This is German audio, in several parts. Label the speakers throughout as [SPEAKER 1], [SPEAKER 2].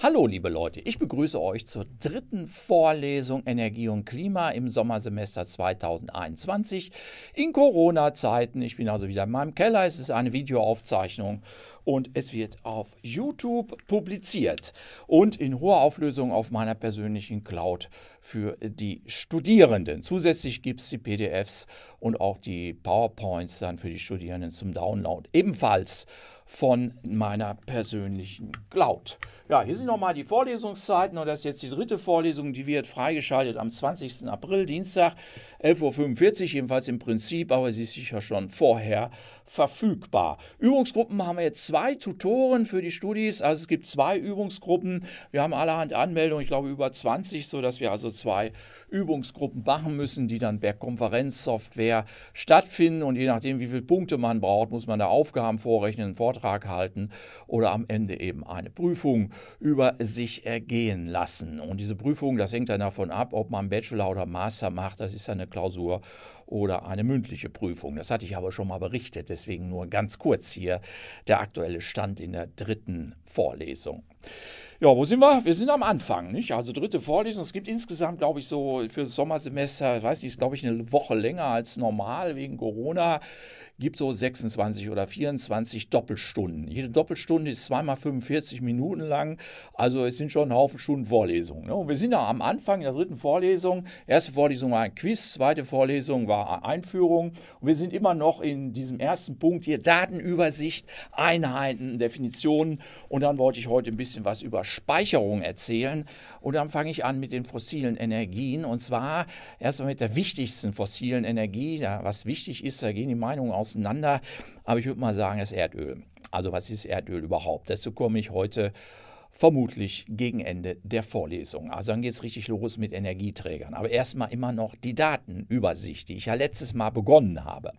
[SPEAKER 1] Hallo, liebe Leute, ich begrüße euch zur dritten Vorlesung Energie und Klima im Sommersemester 2021 in Corona-Zeiten. Ich bin also wieder in meinem Keller. Es ist eine Videoaufzeichnung und es wird auf YouTube publiziert und in hoher Auflösung auf meiner persönlichen Cloud für die Studierenden. Zusätzlich gibt es die PDFs und auch die PowerPoints dann für die Studierenden zum Download ebenfalls von meiner persönlichen Cloud. Ja, hier sind nochmal die Vorlesungszeiten und das ist jetzt die dritte Vorlesung, die wird freigeschaltet am 20. April, Dienstag. 11.45 Uhr, jedenfalls im Prinzip, aber sie ist sicher schon vorher verfügbar. Übungsgruppen haben wir jetzt zwei Tutoren für die Studis, also es gibt zwei Übungsgruppen. Wir haben allerhand Anmeldungen, ich glaube über 20, sodass wir also zwei Übungsgruppen machen müssen, die dann per Konferenzsoftware stattfinden und je nachdem, wie viele Punkte man braucht, muss man da Aufgaben vorrechnen, einen Vortrag halten oder am Ende eben eine Prüfung über sich ergehen lassen. Und diese Prüfung, das hängt dann davon ab, ob man Bachelor oder Master macht, das ist eine Klausur oder eine mündliche Prüfung. Das hatte ich aber schon mal berichtet, deswegen nur ganz kurz hier der aktuelle Stand in der dritten Vorlesung. Ja, wo sind wir? Wir sind am Anfang, nicht? Also dritte Vorlesung. Es gibt insgesamt, glaube ich, so für das Sommersemester, ich weiß nicht, ist, glaube ich, eine Woche länger als normal wegen Corona, gibt so 26 oder 24 Doppelstunden. Jede Doppelstunde ist zweimal 45 Minuten lang, also es sind schon ein Haufen Stunden Vorlesungen. Ne? Und wir sind ja am Anfang der dritten Vorlesung. Erste Vorlesung war ein Quiz, zweite Vorlesung war Einführung. Und wir sind immer noch in diesem ersten Punkt hier Datenübersicht, Einheiten, Definitionen. Und dann wollte ich heute ein bisschen was über Speicherung erzählen. Und dann fange ich an mit den fossilen Energien. Und zwar erstmal mit der wichtigsten fossilen Energie. Ja, was wichtig ist, da gehen die Meinungen auseinander. Aber ich würde mal sagen, das Erdöl. Also was ist Erdöl überhaupt? Dazu komme ich heute vermutlich gegen Ende der Vorlesung. Also dann geht es richtig los mit Energieträgern. Aber erstmal immer noch die Datenübersicht, die ich ja letztes Mal begonnen habe.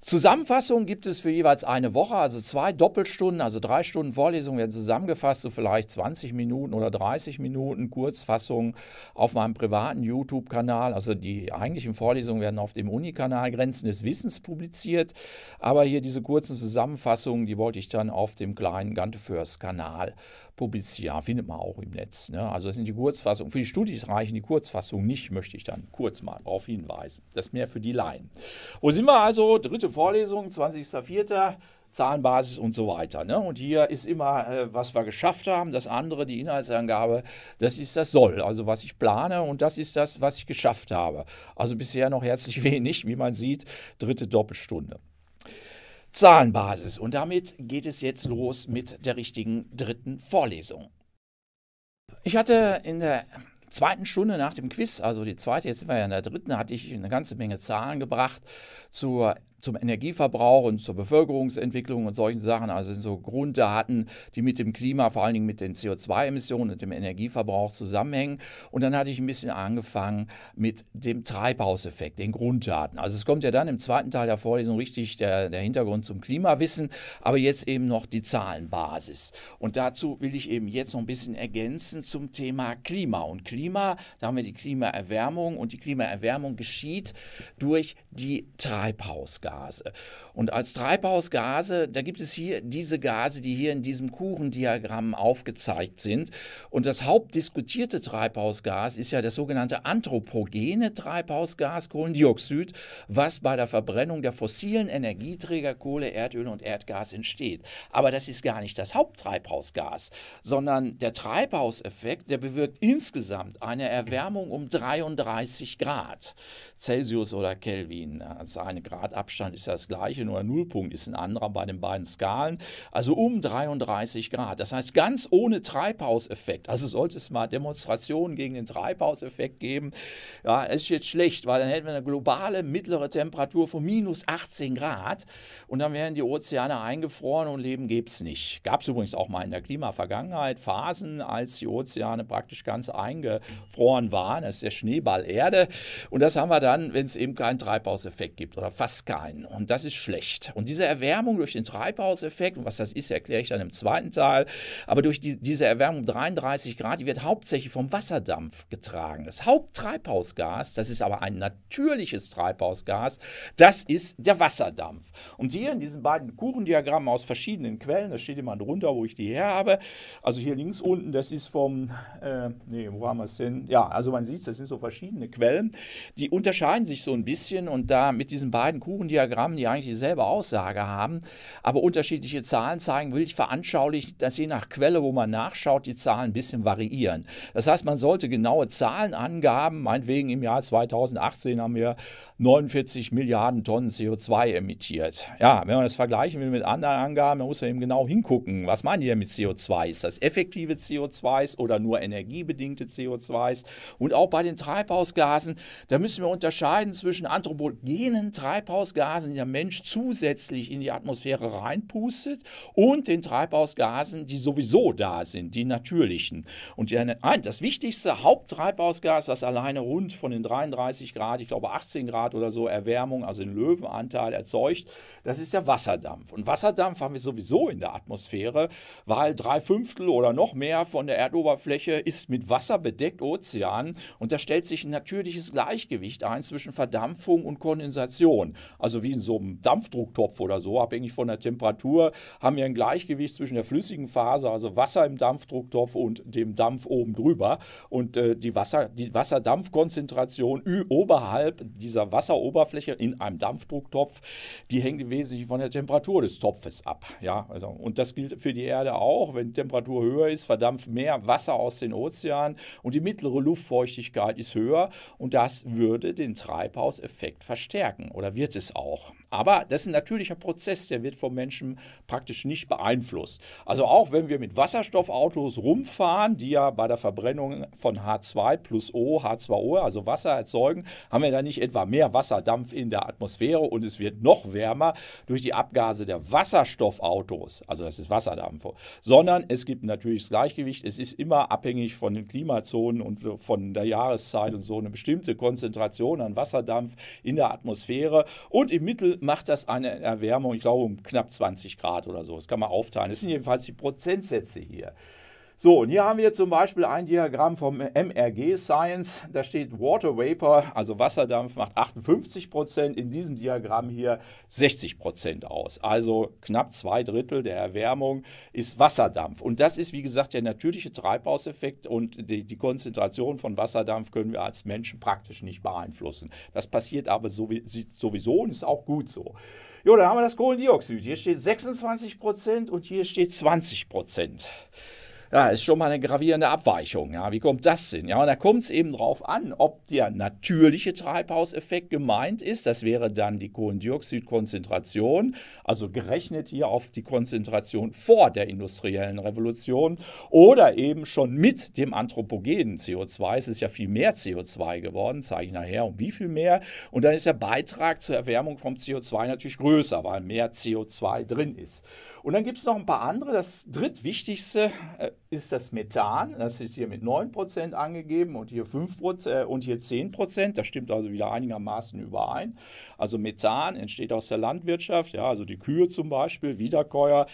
[SPEAKER 1] Zusammenfassung gibt es für jeweils eine Woche, also zwei Doppelstunden, also drei Stunden Vorlesung werden zusammengefasst, so vielleicht 20 Minuten oder 30 Minuten Kurzfassung auf meinem privaten YouTube-Kanal. Also die eigentlichen Vorlesungen werden auf dem Uni-Kanal Grenzen des Wissens publiziert, aber hier diese kurzen Zusammenfassungen, die wollte ich dann auf dem kleinen Ganteförs-Kanal Publicia findet man auch im Netz. Ne? Also das sind die Kurzfassungen. Für die Studis reichen die Kurzfassungen nicht, möchte ich dann kurz mal darauf hinweisen. Das ist mehr für die Laien. Wo sind wir also? Dritte Vorlesung, 20.04. Zahlenbasis und so weiter. Ne? Und hier ist immer, äh, was wir geschafft haben. Das andere, die Inhaltsangabe, das ist das Soll, also was ich plane und das ist das, was ich geschafft habe. Also bisher noch herzlich wenig, wie man sieht, dritte Doppelstunde. Zahlenbasis. Und damit geht es jetzt los mit der richtigen dritten Vorlesung. Ich hatte in der zweiten Stunde nach dem Quiz, also die zweite, jetzt sind wir ja in der dritten, hatte ich eine ganze Menge Zahlen gebracht zur zum Energieverbrauch und zur Bevölkerungsentwicklung und solchen Sachen. Also sind so Grunddaten, die mit dem Klima, vor allen Dingen mit den CO2-Emissionen und dem Energieverbrauch zusammenhängen. Und dann hatte ich ein bisschen angefangen mit dem Treibhauseffekt, den Grunddaten. Also es kommt ja dann im zweiten Teil der Vorlesung richtig der, der Hintergrund zum Klimawissen, aber jetzt eben noch die Zahlenbasis. Und dazu will ich eben jetzt noch ein bisschen ergänzen zum Thema Klima. Und Klima, da haben wir die Klimaerwärmung und die Klimaerwärmung geschieht durch die Treibhausgase. Treibhausgase. Und als Treibhausgase, da gibt es hier diese Gase, die hier in diesem Kuchendiagramm aufgezeigt sind. Und das hauptdiskutierte Treibhausgas ist ja das sogenannte anthropogene Treibhausgas Kohlendioxid, was bei der Verbrennung der fossilen Energieträger Kohle, Erdöl und Erdgas entsteht. Aber das ist gar nicht das Haupttreibhausgas, sondern der Treibhauseffekt, der bewirkt insgesamt eine Erwärmung um 33 Grad Celsius oder Kelvin, also äh, eine Gradabstand Abstand ist das gleiche, nur der Nullpunkt ist ein anderer bei den beiden Skalen. Also um 33 Grad. Das heißt, ganz ohne Treibhauseffekt. Also sollte es mal Demonstrationen gegen den Treibhauseffekt geben. Ja, ist jetzt schlecht, weil dann hätten wir eine globale mittlere Temperatur von minus 18 Grad und dann wären die Ozeane eingefroren und Leben gäbe es nicht. Gab es übrigens auch mal in der Klimavergangenheit Phasen, als die Ozeane praktisch ganz eingefroren waren. Das ist der Schneeball Erde. Und das haben wir dann, wenn es eben keinen Treibhauseffekt gibt oder fast keinen ein. Und das ist schlecht. Und diese Erwärmung durch den Treibhauseffekt, was das ist, erkläre ich dann im zweiten Teil, aber durch die, diese Erwärmung 33 Grad, die wird hauptsächlich vom Wasserdampf getragen. Das Haupttreibhausgas, das ist aber ein natürliches Treibhausgas, das ist der Wasserdampf. Und hier in diesen beiden Kuchendiagrammen aus verschiedenen Quellen, da steht immer drunter, wo ich die her habe. Also hier links unten, das ist vom, äh, nee, wo haben wir es denn? Ja, also man sieht, das sind so verschiedene Quellen, die unterscheiden sich so ein bisschen und da mit diesen beiden Kuchendiagrammen Diagrammen, die eigentlich dieselbe Aussage haben, aber unterschiedliche Zahlen zeigen, will ich veranschaulichen, dass je nach Quelle, wo man nachschaut, die Zahlen ein bisschen variieren. Das heißt, man sollte genaue Zahlenangaben, meinetwegen im Jahr 2018 haben wir 49 Milliarden Tonnen CO2 emittiert. Ja, wenn man das vergleichen will mit anderen Angaben, dann muss man eben genau hingucken, was meinen die denn mit CO2? Ist das effektive CO2 oder nur energiebedingte CO2? Und auch bei den Treibhausgasen, da müssen wir unterscheiden zwischen anthropogenen Treibhausgasen Treibhausgasen, die der Mensch zusätzlich in die Atmosphäre reinpustet und den Treibhausgasen, die sowieso da sind, die natürlichen. Und das wichtigste Haupttreibhausgas, was alleine rund von den 33 Grad, ich glaube 18 Grad oder so Erwärmung, also den Löwenanteil erzeugt, das ist der Wasserdampf. Und Wasserdampf haben wir sowieso in der Atmosphäre, weil drei Fünftel oder noch mehr von der Erdoberfläche ist mit Wasser bedeckt, Ozean. Und da stellt sich ein natürliches Gleichgewicht ein zwischen Verdampfung und Kondensation. Also also wie in so einem Dampfdrucktopf oder so, abhängig von der Temperatur, haben wir ein Gleichgewicht zwischen der flüssigen Phase, also Wasser im Dampfdrucktopf und dem Dampf oben drüber. Und äh, die, Wasser, die Wasserdampfkonzentration oberhalb dieser Wasseroberfläche in einem Dampfdrucktopf, die hängt wesentlich von der Temperatur des Topfes ab. Ja, also, und das gilt für die Erde auch. Wenn die Temperatur höher ist, verdampft mehr Wasser aus den Ozeanen und die mittlere Luftfeuchtigkeit ist höher. Und das würde den Treibhauseffekt verstärken oder wird es auch. auch. Aber das ist ein natürlicher Prozess, der wird vom Menschen praktisch nicht beeinflusst. Also auch wenn wir mit Wasserstoffautos rumfahren, die ja bei der Verbrennung von H2 plus O, H2O, also Wasser erzeugen, haben wir da nicht etwa mehr Wasserdampf in der Atmosphäre und es wird noch wärmer durch die Abgase der Wasserstoffautos. Also das ist Wasserdampf. Sondern es gibt ein natürliches Gleichgewicht. Es ist immer abhängig von den Klimazonen und von der Jahreszeit und so eine bestimmte Konzentration an Wasserdampf in der Atmosphäre. Und im Mittel macht das eine Erwärmung, ich glaube, um knapp 20 Grad oder so. Das kann man aufteilen. Das sind jedenfalls die Prozentsätze hier. So, und hier haben wir zum Beispiel ein Diagramm vom MRG Science. Da steht Water Vapor, also Wasserdampf, macht 58 Prozent. In diesem Diagramm hier 60 Prozent aus. Also knapp zwei Drittel der Erwärmung ist Wasserdampf. Und das ist, wie gesagt, der natürliche Treibhauseffekt. Und die, die Konzentration von Wasserdampf können wir als Menschen praktisch nicht beeinflussen. Das passiert aber sowieso und ist auch gut so. Jo, dann haben wir das Kohlendioxid. Hier steht 26 Prozent und hier steht 20 Prozent ja, ist schon mal eine gravierende Abweichung. Ja, wie kommt das hin? Ja, und da kommt es eben drauf an, ob der natürliche Treibhauseffekt gemeint ist. Das wäre dann die Kohlendioxidkonzentration, also gerechnet hier auf die Konzentration vor der industriellen Revolution oder eben schon mit dem anthropogenen CO2. Es ist ja viel mehr CO2 geworden, zeige ich nachher, um wie viel mehr. Und dann ist der Beitrag zur Erwärmung vom CO2 natürlich größer, weil mehr CO2 drin ist. Und dann gibt es noch ein paar andere. Das drittwichtigste äh, ist das Methan, das ist hier mit 9% angegeben und hier 5% äh, und hier 10%, das stimmt also wieder einigermaßen überein. Also Methan entsteht aus der Landwirtschaft, ja, also die Kühe zum Beispiel, Wiederkäuer,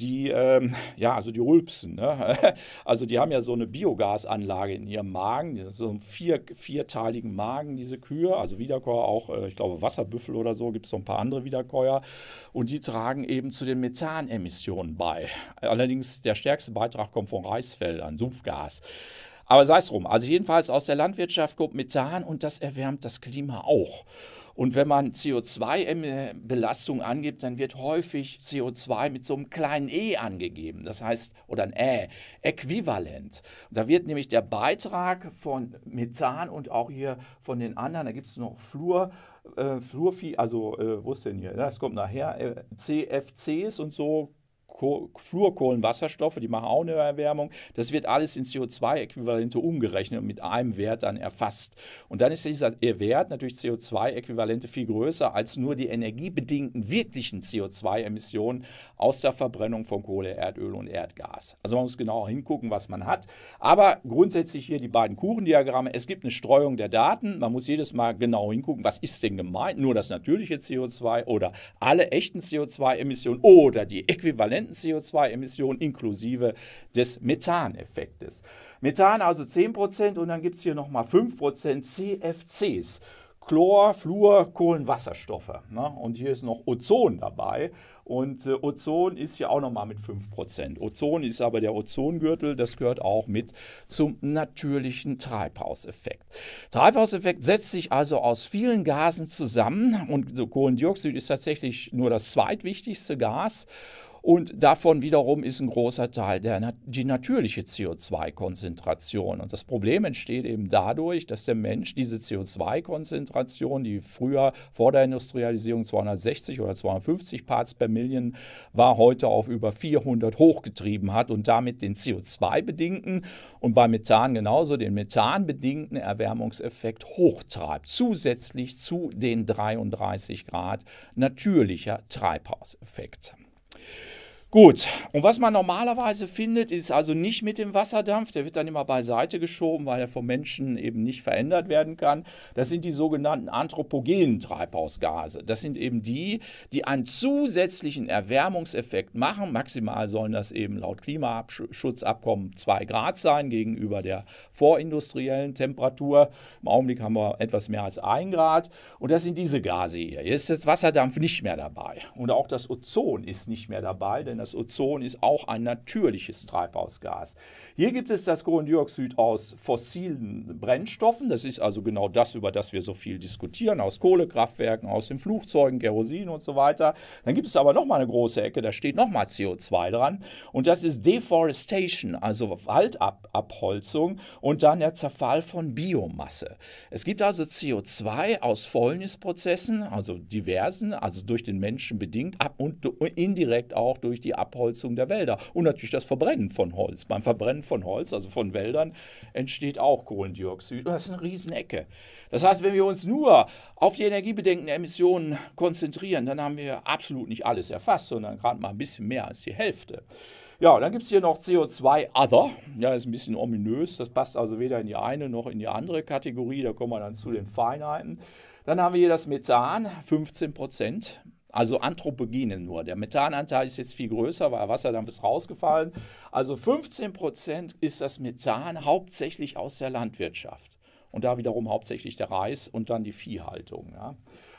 [SPEAKER 1] die, ähm, ja, also die rülpsen. Ne? Also die haben ja so eine Biogasanlage in ihrem Magen, so einen vier, vierteiligen Magen, diese Kühe, also Wiederkäuer auch, äh, ich glaube Wasserbüffel oder so, gibt es noch ein paar andere Wiederkäuer. Und die tragen eben zu den Methanemissionen bei. Allerdings der stärkste Beitrag kommt von Reisfeldern, Sumpfgas. Aber sei es drum. Also jedenfalls aus der Landwirtschaft kommt Methan und das erwärmt das Klima auch. Und wenn man CO2-Belastung angibt, dann wird häufig CO2 mit so einem kleinen E angegeben. Das heißt, oder ein Ä, äquivalent. da wird nämlich der Beitrag von Methan und auch hier von den anderen, da gibt es noch Fluor, äh, Fluorvieh, also äh, wo ist denn hier? Das kommt nachher, äh, CFCs und so Fluorkohlenwasserstoffe, die machen auch eine Erwärmung. Das wird alles in CO2-Äquivalente umgerechnet und mit einem Wert dann erfasst. Und dann ist dieser Wert natürlich CO2-Äquivalente viel größer als nur die energiebedingten wirklichen CO2-Emissionen aus der Verbrennung von Kohle, Erdöl und Erdgas. Also man muss genau hingucken, was man hat. Aber grundsätzlich hier die beiden Kuchendiagramme. Es gibt eine Streuung der Daten. Man muss jedes Mal genau hingucken, was ist denn gemeint? Nur das natürliche CO2 oder alle echten CO2-Emissionen oder die äquivalenten Prozent CO2-Emissionen inklusive des Methaneffektes. Methan also 10 Prozent und dann gibt es hier nochmal 5 Prozent CFCs. Chlor, Fluor, Kohlenwasserstoffe. Ne? Und hier ist noch Ozon dabei. Und äh, Ozon ist hier auch nochmal mit 5%. Ozon ist aber der Ozongürtel, das gehört auch mit zum natürlichen Treibhauseffekt. Treibhauseffekt setzt sich also aus vielen Gasen zusammen und Kohlendioxid ist tatsächlich nur das zweitwichtigste Gas. Und davon wiederum ist ein großer Teil der, die natürliche CO2-Konzentration. Und das Problem entsteht eben dadurch, dass der Mensch diese CO2-Konzentration, die früher vor der Industrialisierung 260 oder 250 Parts per Million war, heute auf über 400 hochgetrieben hat und damit den CO2-bedingten und bei Methan genauso den methanbedingten Erwärmungseffekt hochtreibt, zusätzlich zu den 33 Grad natürlicher Treibhauseffekt. Gut, und was man normalerweise findet, ist also nicht mit dem Wasserdampf, der wird dann immer beiseite geschoben, weil er vom Menschen eben nicht verändert werden kann. Das sind die sogenannten anthropogenen Treibhausgase. Das sind eben die, die einen zusätzlichen Erwärmungseffekt machen. Maximal sollen das eben laut Klimaschutzabkommen 2 Grad sein gegenüber der vorindustriellen Temperatur. Im Augenblick haben wir etwas mehr als 1 Grad. Und das sind diese Gase hier. Hier ist jetzt Wasserdampf nicht mehr dabei. Und auch das Ozon ist nicht mehr dabei, denn das das Ozon ist auch ein natürliches Treibhausgas. Hier gibt es das Kohlendioxid aus fossilen Brennstoffen. Das ist also genau das, über das wir so viel diskutieren, aus Kohlekraftwerken, aus den Flugzeugen, Kerosin und so weiter. Dann gibt es aber noch mal eine große Ecke, da steht noch mal CO2 dran. Und das ist Deforestation, also Waldabholzung und dann der Zerfall von Biomasse. Es gibt also CO2 aus Fäulnisprozessen, also diversen, also durch den Menschen bedingt, ab und indirekt auch durch die die Abholzung der Wälder und natürlich das Verbrennen von Holz. Beim Verbrennen von Holz, also von Wäldern, entsteht auch Kohlendioxid. Das ist eine Riesenecke. Das heißt, wenn wir uns nur auf die energiebedenkenden Emissionen konzentrieren, dann haben wir absolut nicht alles erfasst, sondern gerade mal ein bisschen mehr als die Hälfte. Ja, dann gibt es hier noch CO2 Other. Ja, ist ein bisschen ominös. Das passt also weder in die eine noch in die andere Kategorie. Da kommen wir dann zu den Feinheiten. Dann haben wir hier das Methan, 15 Prozent also Anthropogene nur. Der Methananteil ist jetzt viel größer, weil Wasserdampf ist rausgefallen. Also 15 Prozent ist das Methan hauptsächlich aus der Landwirtschaft. Und da wiederum hauptsächlich der Reis und dann die Viehhaltung. Ja.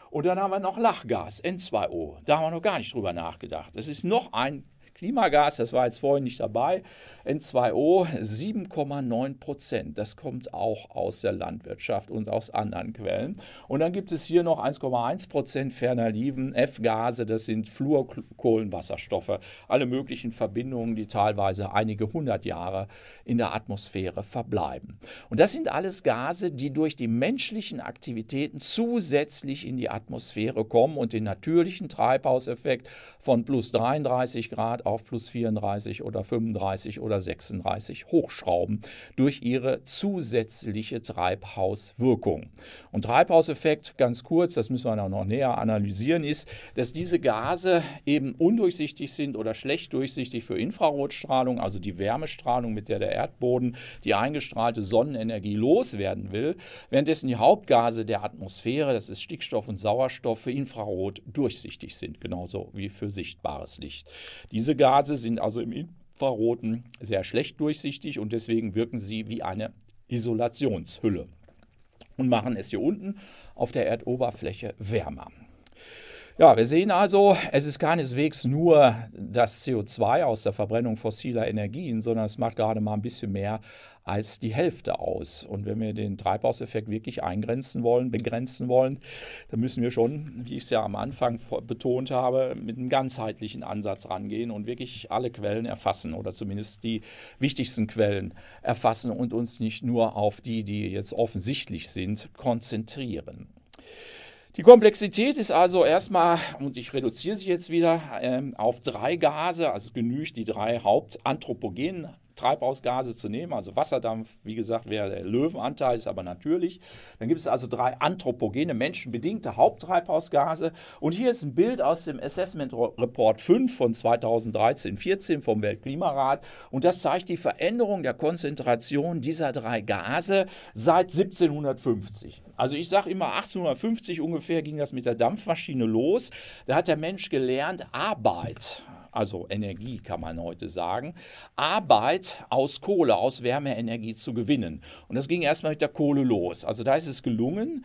[SPEAKER 1] Und dann haben wir noch Lachgas, N2O. Da haben wir noch gar nicht drüber nachgedacht. Das ist noch ein Klimagas, das war jetzt vorhin nicht dabei, N2O 7,9 Prozent. Das kommt auch aus der Landwirtschaft und aus anderen Quellen. Und dann gibt es hier noch 1,1 Prozent Fernaliven, F-Gase, das sind Fluorkohlenwasserstoffe, alle möglichen Verbindungen, die teilweise einige hundert Jahre in der Atmosphäre verbleiben. Und das sind alles Gase, die durch die menschlichen Aktivitäten zusätzlich in die Atmosphäre kommen und den natürlichen Treibhauseffekt von plus 33 Grad auf plus 34 oder 35 oder 36 hochschrauben durch ihre zusätzliche Treibhauswirkung. Und Treibhauseffekt, ganz kurz, das müssen wir noch näher analysieren, ist, dass diese Gase eben undurchsichtig sind oder schlecht durchsichtig für Infrarotstrahlung, also die Wärmestrahlung, mit der der Erdboden die eingestrahlte Sonnenenergie loswerden will, währenddessen die Hauptgase der Atmosphäre, das ist Stickstoff und Sauerstoff, für Infrarot durchsichtig sind, genauso wie für sichtbares Licht. Diese Gase sind also im Infraroten sehr schlecht durchsichtig und deswegen wirken sie wie eine Isolationshülle und machen es hier unten auf der Erdoberfläche wärmer. Ja, wir sehen also, es ist keineswegs nur das CO2 aus der Verbrennung fossiler Energien, sondern es macht gerade mal ein bisschen mehr als die Hälfte aus. Und wenn wir den Treibhauseffekt wirklich eingrenzen wollen, begrenzen wollen, dann müssen wir schon, wie ich es ja am Anfang betont habe, mit einem ganzheitlichen Ansatz rangehen und wirklich alle Quellen erfassen oder zumindest die wichtigsten Quellen erfassen und uns nicht nur auf die, die jetzt offensichtlich sind, konzentrieren. Die Komplexität ist also erstmal, und ich reduziere sie jetzt wieder, ähm, auf drei Gase, also genügt die drei Hauptanthropogenen Treibhausgase zu nehmen. Also Wasserdampf, wie gesagt, wäre der Löwenanteil, ist aber natürlich. Dann gibt es also drei anthropogene, menschenbedingte Haupttreibhausgase. Und hier ist ein Bild aus dem Assessment Report 5 von 2013-14 vom Weltklimarat. Und das zeigt die Veränderung der Konzentration dieser drei Gase seit 1750. Also ich sage immer, 1850 ungefähr ging das mit der Dampfmaschine los. Da hat der Mensch gelernt, Arbeit also Energie kann man heute sagen, Arbeit aus Kohle, aus Wärmeenergie zu gewinnen. Und das ging erstmal mit der Kohle los. Also da ist es gelungen,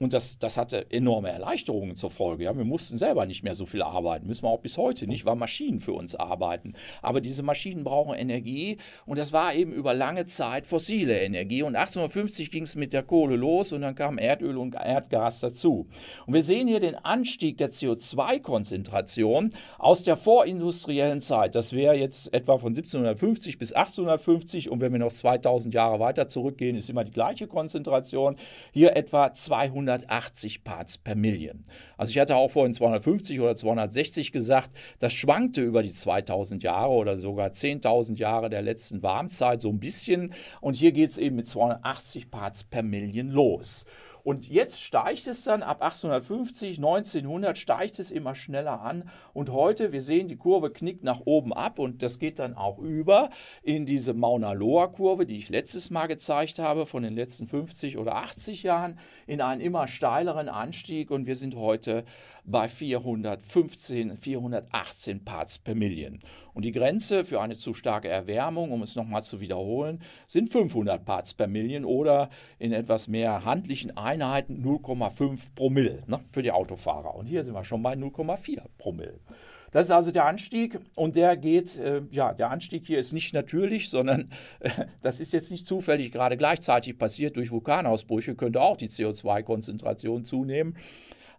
[SPEAKER 1] und das, das hatte enorme Erleichterungen zur Folge. Ja, wir mussten selber nicht mehr so viel arbeiten, müssen wir auch bis heute nicht, weil Maschinen für uns arbeiten. Aber diese Maschinen brauchen Energie und das war eben über lange Zeit fossile Energie. Und 1850 ging es mit der Kohle los und dann kamen Erdöl und Erdgas dazu. Und wir sehen hier den Anstieg der CO2-Konzentration aus der vorindustriellen Zeit. Das wäre jetzt etwa von 1750 bis 1850 und wenn wir noch 2000 Jahre weiter zurückgehen, ist immer die gleiche Konzentration. Hier etwa 200. 180 Parts per Million. Also ich hatte auch vorhin 250 oder 260 gesagt, das schwankte über die 2000 Jahre oder sogar 10.000 Jahre der letzten Warmzeit so ein bisschen und hier geht es eben mit 280 Parts per Million los. Und jetzt steigt es dann ab 1850, 1900 steigt es immer schneller an. Und heute, wir sehen, die Kurve knickt nach oben ab und das geht dann auch über in diese Mauna Loa Kurve, die ich letztes Mal gezeigt habe, von den letzten 50 oder 80 Jahren, in einen immer steileren Anstieg. Und wir sind heute bei 415, 418 Parts per Million. Und die Grenze für eine zu starke Erwärmung, um es nochmal zu wiederholen, sind 500 Parts per Million oder in etwas mehr handlichen Einheiten 0,5 Promille ne, für die Autofahrer. Und hier sind wir schon bei 0,4 Promille. Das ist also der Anstieg und der geht, äh, ja, der Anstieg hier ist nicht natürlich, sondern äh, das ist jetzt nicht zufällig gerade gleichzeitig passiert. Durch Vulkanausbrüche könnte auch die CO2-Konzentration zunehmen.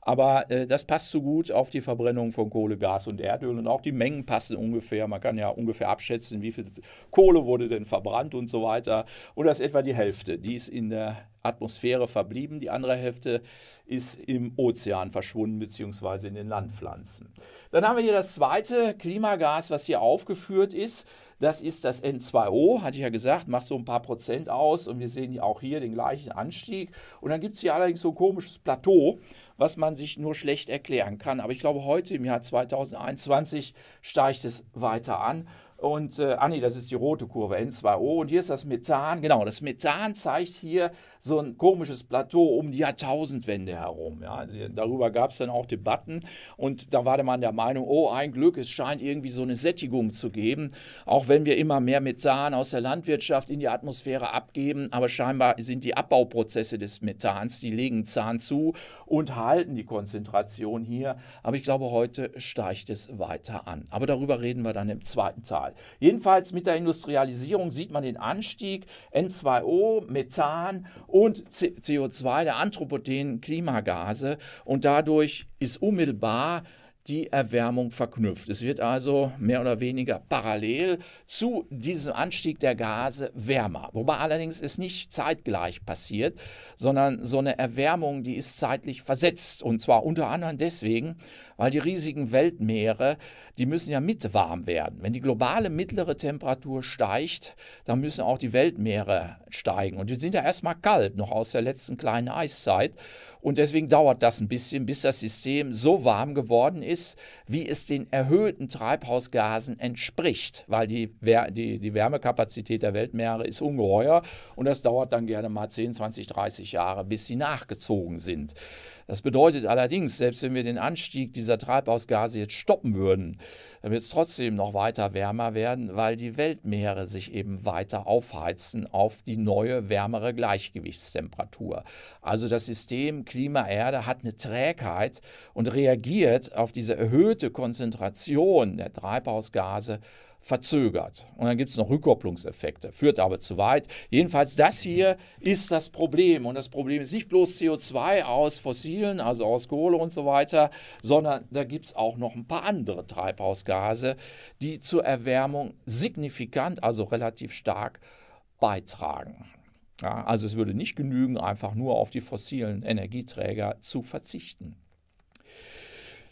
[SPEAKER 1] Aber äh, das passt so gut auf die Verbrennung von Kohle, Gas und Erdöl und auch die Mengen passen ungefähr. Man kann ja ungefähr abschätzen, wie viel Kohle wurde denn verbrannt und so weiter. Und das ist etwa die Hälfte. Die ist in der Atmosphäre verblieben, die andere Hälfte ist im Ozean verschwunden bzw. in den Landpflanzen. Dann haben wir hier das zweite Klimagas, was hier aufgeführt ist. Das ist das N2O, hatte ich ja gesagt, macht so ein paar Prozent aus und wir sehen auch hier den gleichen Anstieg. Und dann gibt es hier allerdings so ein komisches Plateau, was man sich nur schlecht erklären kann. Aber ich glaube, heute im Jahr 2021 steigt es weiter an. Und, äh, ah nee, das ist die rote Kurve, N2O. Und hier ist das Methan. Genau, das Methan zeigt hier so ein komisches Plateau um die Jahrtausendwende herum. Ja. Also, darüber gab es dann auch Debatten. Und da war man der Meinung, oh, ein Glück, es scheint irgendwie so eine Sättigung zu geben. Auch wenn wir immer mehr Methan aus der Landwirtschaft in die Atmosphäre abgeben. Aber scheinbar sind die Abbauprozesse des Methans, die legen Zahn zu und halten die Konzentration hier. Aber ich glaube, heute steigt es weiter an. Aber darüber reden wir dann im zweiten Teil egal. Jedenfalls mit der Industrialisierung sieht man den Anstieg N2O, Methan und CO2, der anthropogenen Klimagase. Und dadurch ist unmittelbar die Erwärmung verknüpft. Es wird also mehr oder weniger parallel zu diesem Anstieg der Gase wärmer. Wobei allerdings ist nicht zeitgleich passiert, sondern so eine Erwärmung, die ist zeitlich versetzt. Und zwar unter anderem deswegen, weil die riesigen Weltmeere, die müssen ja mit warm werden. Wenn die globale mittlere Temperatur steigt, dann müssen auch die Weltmeere steigen. Und die sind ja erstmal kalt, noch aus der letzten kleinen Eiszeit. Und deswegen dauert das ein bisschen, bis das System so warm geworden ist, wie es den erhöhten Treibhausgasen entspricht, weil die, die, die Wärmekapazität der Weltmeere ist ungeheuer und das dauert dann gerne mal 10, 20, 30 Jahre, bis sie nachgezogen sind. Das bedeutet allerdings, selbst wenn wir den Anstieg dieser Treibhausgase jetzt stoppen würden, dann wird es trotzdem noch weiter wärmer werden, weil die Weltmeere sich eben weiter aufheizen auf die neue, wärmere Gleichgewichtstemperatur. Also das System Klima Erde hat eine Trägheit und reagiert auf diese erhöhte Konzentration der Treibhausgase verzögert. Und dann gibt es noch Rückkopplungseffekte, führt aber zu weit. Jedenfalls, das hier ist das Problem. Und das Problem ist nicht bloß CO2 aus Fossilen, also aus Kohle und so weiter, sondern da gibt es auch noch ein paar andere Treibhausgase, die zur Erwärmung signifikant, also relativ stark beitragen. Ja, also es würde nicht genügen, einfach nur auf die fossilen Energieträger zu verzichten.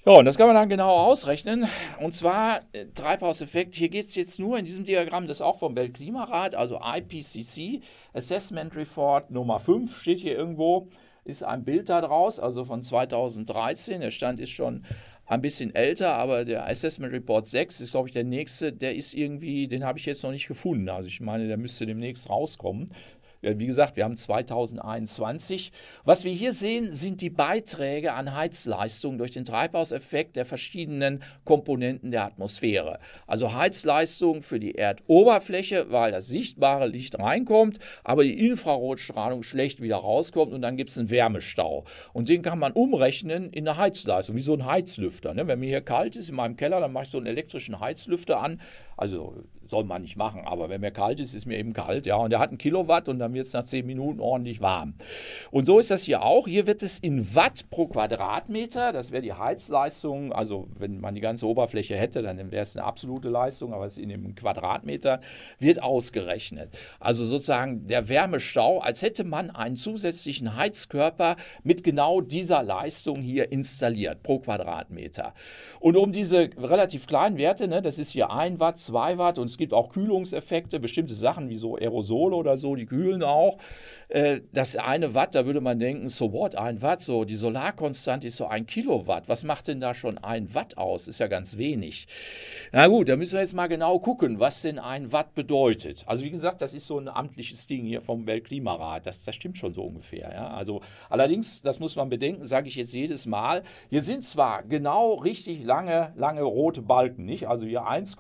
[SPEAKER 1] Ja, und das kann man dann genau ausrechnen. Und zwar äh, Treibhauseffekt. Hier geht es jetzt nur in diesem Diagramm, das ist auch vom Weltklimarat, also IPCC, Assessment Report Nummer 5 steht hier irgendwo, ist ein Bild da draus, also von 2013. Der Stand ist schon ein bisschen älter, aber der Assessment Report 6 ist, glaube ich, der nächste. Der ist irgendwie, den habe ich jetzt noch nicht gefunden. Also ich meine, der müsste demnächst rauskommen wie gesagt, wir haben 2021. Was wir hier sehen, sind die Beiträge an Heizleistung durch den Treibhauseffekt der verschiedenen Komponenten der Atmosphäre. Also Heizleistung für die Erdoberfläche, weil das sichtbare Licht reinkommt, aber die Infrarotstrahlung schlecht wieder rauskommt und dann gibt es einen Wärmestau. Und den kann man umrechnen in eine Heizleistung, wie so ein Heizlüfter. Ne? Wenn mir hier kalt ist in meinem Keller, dann mache ich so einen elektrischen Heizlüfter an. Also soll man nicht machen, aber wenn mir kalt ist, ist mir eben kalt, ja. Und er hat einen Kilowatt und dann wird es nach zehn Minuten ordentlich warm. Und so ist das hier auch. Hier wird es in Watt pro Quadratmeter, das wäre die Heizleistung, also wenn man die ganze Oberfläche hätte, dann wäre es eine absolute Leistung, aber es ist in dem Quadratmeter wird ausgerechnet. Also sozusagen der Wärmestau, als hätte man einen zusätzlichen Heizkörper mit genau dieser Leistung hier installiert pro Quadratmeter. Und um diese relativ kleinen Werte, ne, das ist hier 1 Watt, 2 Watt und gibt auch Kühlungseffekte, bestimmte Sachen wie so Aerosole oder so, die kühlen auch. Äh, das eine Watt, da würde man denken, so what, ein Watt, so die Solarkonstante ist so ein Kilowatt. Was macht denn da schon ein Watt aus? Ist ja ganz wenig. Na gut, da müssen wir jetzt mal genau gucken, was denn ein Watt bedeutet. Also wie gesagt, das ist so ein amtliches Ding hier vom Weltklimarat. Das, das stimmt schon so ungefähr. Ja? Also allerdings, das muss man bedenken, sage ich jetzt jedes Mal. Hier sind zwar genau richtig lange, lange rote Balken, nicht? Also hier 1,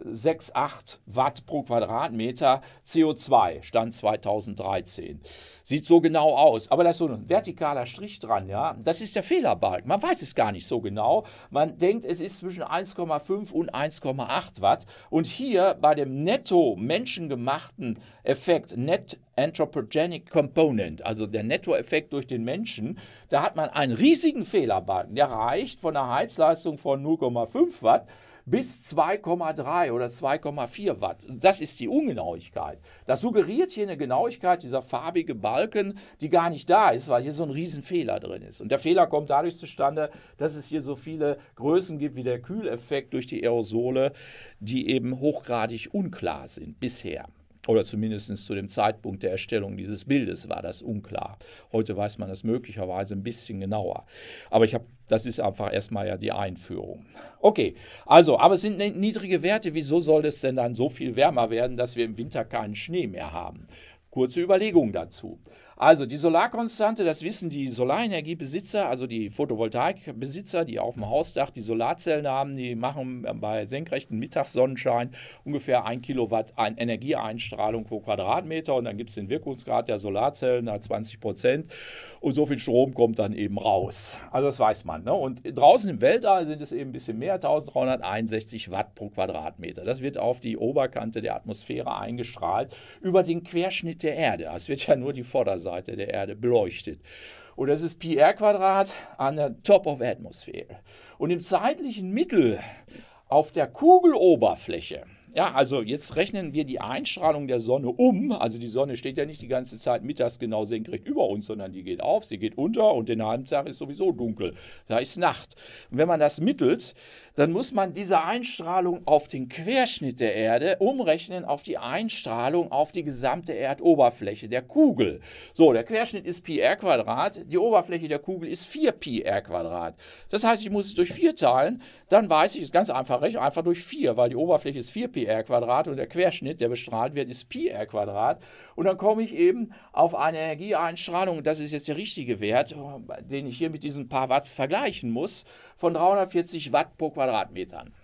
[SPEAKER 1] 6,8 Watt pro Quadratmeter CO2, Stand 2013. Sieht so genau aus, aber da ist so ein vertikaler Strich dran, ja. Das ist der Fehlerbalken. Man weiß es gar nicht so genau. Man denkt, es ist zwischen 1,5 und 1,8 Watt. Und hier bei dem netto menschengemachten Effekt, Net Anthropogenic Component, also der Nettoeffekt durch den Menschen, da hat man einen riesigen Fehlerbalken. Der reicht von einer Heizleistung von 0,5 Watt bis 2,3 oder 2,4 Watt. Das ist die Ungenauigkeit. Das suggeriert hier eine Genauigkeit, dieser farbige Balken, die gar nicht da ist, weil hier so ein Riesenfehler drin ist. Und der Fehler kommt dadurch zustande, dass es hier so viele Größen gibt wie der Kühleffekt durch die Aerosole, die eben hochgradig unklar sind bisher. Oder zumindest zu dem Zeitpunkt der Erstellung dieses Bildes war das unklar. Heute weiß man das möglicherweise ein bisschen genauer. Aber ich habe, das ist einfach erstmal ja die Einführung. Okay, also, aber es sind niedrige Werte. Wieso soll es denn dann so viel wärmer werden, dass wir im Winter keinen Schnee mehr haben? Kurze Überlegung dazu. Also die Solarkonstante, das wissen die Solarenergiebesitzer, also die Photovoltaikbesitzer, die auf dem Hausdach die Solarzellen haben, die machen bei senkrechten Mittagssonnenschein ungefähr 1 Kilowatt an Energieeinstrahlung pro Quadratmeter und dann gibt es den Wirkungsgrad der Solarzellen, da 20 Prozent und so viel Strom kommt dann eben raus. Also das weiß man. Ne? Und draußen im Weltall sind es eben ein bisschen mehr, 1361 Watt pro Quadratmeter. Das wird auf die Oberkante der Atmosphäre eingestrahlt über den Querschnitt der Erde. Es wird ja nur die Vorderseite Seite der Erde beleuchtet. Und das ist Pi r Quadrat an der Top of Atmosphere. Und im zeitlichen Mittel auf der Kugeloberfläche ja, also jetzt rechnen wir die Einstrahlung der Sonne um. Also die Sonne steht ja nicht die ganze Zeit mittags genau senkrecht über uns, sondern die geht auf, sie geht unter und in einem Tag ist sowieso dunkel. Da ist Nacht. Und wenn man das mittelt, dann muss man diese Einstrahlung auf den Querschnitt der Erde umrechnen auf die Einstrahlung auf die gesamte Erdoberfläche der Kugel. So, der Querschnitt ist Pi r Quadrat, die Oberfläche der Kugel ist 4 Pi r Quadrat. Das heißt, ich muss es durch 4 teilen, dann weiß ich, es ist ganz einfach, einfach durch 4, weil die Oberfläche ist 4 Pi PR Quadrat und der Querschnitt, der bestrahlt wird, ist Pi R Quadrat. Und dann komme ich eben auf eine Energieeinstrahlung, das ist jetzt der richtige Wert, den ich hier mit diesen paar Watts vergleichen muss, von 340 Watt pro Quadratmetern.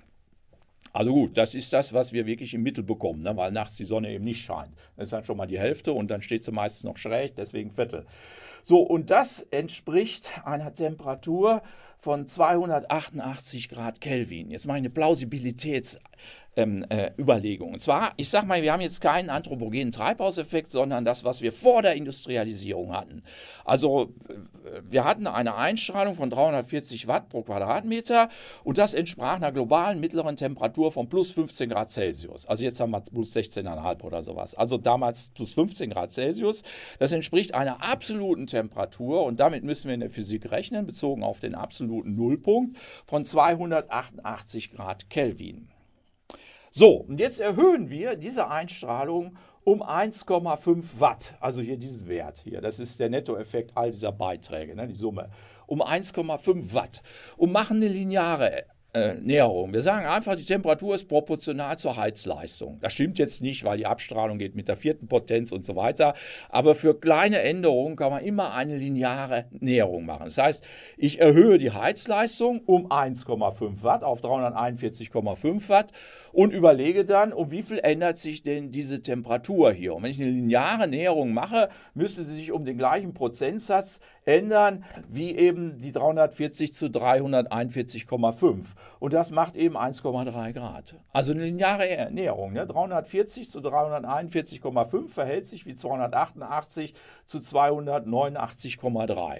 [SPEAKER 1] Also gut, das ist das, was wir wirklich im Mittel bekommen, ne? weil nachts die Sonne eben nicht scheint. Das ist dann schon mal die Hälfte und dann steht sie meistens noch schräg, deswegen Viertel. So, und das entspricht einer Temperatur von 288 Grad Kelvin. Jetzt mache ich eine Plausibilitäts- ähm, äh, Überlegung. Und zwar, ich sage mal, wir haben jetzt keinen anthropogenen Treibhauseffekt, sondern das, was wir vor der Industrialisierung hatten. Also äh, wir hatten eine Einstrahlung von 340 Watt pro Quadratmeter und das entsprach einer globalen mittleren Temperatur von plus 15 Grad Celsius. Also jetzt haben wir plus 16,5 oder sowas. Also damals plus 15 Grad Celsius. Das entspricht einer absoluten Temperatur und damit müssen wir in der Physik rechnen, bezogen auf den absoluten Nullpunkt von 288 Grad Kelvin. So, und jetzt erhöhen wir diese Einstrahlung um 1,5 Watt, also hier diesen Wert hier, das ist der Nettoeffekt all dieser Beiträge, ne, die Summe, um 1,5 Watt und machen eine lineare äh, Näherung. Wir sagen einfach, die Temperatur ist proportional zur Heizleistung. Das stimmt jetzt nicht, weil die Abstrahlung geht mit der vierten Potenz und so weiter. Aber für kleine Änderungen kann man immer eine lineare Näherung machen. Das heißt, ich erhöhe die Heizleistung um 1,5 Watt auf 341,5 Watt und überlege dann, um wie viel ändert sich denn diese Temperatur hier. Und wenn ich eine lineare Näherung mache, müsste sie sich um den gleichen Prozentsatz ändern, wie eben die 340 zu 341,5. Und das macht eben 1,3 Grad. Also eine lineare Ernährung. Ne? 340 zu 341,5 verhält sich wie 288 zu 289,3.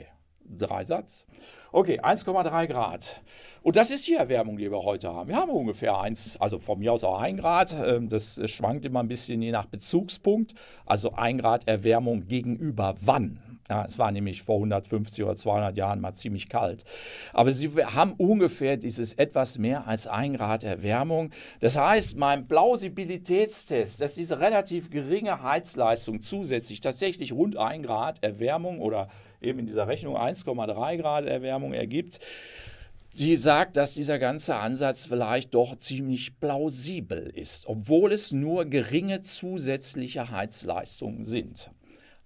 [SPEAKER 1] Dreisatz. Okay, 1,3 Grad. Und das ist die Erwärmung, die wir heute haben. Wir haben ungefähr 1, also von mir aus auch 1 Grad. Ähm, das äh, schwankt immer ein bisschen je nach Bezugspunkt. Also 1 Grad Erwärmung gegenüber wann? Ja, es war nämlich vor 150 oder 200 Jahren mal ziemlich kalt. Aber sie haben ungefähr dieses etwas mehr als ein Grad Erwärmung. Das heißt, mein Plausibilitätstest, dass diese relativ geringe Heizleistung zusätzlich tatsächlich rund ein Grad Erwärmung oder eben in dieser Rechnung 1,3 Grad Erwärmung ergibt, die sagt, dass dieser ganze Ansatz vielleicht doch ziemlich plausibel ist, obwohl es nur geringe zusätzliche Heizleistungen sind.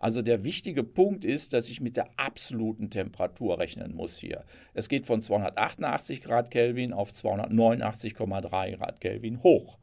[SPEAKER 1] Also der wichtige Punkt ist, dass ich mit der absoluten Temperatur rechnen muss hier. Es geht von 288 Grad Kelvin auf 289,3 Grad Kelvin hoch.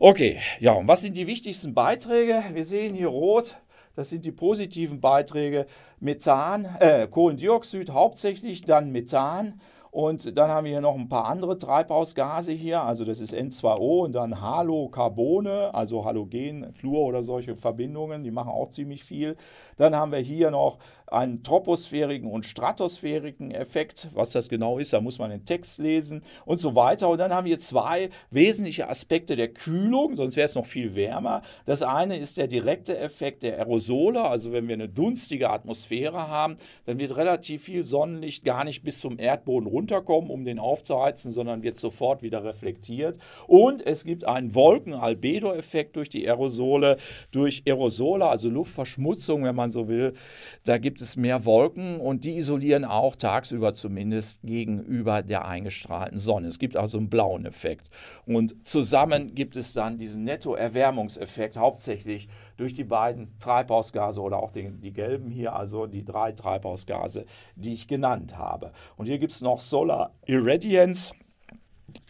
[SPEAKER 1] Okay, ja, und was sind die wichtigsten Beiträge? Wir sehen hier rot, das sind die positiven Beiträge. Methan, äh, Kohlendioxid hauptsächlich, dann Methan, und dann haben wir hier noch ein paar andere Treibhausgase hier. Also das ist N2O und dann Halokarbone, also Halogen, Fluor oder solche Verbindungen. Die machen auch ziemlich viel. Dann haben wir hier noch einen troposphärischen und stratosphärischen Effekt. Was das genau ist, da muss man den Text lesen und so weiter. Und dann haben wir zwei wesentliche Aspekte der Kühlung, sonst wäre es noch viel wärmer. Das eine ist der direkte Effekt der Aerosole, also wenn wir eine dunstige Atmosphäre haben, dann wird relativ viel Sonnenlicht gar nicht bis zum Erdboden runterkommen, um den aufzuheizen, sondern wird sofort wieder reflektiert. Und es gibt einen Wolken-Albedo-Effekt durch die Aerosole, durch Aerosole, also Luftverschmutzung, wenn man so will. Da gibt gibt es mehr Wolken und die isolieren auch tagsüber zumindest gegenüber der eingestrahlten Sonne. Es gibt also einen blauen Effekt. Und zusammen gibt es dann diesen Nettoerwärmungseffekt, hauptsächlich durch die beiden Treibhausgase oder auch den, die gelben hier, also die drei Treibhausgase, die ich genannt habe. Und hier gibt es noch Solar Irradiance.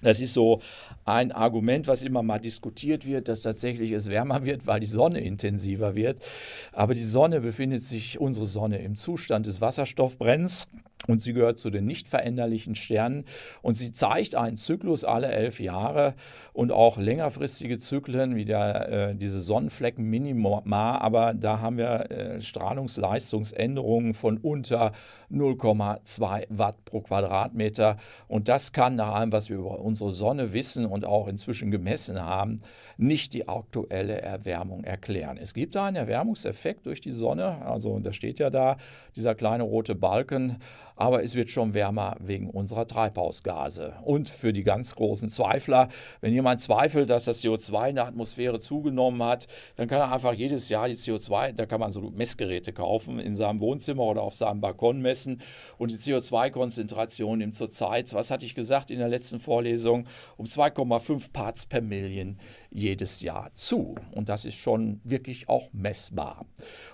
[SPEAKER 1] Das ist so ein Argument, was immer mal diskutiert wird, dass tatsächlich es wärmer wird, weil die Sonne intensiver wird. Aber die Sonne befindet sich, unsere Sonne, im Zustand des Wasserstoffbrenns. Und sie gehört zu den nicht veränderlichen Sternen und sie zeigt einen Zyklus alle elf Jahre und auch längerfristige Zyklen wie der, äh, diese Sonnenflecken Minima, aber da haben wir äh, Strahlungsleistungsänderungen von unter 0,2 Watt pro Quadratmeter und das kann nach allem, was wir über unsere Sonne wissen und auch inzwischen gemessen haben, nicht die aktuelle Erwärmung erklären. Es gibt da einen Erwärmungseffekt durch die Sonne, also da steht ja da dieser kleine rote Balken, aber es wird schon wärmer wegen unserer Treibhausgase. Und für die ganz großen Zweifler, wenn jemand zweifelt, dass das CO2 in der Atmosphäre zugenommen hat, dann kann er einfach jedes Jahr die CO2, da kann man so Messgeräte kaufen, in seinem Wohnzimmer oder auf seinem Balkon messen und die CO2-Konzentration nimmt zurzeit, was hatte ich gesagt in der letzten Vorlesung, um 2,5 Parts per Million jedes Jahr zu. Und das ist schon wirklich auch messbar.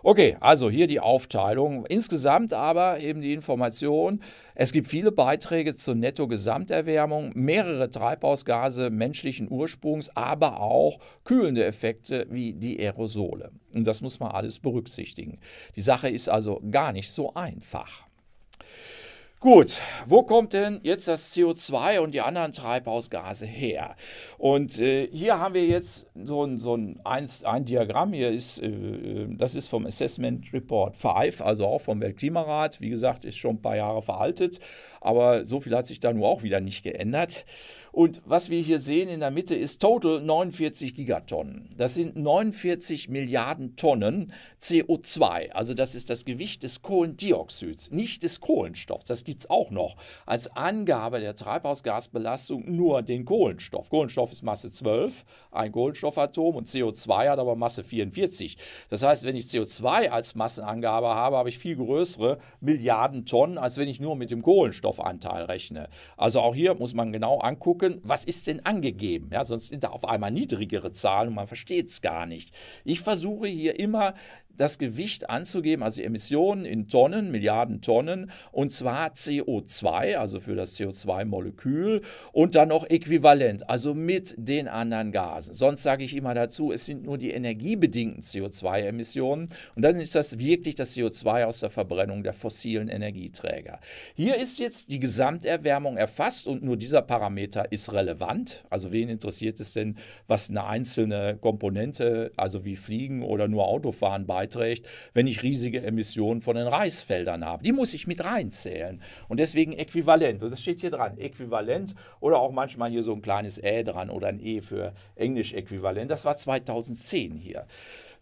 [SPEAKER 1] Okay, also hier die Aufteilung. Insgesamt aber eben die Information, es gibt viele Beiträge zur Netto-Gesamterwärmung, mehrere Treibhausgase menschlichen Ursprungs, aber auch kühlende Effekte wie die Aerosole. Und das muss man alles berücksichtigen. Die Sache ist also gar nicht so einfach. Gut, wo kommt denn jetzt das CO2 und die anderen Treibhausgase her? Und äh, hier haben wir jetzt so ein, so ein, ein Diagramm, hier ist, äh, äh, das ist vom Assessment Report 5, also auch vom Weltklimarat. Wie gesagt, ist schon ein paar Jahre veraltet, aber so viel hat sich da nur auch wieder nicht geändert. Und was wir hier sehen in der Mitte ist total 49 Gigatonnen. Das sind 49 Milliarden Tonnen CO2. Also das ist das Gewicht des Kohlendioxids, nicht des Kohlenstoffs. Das gibt es auch noch. Als Angabe der Treibhausgasbelastung nur den Kohlenstoff. Kohlenstoff ist Masse 12, ein Kohlenstoffatom und CO2 hat aber Masse 44. Das heißt, wenn ich CO2 als Massenangabe habe, habe ich viel größere Milliarden Tonnen, als wenn ich nur mit dem Kohlenstoffanteil rechne. Also auch hier muss man genau angucken, gucken, was ist denn angegeben. Ja, sonst sind da auf einmal niedrigere Zahlen und man versteht es gar nicht. Ich versuche hier immer das Gewicht anzugeben, also Emissionen in Tonnen, Milliarden Tonnen, und zwar CO2, also für das CO2-Molekül, und dann noch äquivalent, also mit den anderen Gasen. Sonst sage ich immer dazu, es sind nur die energiebedingten CO2-Emissionen und dann ist das wirklich das CO2 aus der Verbrennung der fossilen Energieträger. Hier ist jetzt die Gesamterwärmung erfasst und nur dieser Parameter ist relevant. Also wen interessiert es denn, was eine einzelne Komponente, also wie Fliegen oder nur Autofahren bei beiträgt, wenn ich riesige Emissionen von den Reisfeldern habe. Die muss ich mit reinzählen. Und deswegen äquivalent. Und das steht hier dran. Äquivalent oder auch manchmal hier so ein kleines Ä dran oder ein E für Englisch äquivalent. Das war 2010 hier.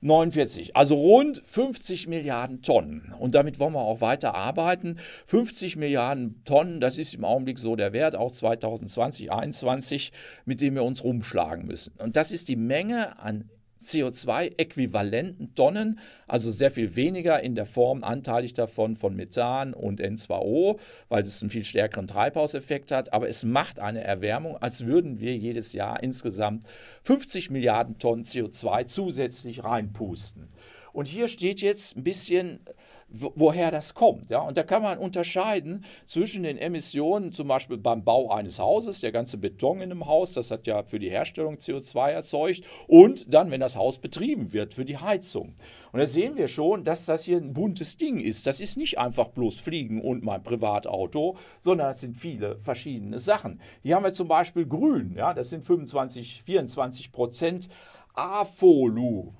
[SPEAKER 1] 49, also rund 50 Milliarden Tonnen. Und damit wollen wir auch weiter arbeiten. 50 Milliarden Tonnen, das ist im Augenblick so der Wert, auch 2020, 2021, mit dem wir uns rumschlagen müssen. Und das ist die Menge an CO2-äquivalenten Tonnen, also sehr viel weniger in der Form anteilig davon von Methan und N2O, weil es einen viel stärkeren Treibhauseffekt hat. Aber es macht eine Erwärmung, als würden wir jedes Jahr insgesamt 50 Milliarden Tonnen CO2 zusätzlich reinpusten. Und hier steht jetzt ein bisschen woher das kommt. Ja? Und da kann man unterscheiden zwischen den Emissionen, zum Beispiel beim Bau eines Hauses, der ganze Beton in einem Haus, das hat ja für die Herstellung CO2 erzeugt, und dann, wenn das Haus betrieben wird, für die Heizung. Und da sehen wir schon, dass das hier ein buntes Ding ist. Das ist nicht einfach bloß Fliegen und mein Privatauto, sondern das sind viele verschiedene Sachen. Hier haben wir zum Beispiel Grün, ja, das sind 25, 24 Prozent. Afolu.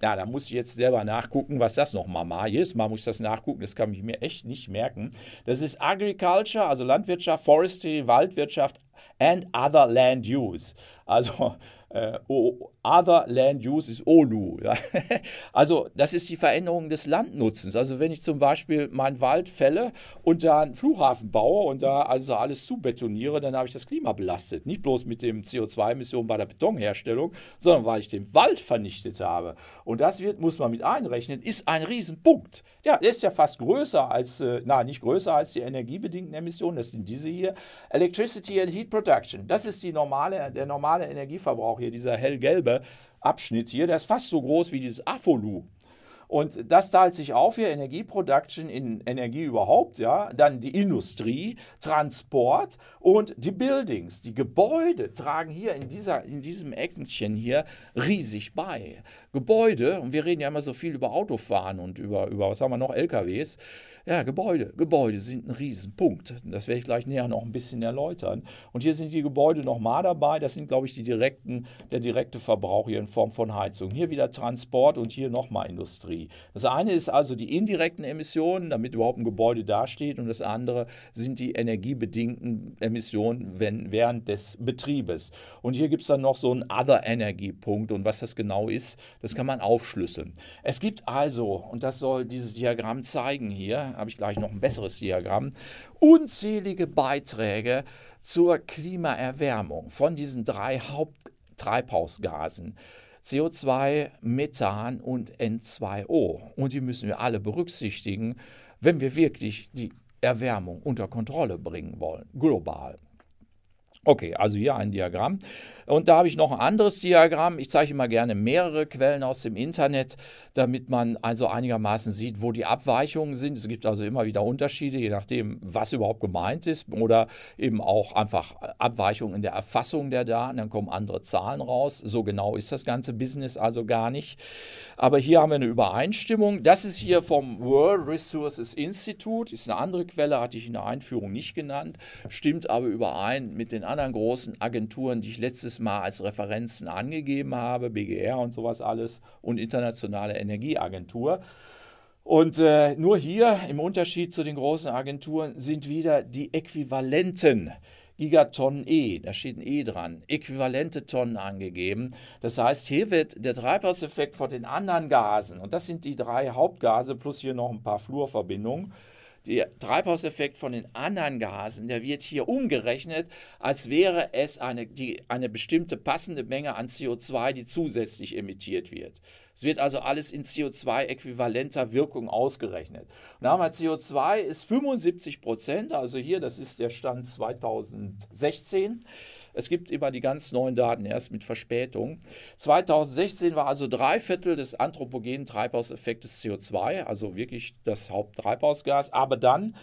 [SPEAKER 1] Na, da muss ich jetzt selber nachgucken, was das nochmal mal ist. Mal muss ich das nachgucken, das kann ich mir echt nicht merken. Das ist Agriculture, also Landwirtschaft, Forestry, Waldwirtschaft and Other Land Use. Also äh, Other Land Use ist ONU. Ja. Also das ist die Veränderung des Landnutzens. Also wenn ich zum Beispiel meinen Wald fälle und da einen Flughafen baue und da also alles zubetoniere, dann habe ich das Klima belastet. Nicht bloß mit dem CO2-Emissionen bei der Betonherstellung, sondern weil ich den Wald vernichtet habe. Und das wird, muss man mit einrechnen, ist ein Riesenpunkt. Ja, der ist ja fast größer als, äh, na nicht größer als die energiebedingten Emissionen, das sind diese hier. Electricity and Heat Production, das ist die normale, der normale Energieverbrauch hier dieser hellgelbe Abschnitt hier, der ist fast so groß wie dieses Afolu. Und das teilt sich auf hier, Energieproduction in Energie überhaupt, ja, dann die Industrie, Transport und die Buildings, die Gebäude tragen hier in, dieser, in diesem Eckenchen hier riesig bei. Gebäude, und wir reden ja immer so viel über Autofahren und über, über was haben wir noch, LKWs. Ja, Gebäude. Gebäude sind ein Riesenpunkt. Das werde ich gleich näher noch ein bisschen erläutern. Und hier sind die Gebäude nochmal dabei. Das sind, glaube ich, die direkten, der direkte Verbrauch hier in Form von Heizung. Hier wieder Transport und hier nochmal Industrie. Das eine ist also die indirekten Emissionen, damit überhaupt ein Gebäude dasteht. Und das andere sind die energiebedingten Emissionen wenn, während des Betriebes. Und hier gibt es dann noch so einen Other-Energy-Punkt. Und was das genau ist, das kann man aufschlüsseln. Es gibt also, und das soll dieses Diagramm zeigen hier, habe ich gleich noch ein besseres Diagramm, unzählige Beiträge zur Klimaerwärmung von diesen drei Haupttreibhausgasen. CO2, Methan und N2O. Und die müssen wir alle berücksichtigen, wenn wir wirklich die Erwärmung unter Kontrolle bringen wollen, global. Okay, also hier ein Diagramm. Und da habe ich noch ein anderes Diagramm. Ich zeige immer gerne mehrere Quellen aus dem Internet, damit man also einigermaßen sieht, wo die Abweichungen sind. Es gibt also immer wieder Unterschiede, je nachdem, was überhaupt gemeint ist oder eben auch einfach Abweichungen in der Erfassung der Daten. Dann kommen andere Zahlen raus. So genau ist das ganze Business also gar nicht. Aber hier haben wir eine Übereinstimmung. Das ist hier vom World Resources Institute, ist eine andere Quelle, hatte ich in der Einführung nicht genannt, stimmt aber überein mit den anderen großen Agenturen, die ich letztes mal als Referenzen angegeben habe, BGR und sowas alles und Internationale Energieagentur. Und äh, nur hier, im Unterschied zu den großen Agenturen, sind wieder die äquivalenten Gigatonnen E, da steht ein E dran, äquivalente Tonnen angegeben. Das heißt, hier wird der Treibhauseffekt von den anderen Gasen, und das sind die drei Hauptgase plus hier noch ein paar Fluorverbindungen, der Treibhauseffekt von den anderen Gasen, der wird hier umgerechnet, als wäre es eine, die, eine bestimmte passende Menge an CO2, die zusätzlich emittiert wird. Es wird also alles in CO2-äquivalenter Wirkung ausgerechnet. Und haben wir CO2 ist 75 Prozent, also hier, das ist der Stand 2016. Es gibt immer die ganz neuen Daten erst mit Verspätung. 2016 war also drei Viertel des anthropogenen Treibhauseffektes CO2, also wirklich das Haupttreibhausgas. Aber dann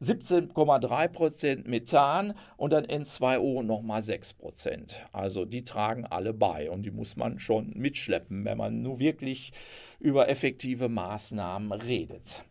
[SPEAKER 1] 17,3 Prozent Methan und dann N2O nochmal 6 Prozent. Also die tragen alle bei und die muss man schon mitschleppen, wenn man nur wirklich über effektive Maßnahmen redet.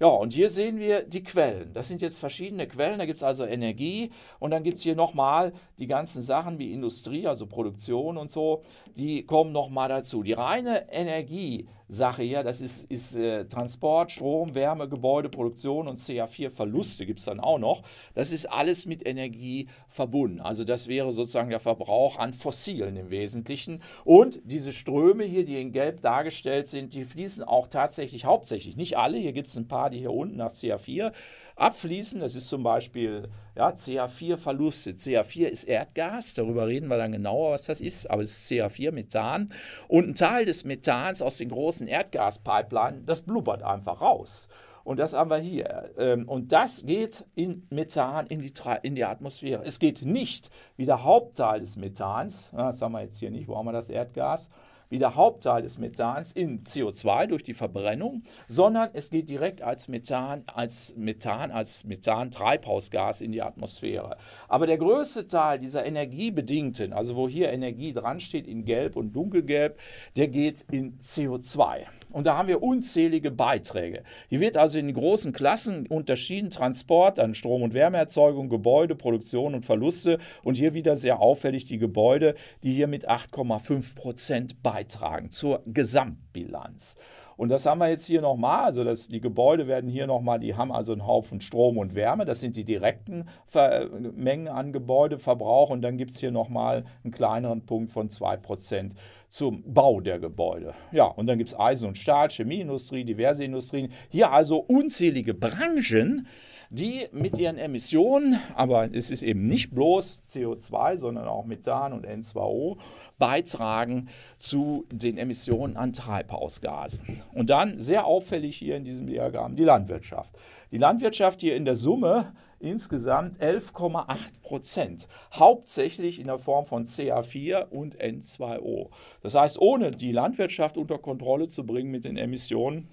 [SPEAKER 1] Ja, und hier sehen wir die Quellen. Das sind jetzt verschiedene Quellen. Da gibt es also Energie und dann gibt es hier nochmal die ganzen Sachen wie Industrie, also Produktion und so, die kommen nochmal dazu. Die reine Energie Sache hier. Das ist, ist äh, Transport, Strom, Wärme, Gebäude, Produktion und CA4-Verluste gibt es dann auch noch. Das ist alles mit Energie verbunden. Also das wäre sozusagen der Verbrauch an Fossilen im Wesentlichen. Und diese Ströme hier, die in Gelb dargestellt sind, die fließen auch tatsächlich hauptsächlich, nicht alle, hier gibt es ein paar, die hier unten nach CA4 abfließen. Das ist zum Beispiel ja, CH4-Verluste. CH4 ist Erdgas, darüber reden wir dann genauer, was das ist, aber es ist CH4 Methan. Und ein Teil des Methans aus den großen Erdgaspipelines, das blubbert einfach raus. Und das haben wir hier. Ähm, und das geht in Methan in die, in die Atmosphäre. Es geht nicht wie der Hauptteil des Methans, das haben wir jetzt hier nicht, wo haben wir das Erdgas, wie der Hauptteil des Methans in CO2 durch die Verbrennung, sondern es geht direkt als Methan, als Methan, als Methan-Treibhausgas in die Atmosphäre. Aber der größte Teil dieser energiebedingten, also wo hier Energie dran steht in Gelb und Dunkelgelb, der geht in CO2. Und da haben wir unzählige Beiträge. Hier wird also in großen Klassen unterschieden Transport, dann Strom- und Wärmeerzeugung, Gebäude, Produktion und Verluste. Und hier wieder sehr auffällig die Gebäude, die hier mit 8,5 Prozent beitragen zur Gesamtbilanz. Und das haben wir jetzt hier nochmal. Also das, die Gebäude werden hier nochmal, die haben also einen Haufen Strom und Wärme. Das sind die direkten Ver Mengen an Gebäudeverbrauch. Und dann gibt es hier nochmal einen kleineren Punkt von 2% zum Bau der Gebäude. Ja, und dann gibt es Eisen und Stahl, Chemieindustrie, diverse Industrien. Hier also unzählige Branchen, die mit ihren Emissionen, aber es ist eben nicht bloß CO2, sondern auch Methan und N2O beitragen zu den Emissionen an Treibhausgasen. Und dann sehr auffällig hier in diesem Diagramm die Landwirtschaft. Die Landwirtschaft hier in der Summe insgesamt 11,8 Prozent, hauptsächlich in der Form von CA4 und N2O. Das heißt, ohne die Landwirtschaft unter Kontrolle zu bringen mit den Emissionen,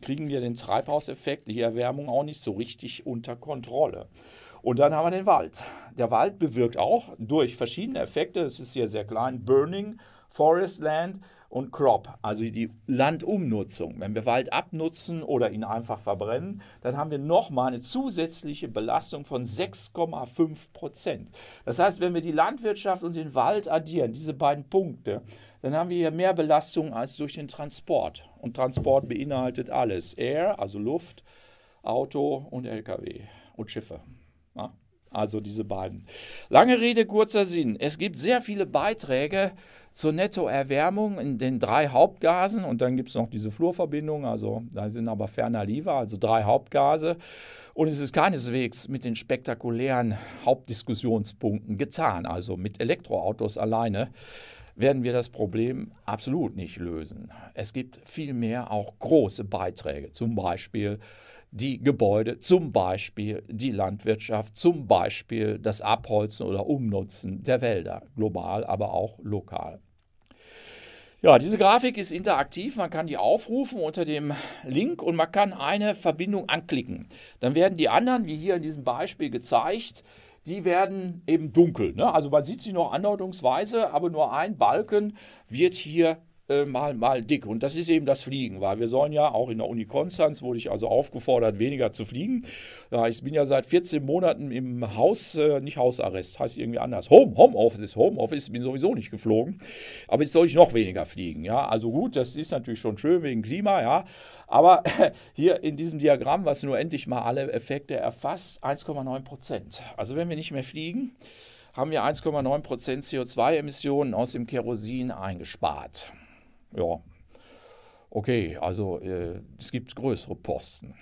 [SPEAKER 1] kriegen wir den Treibhauseffekt, die Erwärmung auch nicht so richtig unter Kontrolle. Und dann haben wir den Wald. Der Wald bewirkt auch durch verschiedene Effekte, es ist hier sehr klein, Burning, Forest Land und Crop, also die Landumnutzung. Wenn wir Wald abnutzen oder ihn einfach verbrennen, dann haben wir nochmal eine zusätzliche Belastung von 6,5 Prozent. Das heißt, wenn wir die Landwirtschaft und den Wald addieren, diese beiden Punkte, dann haben wir hier mehr Belastung als durch den Transport. Und Transport beinhaltet alles. Air, also Luft, Auto und Lkw und Schiffe. Ja, also diese beiden. Lange Rede, kurzer Sinn. Es gibt sehr viele Beiträge zur Nettoerwärmung in den drei Hauptgasen und dann gibt es noch diese Flurverbindung, also da sind aber ferner lieber, also drei Hauptgase. Und es ist keineswegs mit den spektakulären Hauptdiskussionspunkten getan. Also mit Elektroautos alleine werden wir das Problem absolut nicht lösen. Es gibt vielmehr auch große Beiträge, zum Beispiel die Gebäude, zum Beispiel die Landwirtschaft, zum Beispiel das Abholzen oder Umnutzen der Wälder, global, aber auch lokal. Ja, diese Grafik ist interaktiv. Man kann die aufrufen unter dem Link und man kann eine Verbindung anklicken. Dann werden die anderen, wie hier in diesem Beispiel gezeigt, die werden eben dunkel. Ne? Also man sieht sie noch andeutungsweise, aber nur ein Balken wird hier äh, mal, mal dick. Und das ist eben das Fliegen, weil wir sollen ja auch in der Uni Konstanz, wurde ich also aufgefordert, weniger zu fliegen. Ja, ich bin ja seit 14 Monaten im Haus, äh, nicht Hausarrest, heißt irgendwie anders. Home, Homeoffice, Homeoffice, bin sowieso nicht geflogen. Aber jetzt soll ich noch weniger fliegen. Ja, also gut, das ist natürlich schon schön wegen Klima, ja. Aber hier in diesem Diagramm, was nur endlich mal alle Effekte erfasst, 1,9 Prozent. Also wenn wir nicht mehr fliegen, haben wir 1,9 Prozent CO2-Emissionen aus dem Kerosin eingespart ja, okay, also äh, es gibt größere Posten.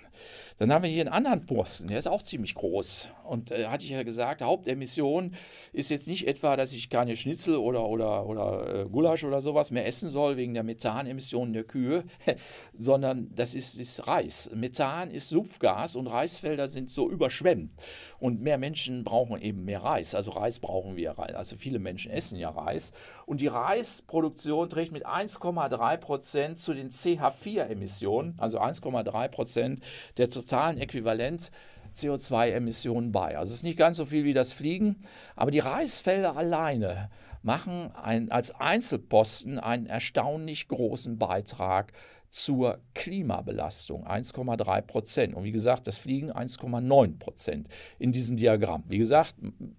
[SPEAKER 1] Dann haben wir hier einen anderen Posten, der ist auch ziemlich groß. Und äh, hatte ich ja gesagt, Hauptemission ist jetzt nicht etwa, dass ich keine Schnitzel oder, oder, oder äh, Gulasch oder sowas mehr essen soll wegen der Methanemissionen der Kühe, sondern das ist, ist Reis. Methan ist Sumpfgas und Reisfelder sind so überschwemmt. Und mehr Menschen brauchen eben mehr Reis. Also Reis brauchen wir. Also viele Menschen essen ja Reis. Und die Reisproduktion trägt mit 1,3 Prozent zu den CH4-Emissionen, also 1,3 Prozent der totalen Äquivalenz CO2-Emissionen bei. Also es ist nicht ganz so viel wie das Fliegen, aber die Reisfelder alleine machen ein, als Einzelposten einen erstaunlich großen Beitrag zur Klimabelastung 1,3 Prozent. Und wie gesagt, das Fliegen 1,9 Prozent in diesem Diagramm. Wie gesagt,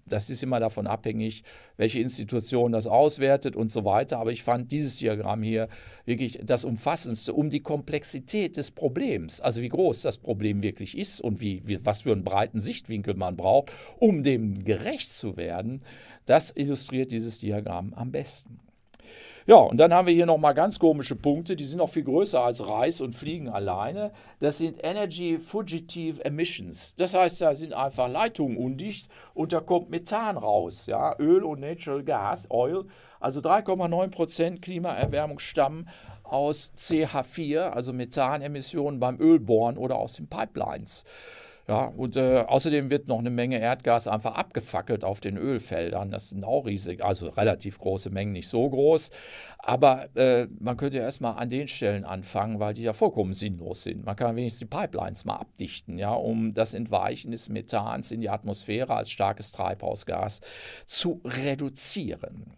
[SPEAKER 1] das ist immer davon abhängig, welche Institution das auswertet und so weiter. Aber ich fand dieses Diagramm hier wirklich das umfassendste, um die Komplexität des Problems, also wie groß das Problem wirklich ist und wie, wie was für einen breiten Sichtwinkel man braucht, um dem gerecht zu werden. Das illustriert dieses Diagramm am besten. Ja, und dann haben wir hier nochmal ganz komische Punkte, die sind noch viel größer als Reis und Fliegen alleine. Das sind Energy Fugitive Emissions. Das heißt, da sind einfach Leitungen undicht und da kommt Methan raus, ja, Öl und Natural Gas, Oil. Also 3,9 Prozent Klimaerwärmung stammen aus CH4, also Methanemissionen beim Ölbohren oder aus den Pipelines. Ja, und äh, außerdem wird noch eine Menge Erdgas einfach abgefackelt auf den Ölfeldern. Das sind auch riesig, also relativ große Mengen, nicht so groß. Aber äh, man könnte ja erstmal an den Stellen anfangen, weil die ja vollkommen sinnlos sind. Man kann wenigstens die Pipelines mal abdichten, ja, um das Entweichen des Methans in die Atmosphäre als starkes Treibhausgas zu reduzieren.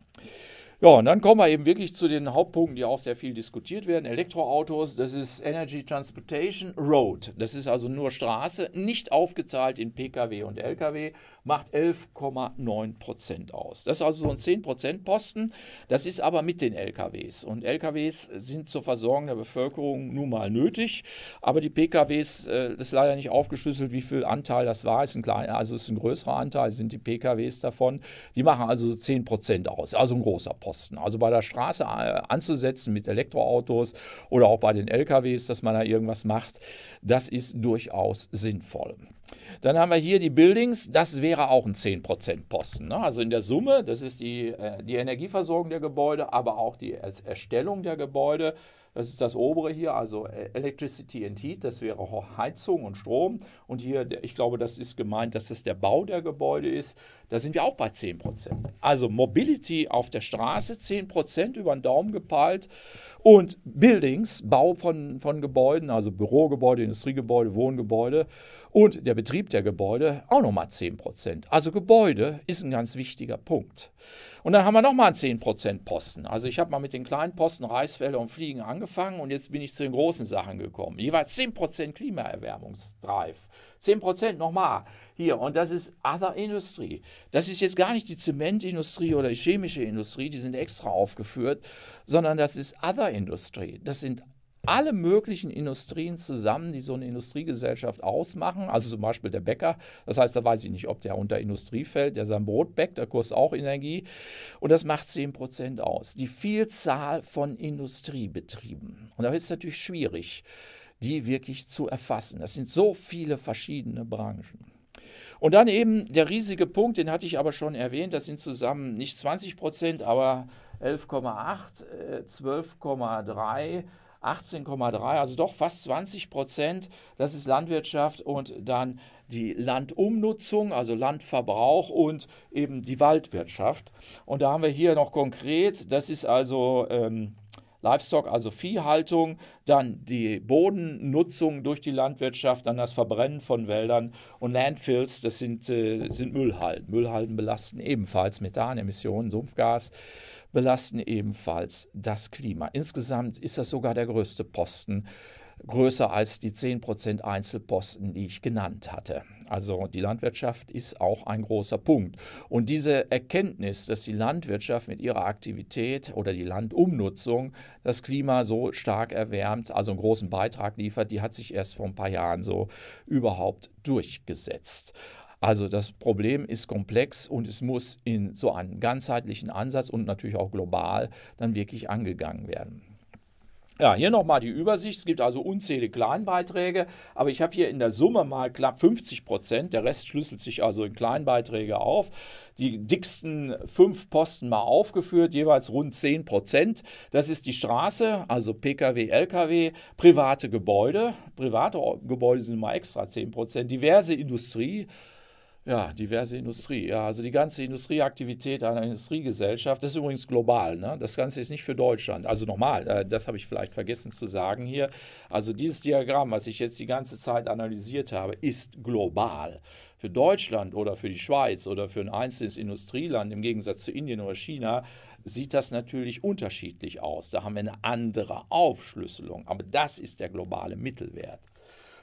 [SPEAKER 1] Ja, und dann kommen wir eben wirklich zu den Hauptpunkten, die auch sehr viel diskutiert werden. Elektroautos, das ist Energy Transportation Road. Das ist also nur Straße, nicht aufgezahlt in Pkw und Lkw macht 11,9 Prozent aus. Das ist also so ein 10 Prozent Posten. Das ist aber mit den LKWs. Und LKWs sind zur Versorgung der Bevölkerung nun mal nötig. Aber die PKWs, äh, das ist leider nicht aufgeschlüsselt, wie viel Anteil das war. Ist ein kleiner, also ist ein größerer Anteil, sind die PKWs davon. Die machen also so 10 Prozent aus. Also ein großer Posten. Also bei der Straße äh, anzusetzen mit Elektroautos oder auch bei den LKWs, dass man da irgendwas macht, das ist durchaus sinnvoll. Dann haben wir hier die Buildings, das wäre auch ein 10%-Posten. Ne? Also in der Summe, das ist die, äh, die Energieversorgung der Gebäude, aber auch die Erstellung der Gebäude. Das ist das obere hier, also e-, Electricity and Heat, das wäre Heizung und Strom. Und hier, ich glaube, das ist gemeint, dass das der Bau der Gebäude ist. Da sind wir auch bei 10 Prozent. Also Mobility auf der Straße 10 Prozent über den Daumen gepeilt. Und Buildings, Bau von, von Gebäuden, also Bürogebäude, Industriegebäude, Wohngebäude und der Betrieb der Gebäude auch nochmal 10 Prozent. Also Gebäude ist ein ganz wichtiger Punkt. Und dann haben wir nochmal einen 10 Prozent Posten. Also ich habe mal mit den kleinen Posten Reisfelder und Fliegen angefangen und jetzt bin ich zu den großen Sachen gekommen. Jeweils 10 Prozent Klimaerwärmungsdrive. 10 Prozent nochmal hier. Und das ist Other Industry. Das ist jetzt gar nicht die Zementindustrie oder die chemische Industrie, die sind extra aufgeführt, sondern das ist Other Industry. Das sind alle möglichen Industrien zusammen, die so eine Industriegesellschaft ausmachen. Also zum Beispiel der Bäcker. Das heißt, da weiß ich nicht, ob der unter Industrie fällt, der sein Brot bäckt, der kostet auch Energie. Und das macht 10 Prozent aus. Die Vielzahl von Industriebetrieben. Und da ist es natürlich schwierig die wirklich zu erfassen. Das sind so viele verschiedene Branchen. Und dann eben der riesige Punkt, den hatte ich aber schon erwähnt, das sind zusammen nicht 20 Prozent, aber 11,8, 12,3, 18,3, also doch fast 20 Prozent. Das ist Landwirtschaft und dann die Landumnutzung, also Landverbrauch und eben die Waldwirtschaft. Und da haben wir hier noch konkret, das ist also ähm, Livestock, also Viehhaltung, dann die Bodennutzung durch die Landwirtschaft, dann das Verbrennen von Wäldern und Landfills, das sind, äh, sind Müllhalden. Müllhalden belasten ebenfalls Methanemissionen, Sumpfgas belasten ebenfalls das Klima. Insgesamt ist das sogar der größte Posten, größer als die 10% Einzelposten, die ich genannt hatte. Also die Landwirtschaft ist auch ein großer Punkt. Und diese Erkenntnis, dass die Landwirtschaft mit ihrer Aktivität oder die Landumnutzung das Klima so stark erwärmt, also einen großen Beitrag liefert, die hat sich erst vor ein paar Jahren so überhaupt durchgesetzt. Also das Problem ist komplex und es muss in so einem ganzheitlichen Ansatz und natürlich auch global dann wirklich angegangen werden. Ja, hier nochmal die Übersicht. Es gibt also unzählige Kleinbeiträge, aber ich habe hier in der Summe mal knapp 50 Prozent. Der Rest schlüsselt sich also in Kleinbeiträge auf. Die dicksten fünf Posten mal aufgeführt, jeweils rund 10 Prozent. Das ist die Straße, also Pkw, Lkw, private Gebäude. Private Gebäude sind mal extra 10 Prozent. Diverse Industrie. Ja, diverse Industrie. Ja, also die ganze Industrieaktivität einer Industriegesellschaft, das ist übrigens global. Ne? Das Ganze ist nicht für Deutschland. Also nochmal, äh, das habe ich vielleicht vergessen zu sagen hier. Also dieses Diagramm, was ich jetzt die ganze Zeit analysiert habe, ist global. Für Deutschland oder für die Schweiz oder für ein einzelnes Industrieland im Gegensatz zu Indien oder China sieht das natürlich unterschiedlich aus. Da haben wir eine andere Aufschlüsselung. Aber das ist der globale Mittelwert.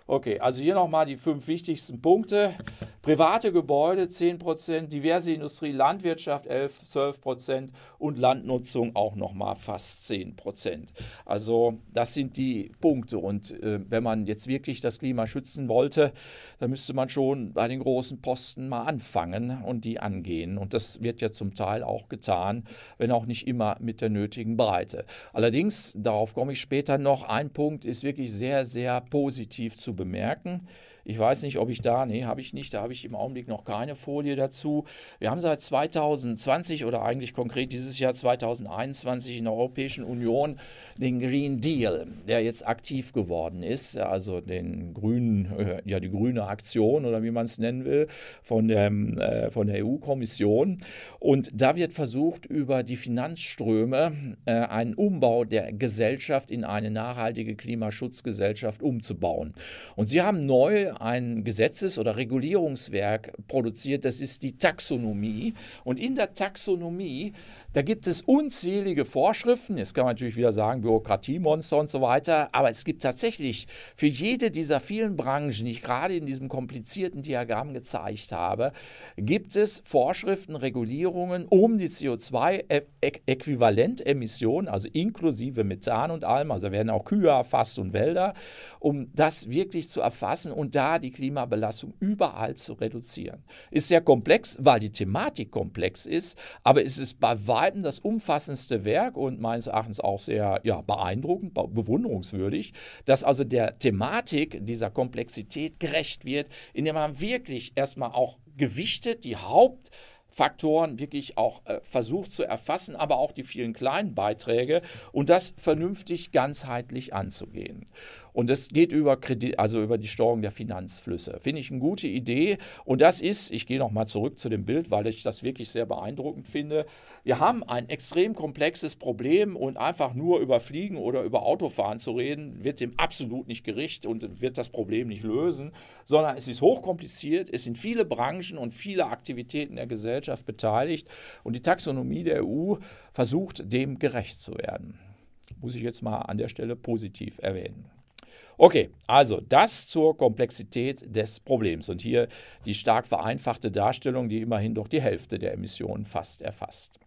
[SPEAKER 1] Okay, also hier nochmal die fünf wichtigsten Punkte. Private Gebäude 10%, diverse Industrie, Landwirtschaft 11, 12% und Landnutzung auch nochmal fast 10%. Also das sind die Punkte. Und äh, wenn man jetzt wirklich das Klima schützen wollte, dann müsste man schon bei den großen Posten mal anfangen und die angehen. Und das wird ja zum Teil auch getan, wenn auch nicht immer mit der nötigen Breite. Allerdings, darauf komme ich später noch, ein Punkt ist wirklich sehr, sehr positiv zu bemerken. Ich weiß nicht, ob ich da, nee, habe ich nicht, da habe ich im Augenblick noch keine Folie dazu. Wir haben seit 2020 oder eigentlich konkret dieses Jahr 2021 in der Europäischen Union den Green Deal, der jetzt aktiv geworden ist, also den grünen, äh, ja die grüne Aktion oder wie man es nennen will, von der, äh, von der EU-Kommission. Und da wird versucht, über die Finanzströme äh, einen Umbau der Gesellschaft in eine nachhaltige Klimaschutzgesellschaft umzubauen. Und sie haben neu ein Gesetzes- oder Regulierungswerk produziert, das ist die Taxonomie. Und in der Taxonomie, da gibt es unzählige Vorschriften. Jetzt kann man natürlich wieder sagen, Bürokratiemonster und so weiter. Aber es gibt tatsächlich für jede dieser vielen Branchen, die ich gerade in diesem komplizierten Diagramm gezeigt habe, gibt es Vorschriften, Regulierungen, um die CO2-Äquivalentemissionen, also inklusive Methan und allem, also werden auch Kühe erfasst und Wälder, um das wirklich zu erfassen und da die Klimabelastung überall zu reduzieren. Ist sehr komplex, weil die Thematik komplex ist, aber es ist bei weitem das umfassendste Werk und meines Erachtens auch sehr ja, beeindruckend, bewunderungswürdig, dass also der Thematik dieser Komplexität gerecht wird, indem man wirklich erstmal auch gewichtet die Haupt Faktoren wirklich auch äh, versucht zu erfassen, aber auch die vielen kleinen Beiträge und das vernünftig ganzheitlich anzugehen. Und das geht über Kredit, also über die Steuerung der Finanzflüsse. Finde ich eine gute Idee. Und das ist, ich gehe nochmal zurück zu dem Bild, weil ich das wirklich sehr beeindruckend finde. Wir haben ein extrem komplexes Problem und einfach nur über Fliegen oder über Autofahren zu reden, wird dem absolut nicht gerecht und wird das Problem nicht lösen, sondern es ist hochkompliziert. Es sind viele Branchen und viele Aktivitäten der Gesellschaft beteiligt. Und die Taxonomie der EU versucht, dem gerecht zu werden. Muss ich jetzt mal an der Stelle positiv erwähnen. Okay, also das zur Komplexität des Problems. Und hier die stark vereinfachte Darstellung, die immerhin doch die Hälfte der Emissionen fast erfasst.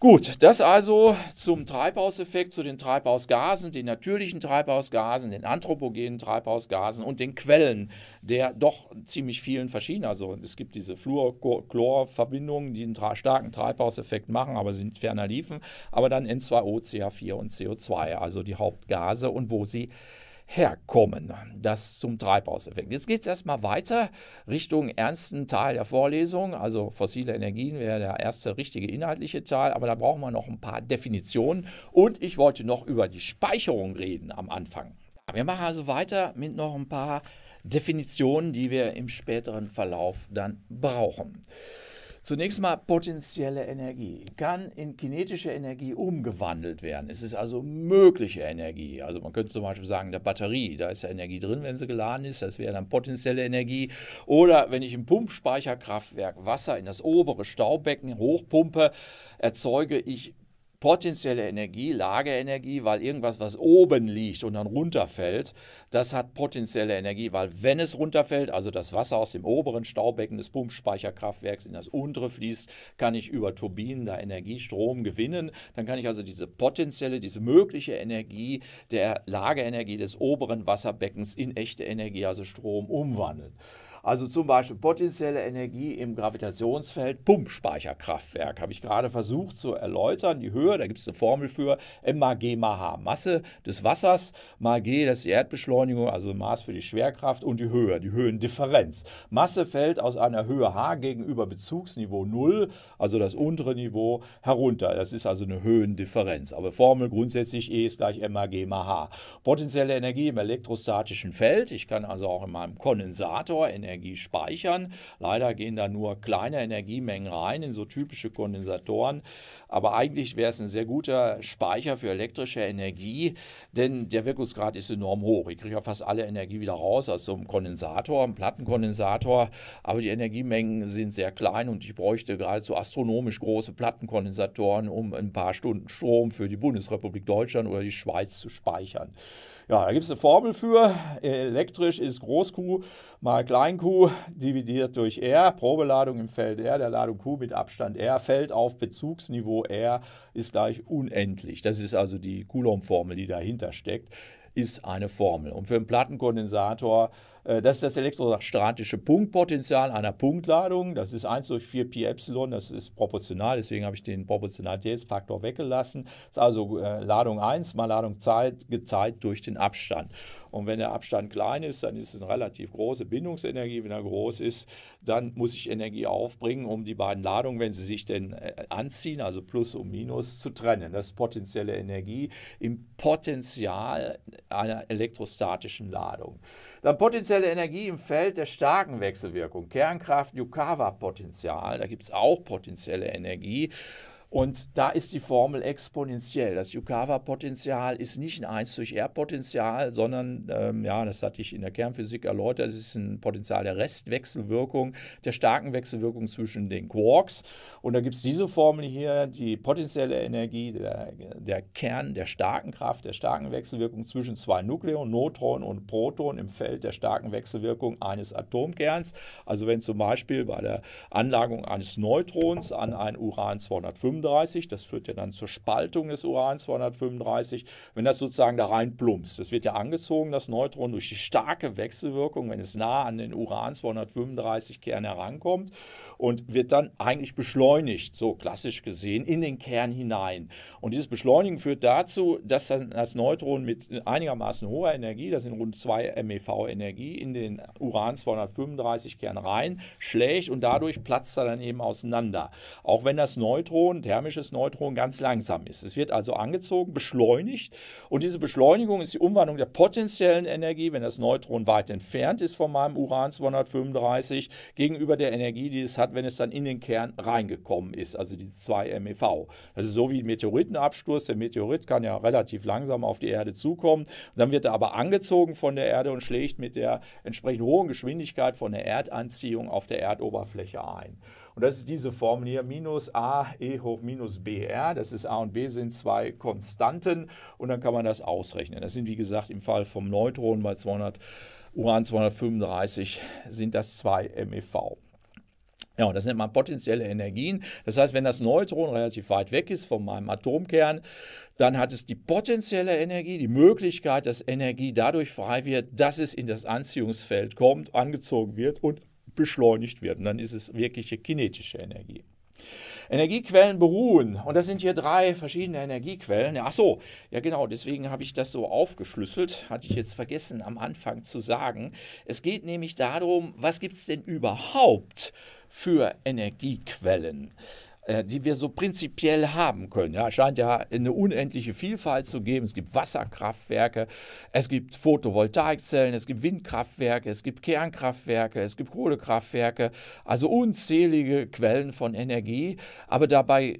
[SPEAKER 1] Gut, das also zum Treibhauseffekt, zu den Treibhausgasen, den natürlichen Treibhausgasen, den anthropogenen Treibhausgasen und den Quellen der doch ziemlich vielen verschiedenen. Also es gibt diese Fluor-Chlor-Verbindungen, die einen starken Treibhauseffekt machen, aber sind ferner liefen. aber dann N2O, CH4 und CO2, also die Hauptgase und wo sie herkommen. Das zum Treibhauseffekt. Jetzt geht es erstmal weiter Richtung ernsten Teil der Vorlesung. Also fossile Energien wäre der erste richtige inhaltliche Teil, aber da brauchen wir noch ein paar Definitionen. Und ich wollte noch über die Speicherung reden am Anfang. Wir machen also weiter mit noch ein paar Definitionen, die wir im späteren Verlauf dann brauchen. Zunächst mal potenzielle Energie kann in kinetische Energie umgewandelt werden. Es ist also mögliche Energie. Also man könnte zum Beispiel sagen, der Batterie, da ist ja Energie drin, wenn sie geladen ist, das wäre dann potenzielle Energie. Oder wenn ich im Pumpspeicherkraftwerk Wasser in das obere Staubecken hochpumpe, erzeuge ich Potenzielle Energie, Lagerenergie, weil irgendwas, was oben liegt und dann runterfällt, das hat potenzielle Energie, weil wenn es runterfällt, also das Wasser aus dem oberen Staubecken des Pumpspeicherkraftwerks in das untere fließt, kann ich über Turbinen da Energiestrom gewinnen. Dann kann ich also diese potenzielle, diese mögliche Energie der Lagerenergie des oberen Wasserbeckens in echte Energie, also Strom, umwandeln. Also zum Beispiel potenzielle Energie im Gravitationsfeld Pumpspeicherkraftwerk. Habe ich gerade versucht zu erläutern, die Höhe, da gibt es eine Formel für MAG mal H, Masse des Wassers, mal G, das ist die Erdbeschleunigung, also Maß für die Schwerkraft und die Höhe, die Höhendifferenz. Masse fällt aus einer Höhe H gegenüber Bezugsniveau 0, also das untere Niveau, herunter. Das ist also eine Höhendifferenz. Aber Formel grundsätzlich E ist gleich MAG mal H. Potenzielle Energie im elektrostatischen Feld. Ich kann also auch in meinem Kondensator Energie Energie speichern. Leider gehen da nur kleine Energiemengen rein in so typische Kondensatoren. Aber eigentlich wäre es ein sehr guter Speicher für elektrische Energie, denn der Wirkungsgrad ist enorm hoch. Ich kriege ja fast alle Energie wieder raus aus so einem Kondensator, einem Plattenkondensator. Aber die Energiemengen sind sehr klein und ich bräuchte geradezu astronomisch große Plattenkondensatoren, um ein paar Stunden Strom für die Bundesrepublik Deutschland oder die Schweiz zu speichern. Ja, da gibt es eine Formel für. Elektrisch ist Groß Q mal Klein Ladung Q dividiert durch R, Probeladung im Feld R, der Ladung Q mit Abstand R, Feld auf Bezugsniveau R ist gleich unendlich. Das ist also die Coulomb-Formel, die dahinter steckt ist eine Formel. Und für einen Plattenkondensator, äh, das ist das elektrostatische Punktpotenzial einer Punktladung. Das ist 1 durch 4 Pi Epsilon, das ist proportional, deswegen habe ich den Proportionalitätsfaktor weggelassen. Das ist also äh, Ladung 1 mal Ladung Zeit gezeigt durch den Abstand. Und wenn der Abstand klein ist, dann ist es eine relativ große Bindungsenergie. Wenn er groß ist, dann muss ich Energie aufbringen, um die beiden Ladungen, wenn sie sich denn äh, anziehen, also Plus und Minus, zu trennen. Das ist potenzielle Energie im Potenzial einer elektrostatischen Ladung. Dann potenzielle Energie im Feld der starken Wechselwirkung. Kernkraft, Yukawa-Potenzial, da gibt es auch potenzielle Energie. Und da ist die Formel exponentiell. Das Yukawa-Potential ist nicht ein 1 durch R-Potential, sondern, ähm, ja, das hatte ich in der Kernphysik erläutert, es ist ein Potential der Restwechselwirkung, der starken Wechselwirkung zwischen den Quarks. Und da gibt es diese Formel hier, die potenzielle Energie, der, der Kern der starken Kraft, der starken Wechselwirkung zwischen zwei Nukleon, Neutron und Proton im Feld der starken Wechselwirkung eines Atomkerns. Also wenn zum Beispiel bei der Anlagung eines Neutrons an ein Uran 250 235. Das führt ja dann zur Spaltung des Uran 235, wenn das sozusagen da rein plumpst. Das wird ja angezogen, das Neutron, durch die starke Wechselwirkung, wenn es nah an den Uran 235 Kern herankommt und wird dann eigentlich beschleunigt, so klassisch gesehen, in den Kern hinein. Und dieses Beschleunigen führt dazu, dass dann das Neutron mit einigermaßen hoher Energie, das sind rund 2 MeV Energie, in den Uran 235 Kern rein schlägt und dadurch platzt er dann eben auseinander. Auch wenn das Neutron thermisches Neutron ganz langsam ist. Es wird also angezogen, beschleunigt und diese Beschleunigung ist die Umwandlung der potenziellen Energie, wenn das Neutron weit entfernt ist von meinem Uran 235, gegenüber der Energie, die es hat, wenn es dann in den Kern reingekommen ist, also die 2 MeV. Also so wie ein Meteoritenabsturz. Der Meteorit kann ja relativ langsam auf die Erde zukommen. dann wird er aber angezogen von der Erde und schlägt mit der entsprechend hohen Geschwindigkeit von der Erdanziehung auf der Erdoberfläche ein. Und das ist diese Formel hier, minus a e hoch minus br. Das ist a und b sind zwei Konstanten und dann kann man das ausrechnen. Das sind, wie gesagt, im Fall vom Neutron bei 200, Uran 235 sind das 2 MeV. Ja, und das nennt man potenzielle Energien. Das heißt, wenn das Neutron relativ weit weg ist von meinem Atomkern, dann hat es die potenzielle Energie, die Möglichkeit, dass Energie dadurch frei wird, dass es in das Anziehungsfeld kommt, angezogen wird und beschleunigt werden. Dann ist es wirkliche kinetische Energie. Energiequellen beruhen. Und das sind hier drei verschiedene Energiequellen. Ja, ach so, ja genau, deswegen habe ich das so aufgeschlüsselt. Hatte ich jetzt vergessen am Anfang zu sagen. Es geht nämlich darum, was gibt es denn überhaupt für Energiequellen? Äh, die wir so prinzipiell haben können. Ja, es scheint ja eine unendliche Vielfalt zu geben. Es gibt Wasserkraftwerke, es gibt Photovoltaikzellen, es gibt Windkraftwerke, es gibt Kernkraftwerke, es gibt Kohlekraftwerke, also unzählige Quellen von Energie. Aber dabei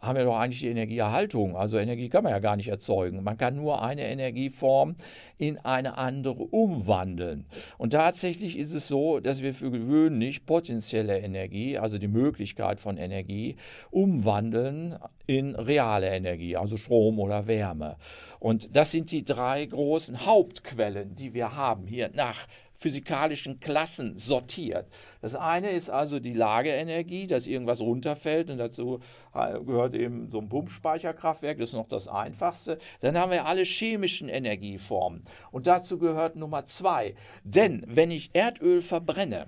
[SPEAKER 1] haben wir doch eigentlich die Energieerhaltung. Also Energie kann man ja gar nicht erzeugen. Man kann nur eine Energieform in eine andere umwandeln. Und tatsächlich ist es so, dass wir für gewöhnlich potenzielle Energie, also die Möglichkeit von Energie, umwandeln in reale Energie, also Strom oder Wärme. Und das sind die drei großen Hauptquellen, die wir haben hier nach physikalischen Klassen sortiert. Das eine ist also die Lageenergie, dass irgendwas runterfällt und dazu äh, gehört eben so ein Pumpspeicherkraftwerk, das ist noch das einfachste. Dann haben wir alle chemischen Energieformen und dazu gehört Nummer zwei. Denn wenn ich Erdöl verbrenne,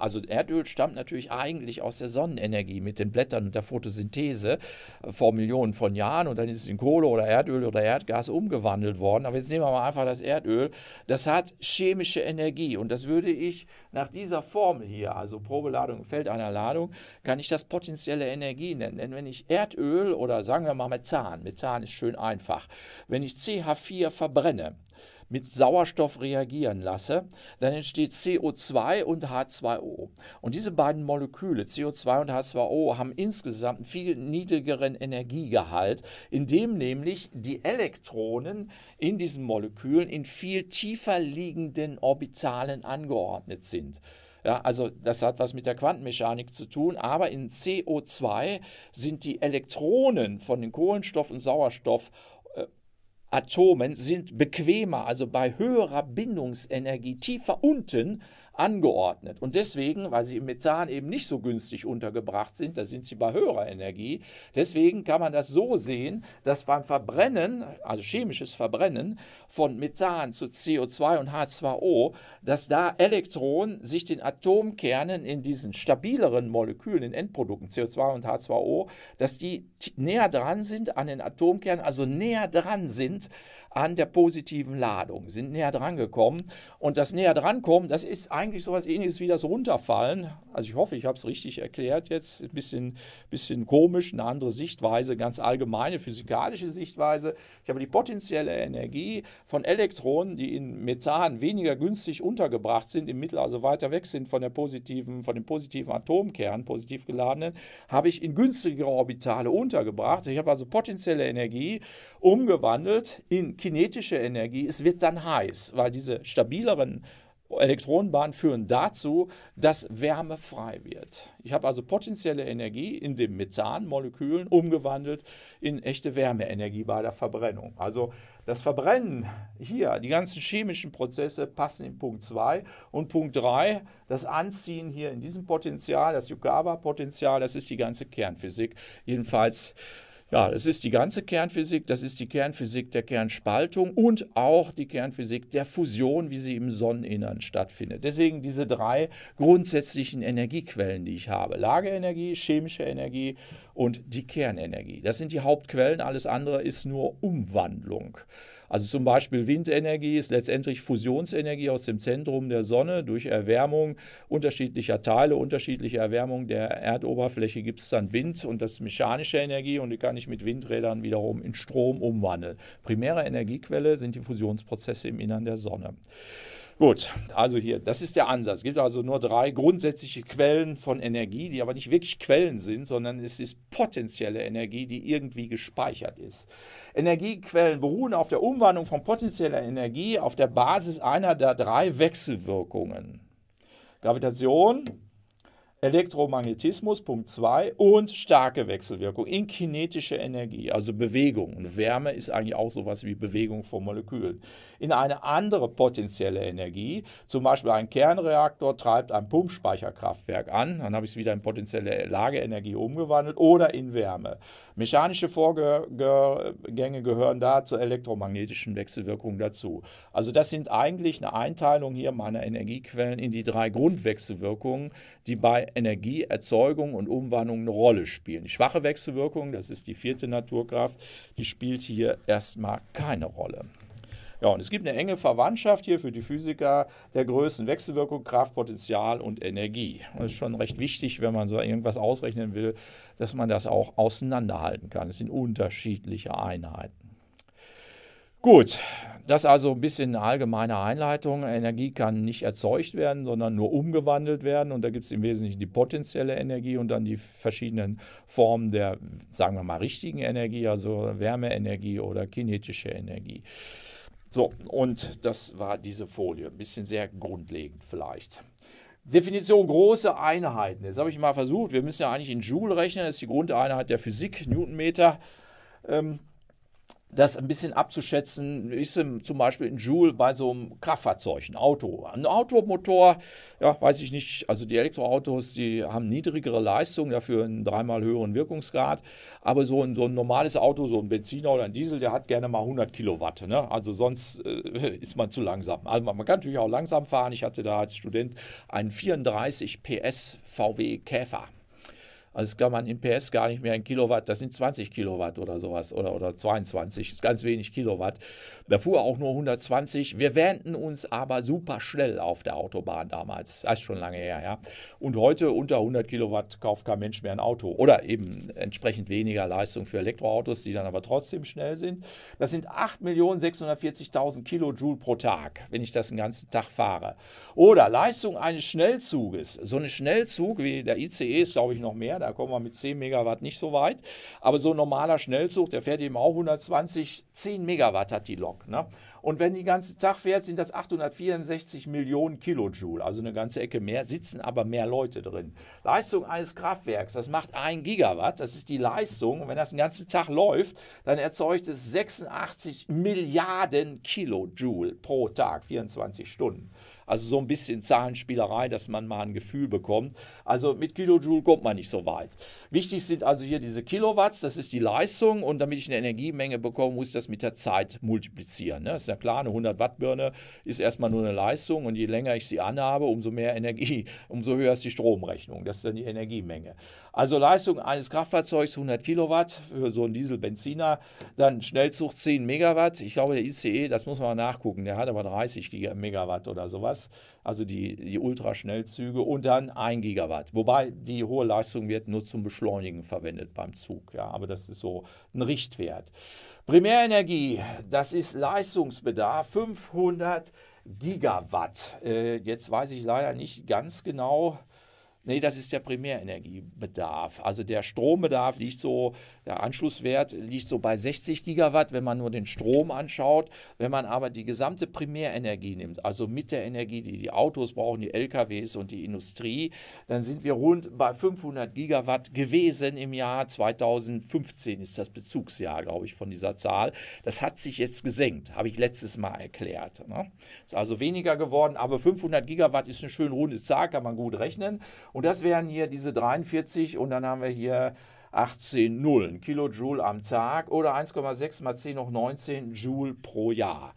[SPEAKER 1] also Erdöl stammt natürlich eigentlich aus der Sonnenenergie mit den Blättern und der Photosynthese äh, vor Millionen von Jahren und dann ist es in Kohle oder Erdöl oder Erdgas umgewandelt worden. Aber jetzt nehmen wir mal einfach das Erdöl. Das hat chemische Energie und das würde ich nach dieser Formel hier, also Probeladung, Feld einer Ladung, kann ich das potenzielle Energie nennen. Denn wenn ich Erdöl oder sagen wir mal Methan, Methan ist schön einfach, wenn ich CH4 verbrenne, mit Sauerstoff reagieren lasse, dann entsteht CO2 und H2O. Und diese beiden Moleküle, CO2 und H2O, haben insgesamt einen viel niedrigeren Energiegehalt, indem nämlich die Elektronen in diesen Molekülen in viel tiefer liegenden Orbitalen angeordnet sind. Ja, also das hat was mit der Quantenmechanik zu tun, aber in CO2 sind die Elektronen von den Kohlenstoff und Sauerstoff Atomen sind bequemer, also bei höherer Bindungsenergie tiefer unten angeordnet. Und deswegen, weil sie im Methan eben nicht so günstig untergebracht sind, da sind sie bei höherer Energie, deswegen kann man das so sehen, dass beim Verbrennen, also chemisches Verbrennen von Methan zu CO2 und H2O, dass da Elektronen sich den Atomkernen in diesen stabileren Molekülen, in Endprodukten CO2 und H2O, dass die näher dran sind an den Atomkernen, also näher dran sind an der positiven Ladung, sind näher dran gekommen. Und das näher dran kommen, das ist eigentlich so etwas ähnliches wie das Runterfallen. Also ich hoffe, ich habe es richtig erklärt jetzt. Ein bisschen, bisschen komisch, eine andere Sichtweise, ganz allgemeine physikalische Sichtweise. Ich habe die potenzielle Energie von Elektronen, die in Methan weniger günstig untergebracht sind, im Mittel also weiter weg sind von, der positiven, von dem positiven Atomkern, positiv geladenen, habe ich in günstigere Orbitale untergebracht. Ich habe also potenzielle Energie umgewandelt in kinetische Energie, es wird dann heiß, weil diese stabileren Elektronenbahnen führen dazu, dass Wärme frei wird. Ich habe also potenzielle Energie in den Methanmolekülen umgewandelt in echte Wärmeenergie bei der Verbrennung. Also das Verbrennen hier, die ganzen chemischen Prozesse passen in Punkt 2 und Punkt 3, das Anziehen hier in diesem Potenzial, das Yukawa-Potenzial, das ist die ganze Kernphysik. Jedenfalls ja, das ist die ganze Kernphysik, das ist die Kernphysik der Kernspaltung und auch die Kernphysik der Fusion, wie sie im Sonneninnern stattfindet. Deswegen diese drei grundsätzlichen Energiequellen, die ich habe. Lagerenergie, chemische Energie und die Kernenergie. Das sind die Hauptquellen, alles andere ist nur Umwandlung. Also zum Beispiel Windenergie ist letztendlich Fusionsenergie aus dem Zentrum der Sonne durch Erwärmung unterschiedlicher Teile, unterschiedliche Erwärmung der Erdoberfläche gibt es dann Wind und das ist mechanische Energie und die kann ich mit Windrädern wiederum in Strom umwandeln. Primäre Energiequelle sind die Fusionsprozesse im Innern der Sonne. Gut, also hier, das ist der Ansatz. Es gibt also nur drei grundsätzliche Quellen von Energie, die aber nicht wirklich Quellen sind, sondern es ist potenzielle Energie, die irgendwie gespeichert ist. Energiequellen beruhen auf der Umwandlung von potenzieller Energie auf der Basis einer der drei Wechselwirkungen. Gravitation, Elektromagnetismus, Punkt 2, und starke Wechselwirkung in kinetische Energie, also Bewegung. Und Wärme ist eigentlich auch sowas wie Bewegung von Molekülen. In eine andere potenzielle Energie, zum Beispiel ein Kernreaktor treibt ein Pumpspeicherkraftwerk an, dann habe ich es wieder in potenzielle Lageenergie umgewandelt oder in Wärme. Mechanische Vorgänge gehören da zur elektromagnetischen Wechselwirkung dazu. Also das sind eigentlich eine Einteilung hier meiner Energiequellen in die drei Grundwechselwirkungen, die bei Energieerzeugung und Umwandlung eine Rolle spielen. Die schwache Wechselwirkung, das ist die vierte Naturkraft, die spielt hier erstmal keine Rolle. Ja, und es gibt eine enge Verwandtschaft hier für die Physiker der Größen, Wechselwirkung, Kraft, Potenzial und Energie. Und das ist schon recht wichtig, wenn man so irgendwas ausrechnen will, dass man das auch auseinanderhalten kann. Es sind unterschiedliche Einheiten. Gut, das also ein bisschen eine allgemeine Einleitung. Energie kann nicht erzeugt werden, sondern nur umgewandelt werden. Und da gibt es im Wesentlichen die potenzielle Energie und dann die verschiedenen Formen der, sagen wir mal, richtigen Energie, also Wärmeenergie oder kinetische Energie. So, und das war diese Folie. Ein bisschen sehr grundlegend vielleicht. Definition große Einheiten. Jetzt habe ich mal versucht, wir müssen ja eigentlich in Joule rechnen, das ist die Grundeinheit der Physik, Newtonmeter. Ähm, das ein bisschen abzuschätzen ist zum Beispiel ein Joule bei so einem Kraftfahrzeug, ein Auto. Ein Automotor, ja, weiß ich nicht, also die Elektroautos, die haben niedrigere Leistung, dafür einen dreimal höheren Wirkungsgrad. Aber so ein, so ein normales Auto, so ein Benziner oder ein Diesel, der hat gerne mal 100 Kilowatt. Ne? Also sonst äh, ist man zu langsam. Also man, man, kann natürlich auch langsam fahren. Ich hatte da als Student einen 34 PS VW Käfer. Also das kann man in PS gar nicht mehr in Kilowatt, das sind 20 Kilowatt oder sowas oder, oder 22, ist ganz wenig Kilowatt. Da fuhr auch nur 120. Wir wähnten uns aber super schnell auf der Autobahn damals. Das ah, ist schon lange her, ja. Und heute unter 100 Kilowatt kauft kein Mensch mehr ein Auto. Oder eben entsprechend weniger Leistung für Elektroautos, die dann aber trotzdem schnell sind. Das sind 8.640.000 Kilojoule pro Tag, wenn ich das den ganzen Tag fahre. Oder Leistung eines Schnellzuges. So ein Schnellzug wie der ICE ist, glaube ich, noch mehr. Da kommen wir mit 10 Megawatt nicht so weit. Aber so ein normaler Schnellzug, der fährt eben auch 120. 10 Megawatt hat die Lok. Druck. Ne? Und wenn die ganze Tag fährt, sind das 864 Millionen Kilojoule, also eine ganze Ecke mehr, sitzen aber mehr Leute drin. Leistung eines Kraftwerks, das macht ein Gigawatt, das ist die Leistung. Und wenn das den ganzen Tag läuft, dann erzeugt es 86 Milliarden Kilojoule pro Tag, 24 Stunden. Also so ein bisschen Zahlenspielerei, dass man mal ein Gefühl bekommt. Also mit Kilojoule kommt man nicht so weit. Wichtig sind also hier diese Kilowatts, das ist die Leistung und damit ich eine Energiemenge bekomme, muss ich das mit der Zeit multiplizieren. Das ne? ist ja klar, eine 100 Watt Birne ist erstmal nur eine Leistung und je länger ich sie anhabe, umso mehr Energie, umso höher ist die Stromrechnung. Das ist dann die Energiemenge. Also Leistung eines Kraftfahrzeugs 100 Kilowatt für so einen Diesel-Benziner, dann Schnellzug 10 Megawatt. Ich glaube, der ICE, das muss man mal nachgucken, der hat aber 30 Megawatt oder sowas das, also die, die Ultraschnellzüge und dann 1 Gigawatt. Wobei die hohe Leistung wird nur zum Beschleunigen verwendet beim Zug. Ja, aber das ist so ein Richtwert. Primärenergie, das ist Leistungsbedarf 500 Gigawatt. Äh, jetzt weiß ich leider nicht ganz genau, Nee, das ist der Primärenergiebedarf. Also der Strombedarf liegt so, der Anschlusswert liegt so bei 60 Gigawatt, wenn man nur den Strom anschaut. Wenn man aber die gesamte Primärenergie nimmt, also mit der Energie, die die Autos brauchen, die LKWs und die Industrie, dann sind wir rund bei 500 Gigawatt gewesen im Jahr 2015 ist das Bezugsjahr, glaube ich, von dieser Zahl. Das hat sich jetzt gesenkt, habe ich letztes Mal erklärt. Ne? Ist also weniger geworden, aber 500 Gigawatt ist eine schön runde Zahl, kann man gut rechnen. Und das wären hier diese 43 und dann haben wir hier 18 Nullen, Kilojoule am Tag oder 1,6 mal 10 hoch 19 Joule pro Jahr.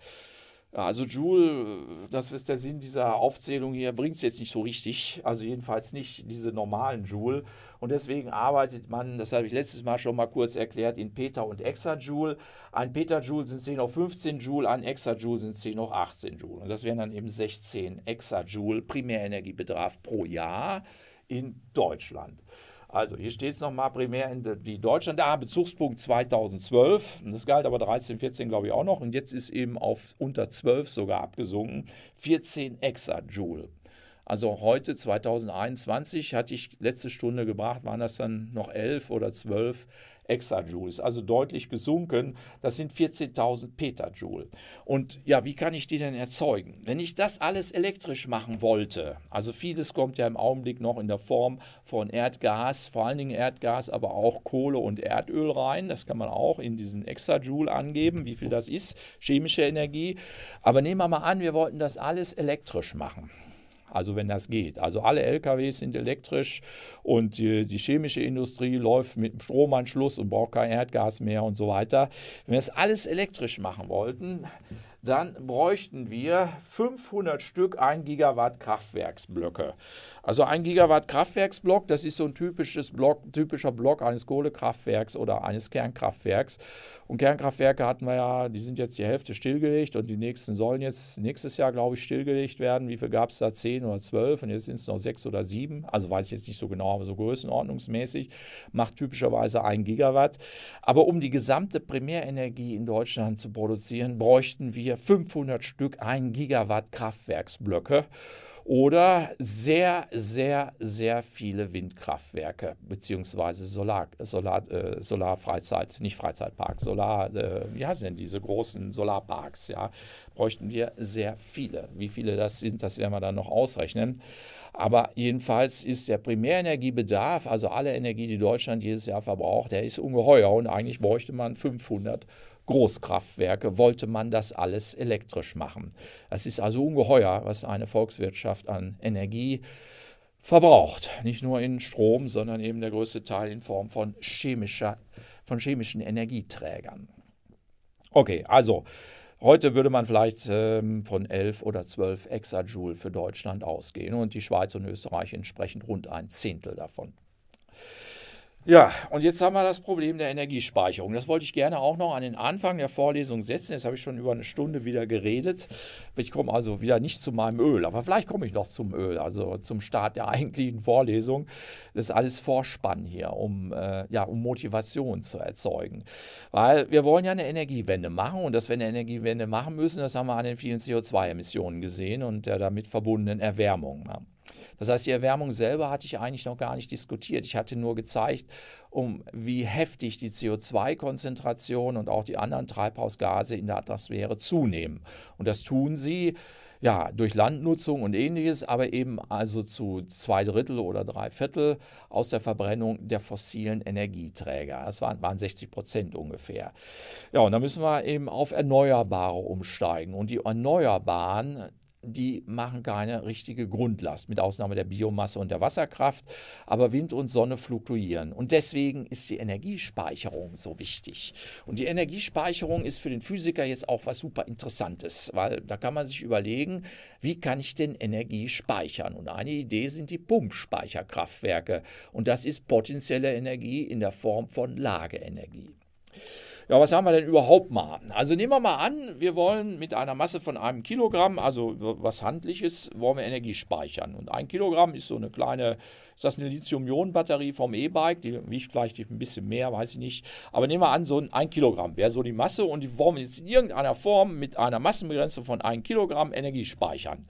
[SPEAKER 1] Also Joule, das ist der Sinn dieser Aufzählung hier, bringt es jetzt nicht so richtig. Also jedenfalls nicht diese normalen Joule. Und deswegen arbeitet man, das habe ich letztes Mal schon mal kurz erklärt, in Peta- und Exajoule. Ein Petajoule sind 10 hoch 15 Joule, ein Exajoule sind 10 hoch 18 Joule. Und das wären dann eben 16 Exajoule Primärenergiebedarf pro Jahr in Deutschland. Also hier steht es nochmal primär in die Deutschland. Ah, Bezugspunkt 2012. Das galt aber 13, 14 glaube ich auch noch. Und jetzt ist eben auf unter 12 sogar abgesunken. 14 Exajoule. Also heute 2021 hatte ich letzte Stunde gebracht, waren das dann noch 11 oder 12 Exajoule ist also deutlich gesunken. Das sind 14.000 Petajoule. Und ja, wie kann ich die denn erzeugen? Wenn ich das alles elektrisch machen wollte, also vieles kommt ja im Augenblick noch in der Form von Erdgas, vor allen Dingen Erdgas, aber auch Kohle und Erdöl rein. Das kann man auch in diesen Exajoule angeben, wie viel das ist, chemische Energie. Aber nehmen wir mal an, wir wollten das alles elektrisch machen. Also wenn das geht. Also alle LKWs sind elektrisch und die, die chemische Industrie läuft mit Stromanschluss und braucht kein Erdgas mehr und so weiter. Wenn wir das alles elektrisch machen wollten, dann bräuchten wir 500 Stück 1 Gigawatt Kraftwerksblöcke. Also 1 Gigawatt Kraftwerksblock, das ist so ein typisches Block, typischer Block eines Kohlekraftwerks oder eines Kernkraftwerks. Und Kernkraftwerke hatten wir ja, die sind jetzt die Hälfte stillgelegt und die nächsten sollen jetzt nächstes Jahr, glaube ich, stillgelegt werden. Wie viel gab es da? Zehn oder zwölf und jetzt sind es noch sechs oder sieben. Also weiß ich jetzt nicht so genau, aber so größenordnungsmäßig. Macht typischerweise 1 Gigawatt. Aber um die gesamte Primärenergie in Deutschland zu produzieren, bräuchten wir hier 500 Stück 1 Gigawatt Kraftwerksblöcke oder sehr, sehr, sehr viele Windkraftwerke beziehungsweise Solar, Solar, äh, Solarfreizeit, nicht Freizeitpark, Solar, äh, wie heißen denn diese großen Solarparks, ja, bräuchten wir sehr viele. Wie viele das sind, das werden wir dann noch ausrechnen. Aber jedenfalls ist der Primärenergiebedarf, also alle Energie, die Deutschland jedes Jahr verbraucht, der ist ungeheuer und eigentlich bräuchte man 500 Großkraftwerke wollte man das alles elektrisch machen. Es ist also ungeheuer, was eine Volkswirtschaft an Energie verbraucht. Nicht nur in Strom, sondern eben der größte Teil in Form von, chemischer, von chemischen Energieträgern. Okay, also heute würde man vielleicht ähm, von 11 oder 12 Exajoule für Deutschland ausgehen und die Schweiz und Österreich entsprechend rund ein Zehntel davon. Ja, und jetzt haben wir das Problem der Energiespeicherung. Das wollte ich gerne auch noch an den Anfang der Vorlesung setzen. Jetzt habe ich schon über eine Stunde wieder geredet. Ich komme also wieder nicht zu meinem Öl, aber vielleicht komme ich noch zum Öl, also zum Start der eigentlichen Vorlesung. Das ist alles Vorspann hier, um, äh, ja, um Motivation zu erzeugen. Weil wir wollen ja eine Energiewende machen und dass wir eine Energiewende machen müssen, das haben wir an den vielen CO2-Emissionen gesehen und der damit verbundenen Erwärmung. Ne? Das heißt, die Erwärmung selber hatte ich eigentlich noch gar nicht diskutiert. Ich hatte nur gezeigt, um wie heftig die CO2-Konzentration und auch die anderen Treibhausgase in der Atmosphäre zunehmen. Und das tun sie ja durch Landnutzung und ähnliches, aber eben also zu zwei Drittel oder drei Viertel aus der Verbrennung der fossilen Energieträger. Das waren, waren 60 Prozent ungefähr. Ja, und da müssen wir eben auf Erneuerbare umsteigen. Und die Erneuerbaren die machen keine richtige Grundlast, mit Ausnahme der Biomasse und der Wasserkraft. Aber Wind und Sonne fluktuieren. Und deswegen ist die Energiespeicherung so wichtig. Und die Energiespeicherung ist für den Physiker jetzt auch was super Interessantes, weil da kann man sich überlegen, wie kann ich denn Energie speichern? Und eine Idee sind die Pumpspeicherkraftwerke. Und das ist potenzielle Energie in der Form von Lageenergie. Ja, was haben wir denn überhaupt mal? Also nehmen wir mal an, wir wollen mit einer Masse von einem Kilogramm, also was handliches, wollen wir Energie speichern. Und ein Kilogramm ist so eine kleine ist das eine Lithium-Ionen-Batterie vom E-Bike, die wiegt vielleicht ein bisschen mehr, weiß ich nicht. Aber nehmen wir an, so ein 1 Kilogramm wäre so die Masse und die wollen wir jetzt in irgendeiner Form mit einer Massenbegrenzung von 1 Kilogramm Energie speichern.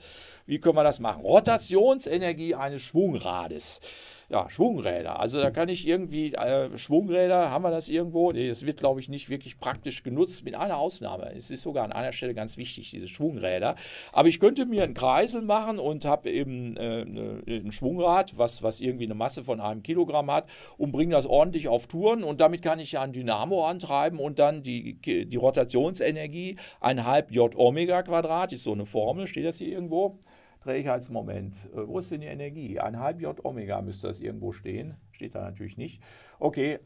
[SPEAKER 1] Wie können wir das machen? Rotationsenergie eines Schwungrades. Ja, Schwungräder. Also da kann ich irgendwie, äh, Schwungräder, haben wir das irgendwo? Nee, das wird, glaube ich, nicht wirklich praktisch genutzt, mit einer Ausnahme. Es ist sogar an einer Stelle ganz wichtig, diese Schwungräder. Aber ich könnte mir einen Kreisel machen und habe eben äh, ne, ein Schwungrad, was, was irgendwie eine Masse von einem Kilogramm hat und bringe das ordentlich auf Touren und damit kann ich ja ein Dynamo antreiben und dann die, die Rotationsenergie, ein halb J Omega Quadrat, ist so eine Formel, steht das hier irgendwo? Trägheitsmoment. Äh, wo ist denn die Energie? Ein halb J Omega müsste das irgendwo stehen. Steht da natürlich nicht. Okay,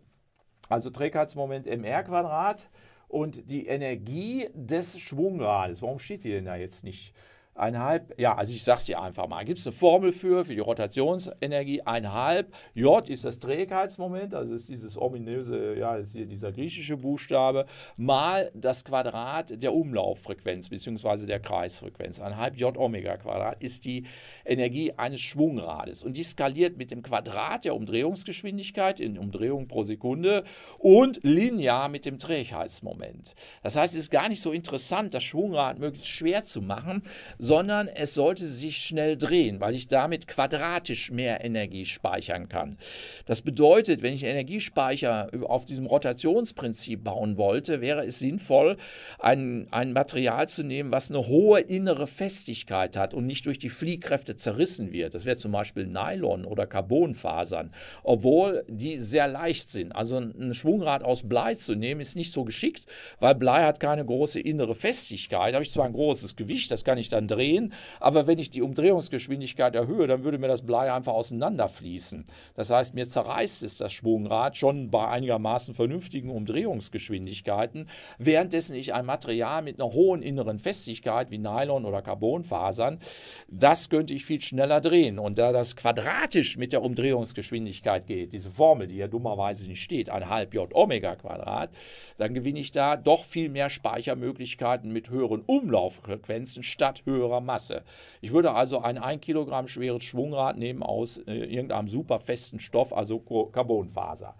[SPEAKER 1] also Trägheitsmoment mr Quadrat und die Energie des Schwungrades. Warum steht die denn da jetzt nicht? Einhalb, ja, also ich sage es dir einfach mal. Gibt es eine Formel für, für die Rotationsenergie? Einhalb. J ist das Trägheitsmoment, also ist dieses ominöse, ja, ist hier dieser griechische Buchstabe, mal das Quadrat der Umlauffrequenz beziehungsweise der Kreisfrequenz. Einhalb J Omega Quadrat ist die Energie eines Schwungrades und die skaliert mit dem Quadrat der Umdrehungsgeschwindigkeit in Umdrehungen pro Sekunde und linear mit dem Trägheitsmoment. Das heißt, es ist gar nicht so interessant, das Schwungrad möglichst schwer zu machen, sondern es sollte sich schnell drehen, weil ich damit quadratisch mehr Energie speichern kann. Das bedeutet, wenn ich Energiespeicher auf diesem Rotationsprinzip bauen wollte, wäre es sinnvoll, ein, ein Material zu nehmen, was eine hohe innere Festigkeit hat und nicht durch die Fliehkräfte zerrissen wird. Das wäre zum Beispiel Nylon oder Carbonfasern, obwohl die sehr leicht sind. Also ein Schwungrad aus Blei zu nehmen, ist nicht so geschickt, weil Blei hat keine große innere Festigkeit. Da habe ich zwar ein großes Gewicht, das kann ich dann drehen, drehen, aber wenn ich die Umdrehungsgeschwindigkeit erhöhe, dann würde mir das Blei einfach auseinanderfließen. Das heißt, mir zerreißt es das Schwungrad schon bei einigermaßen vernünftigen Umdrehungsgeschwindigkeiten, währenddessen ich ein Material mit einer hohen inneren Festigkeit wie Nylon oder Carbonfasern, das könnte ich viel schneller drehen. Und da das quadratisch mit der Umdrehungsgeschwindigkeit geht, diese Formel, die ja dummerweise nicht steht, ein halb J Omega Quadrat, dann gewinne ich da doch viel mehr Speichermöglichkeiten mit höheren Umlauffrequenzen statt höheren höherer Masse. Ich würde also ein 1 Kilogramm schweres Schwungrad nehmen aus äh, irgendeinem super festen Stoff, also Carbonfaser.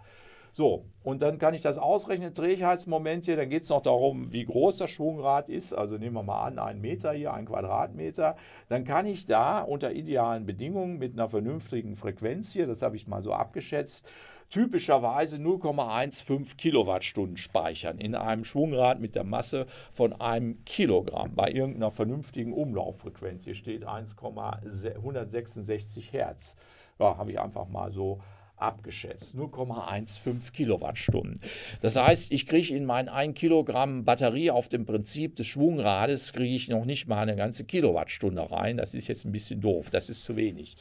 [SPEAKER 1] So, und dann kann ich das ausrechnen, Drehheitsmoment hier, dann geht es noch darum, wie groß das Schwungrad ist, also nehmen wir mal an, ein Meter hier, ein Quadratmeter, dann kann ich da unter idealen Bedingungen mit einer vernünftigen Frequenz hier, das habe ich mal so abgeschätzt, typischerweise 0,15 Kilowattstunden speichern in einem Schwungrad mit der Masse von einem Kilogramm bei irgendeiner vernünftigen Umlauffrequenz. Hier steht 1,166 Hertz. Ja, habe ich einfach mal so abgeschätzt. 0,15 Kilowattstunden. Das heißt, ich kriege in meinen 1 Kilogramm Batterie auf dem Prinzip des Schwungrades, kriege ich noch nicht mal eine ganze Kilowattstunde rein. Das ist jetzt ein bisschen doof. Das ist zu wenig.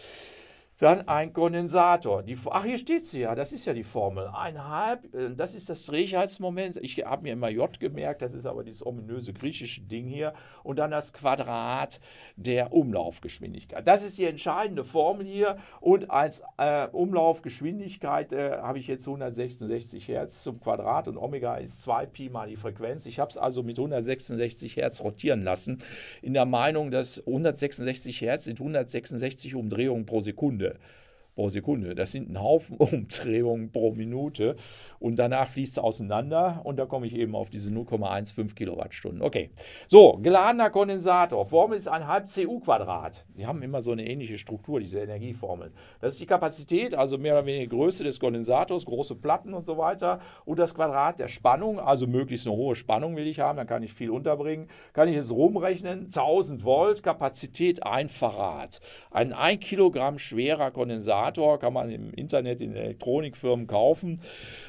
[SPEAKER 1] Dann ein Kondensator. Die, ach, hier steht sie ja, das ist ja die Formel. Einhalb, äh, das ist das Trägheitsmoment. Ich habe mir immer J gemerkt, das ist aber dieses ominöse griechische Ding hier. Und dann das Quadrat der Umlaufgeschwindigkeit. Das ist die entscheidende Formel hier. Und als äh, Umlaufgeschwindigkeit äh, habe ich jetzt 166 Hertz zum Quadrat und Omega ist 2 Pi mal die Frequenz. Ich habe es also mit 166 Hertz rotieren lassen, in der Meinung, dass 166 Hertz sind 166 Umdrehungen pro Sekunde. that pro Sekunde. Das sind ein Haufen Umdrehungen pro Minute und danach fließt es auseinander und da komme ich eben auf diese 0,15 Kilowattstunden. Okay, so, geladener Kondensator. Formel ist ein halb cu Quadrat. Die haben immer so eine ähnliche Struktur, diese Energieformeln. Das ist die Kapazität, also mehr oder weniger Größe des Kondensators, große Platten und so weiter und das Quadrat der Spannung, also möglichst eine hohe Spannung will ich haben, dann kann ich viel unterbringen. Kann ich jetzt rumrechnen, 1000 Volt, Kapazität 1 Farad. Ein 1 Kilogramm schwerer Kondensator Generator, kann man im Internet in Elektronikfirmen kaufen.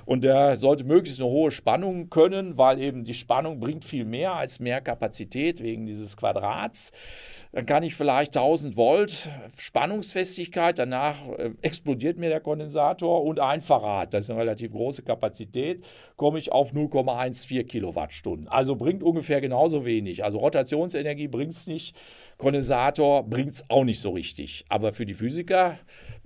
[SPEAKER 1] Und der sollte möglichst eine hohe Spannung können, weil eben die Spannung bringt viel mehr als mehr Kapazität wegen dieses Quadrats. Dann kann ich vielleicht 1000 Volt Spannungsfestigkeit, danach äh, explodiert mir der Kondensator und ein Farad, das ist eine relativ große Kapazität, komme ich auf 0,14 Kilowattstunden. Also bringt ungefähr genauso wenig. Also Rotationsenergie bringt es nicht Kondensator bringt es auch nicht so richtig. Aber für die Physiker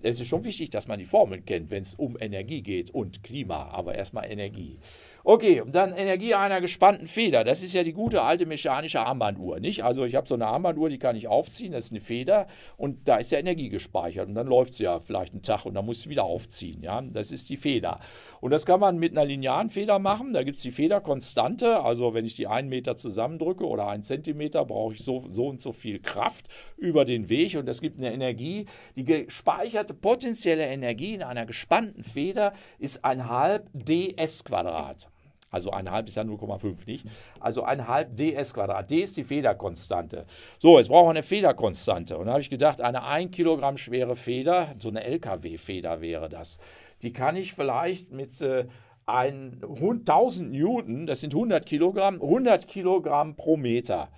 [SPEAKER 1] es ist es schon wichtig, dass man die Formel kennt, wenn es um Energie geht und Klima, aber erstmal Energie. Okay, und dann Energie einer gespannten Feder. Das ist ja die gute alte mechanische Armbanduhr, nicht? Also ich habe so eine Armbanduhr, die kann ich aufziehen, das ist eine Feder und da ist ja Energie gespeichert und dann läuft sie ja vielleicht einen Tag und dann muss sie wieder aufziehen, ja? Das ist die Feder. Und das kann man mit einer linearen Feder machen, da gibt es die Federkonstante, also wenn ich die einen Meter zusammendrücke oder einen Zentimeter, brauche ich so, so und so viel Kraft über den Weg und das gibt eine Energie. Die gespeicherte potenzielle Energie in einer gespannten Feder ist ein halb ds Quadrat. Also ein halb ist ja 0,5 nicht. Mhm. Also ein halb ds Quadrat. d ist die Federkonstante. So, jetzt brauchen wir eine Federkonstante. Und da habe ich gedacht, eine 1 Kilogramm schwere Feder, so eine LKW-Feder wäre das. Die kann ich vielleicht mit äh, ein 1000 Newton, das sind 100 Kilogramm, 100 Kilogramm pro Meter.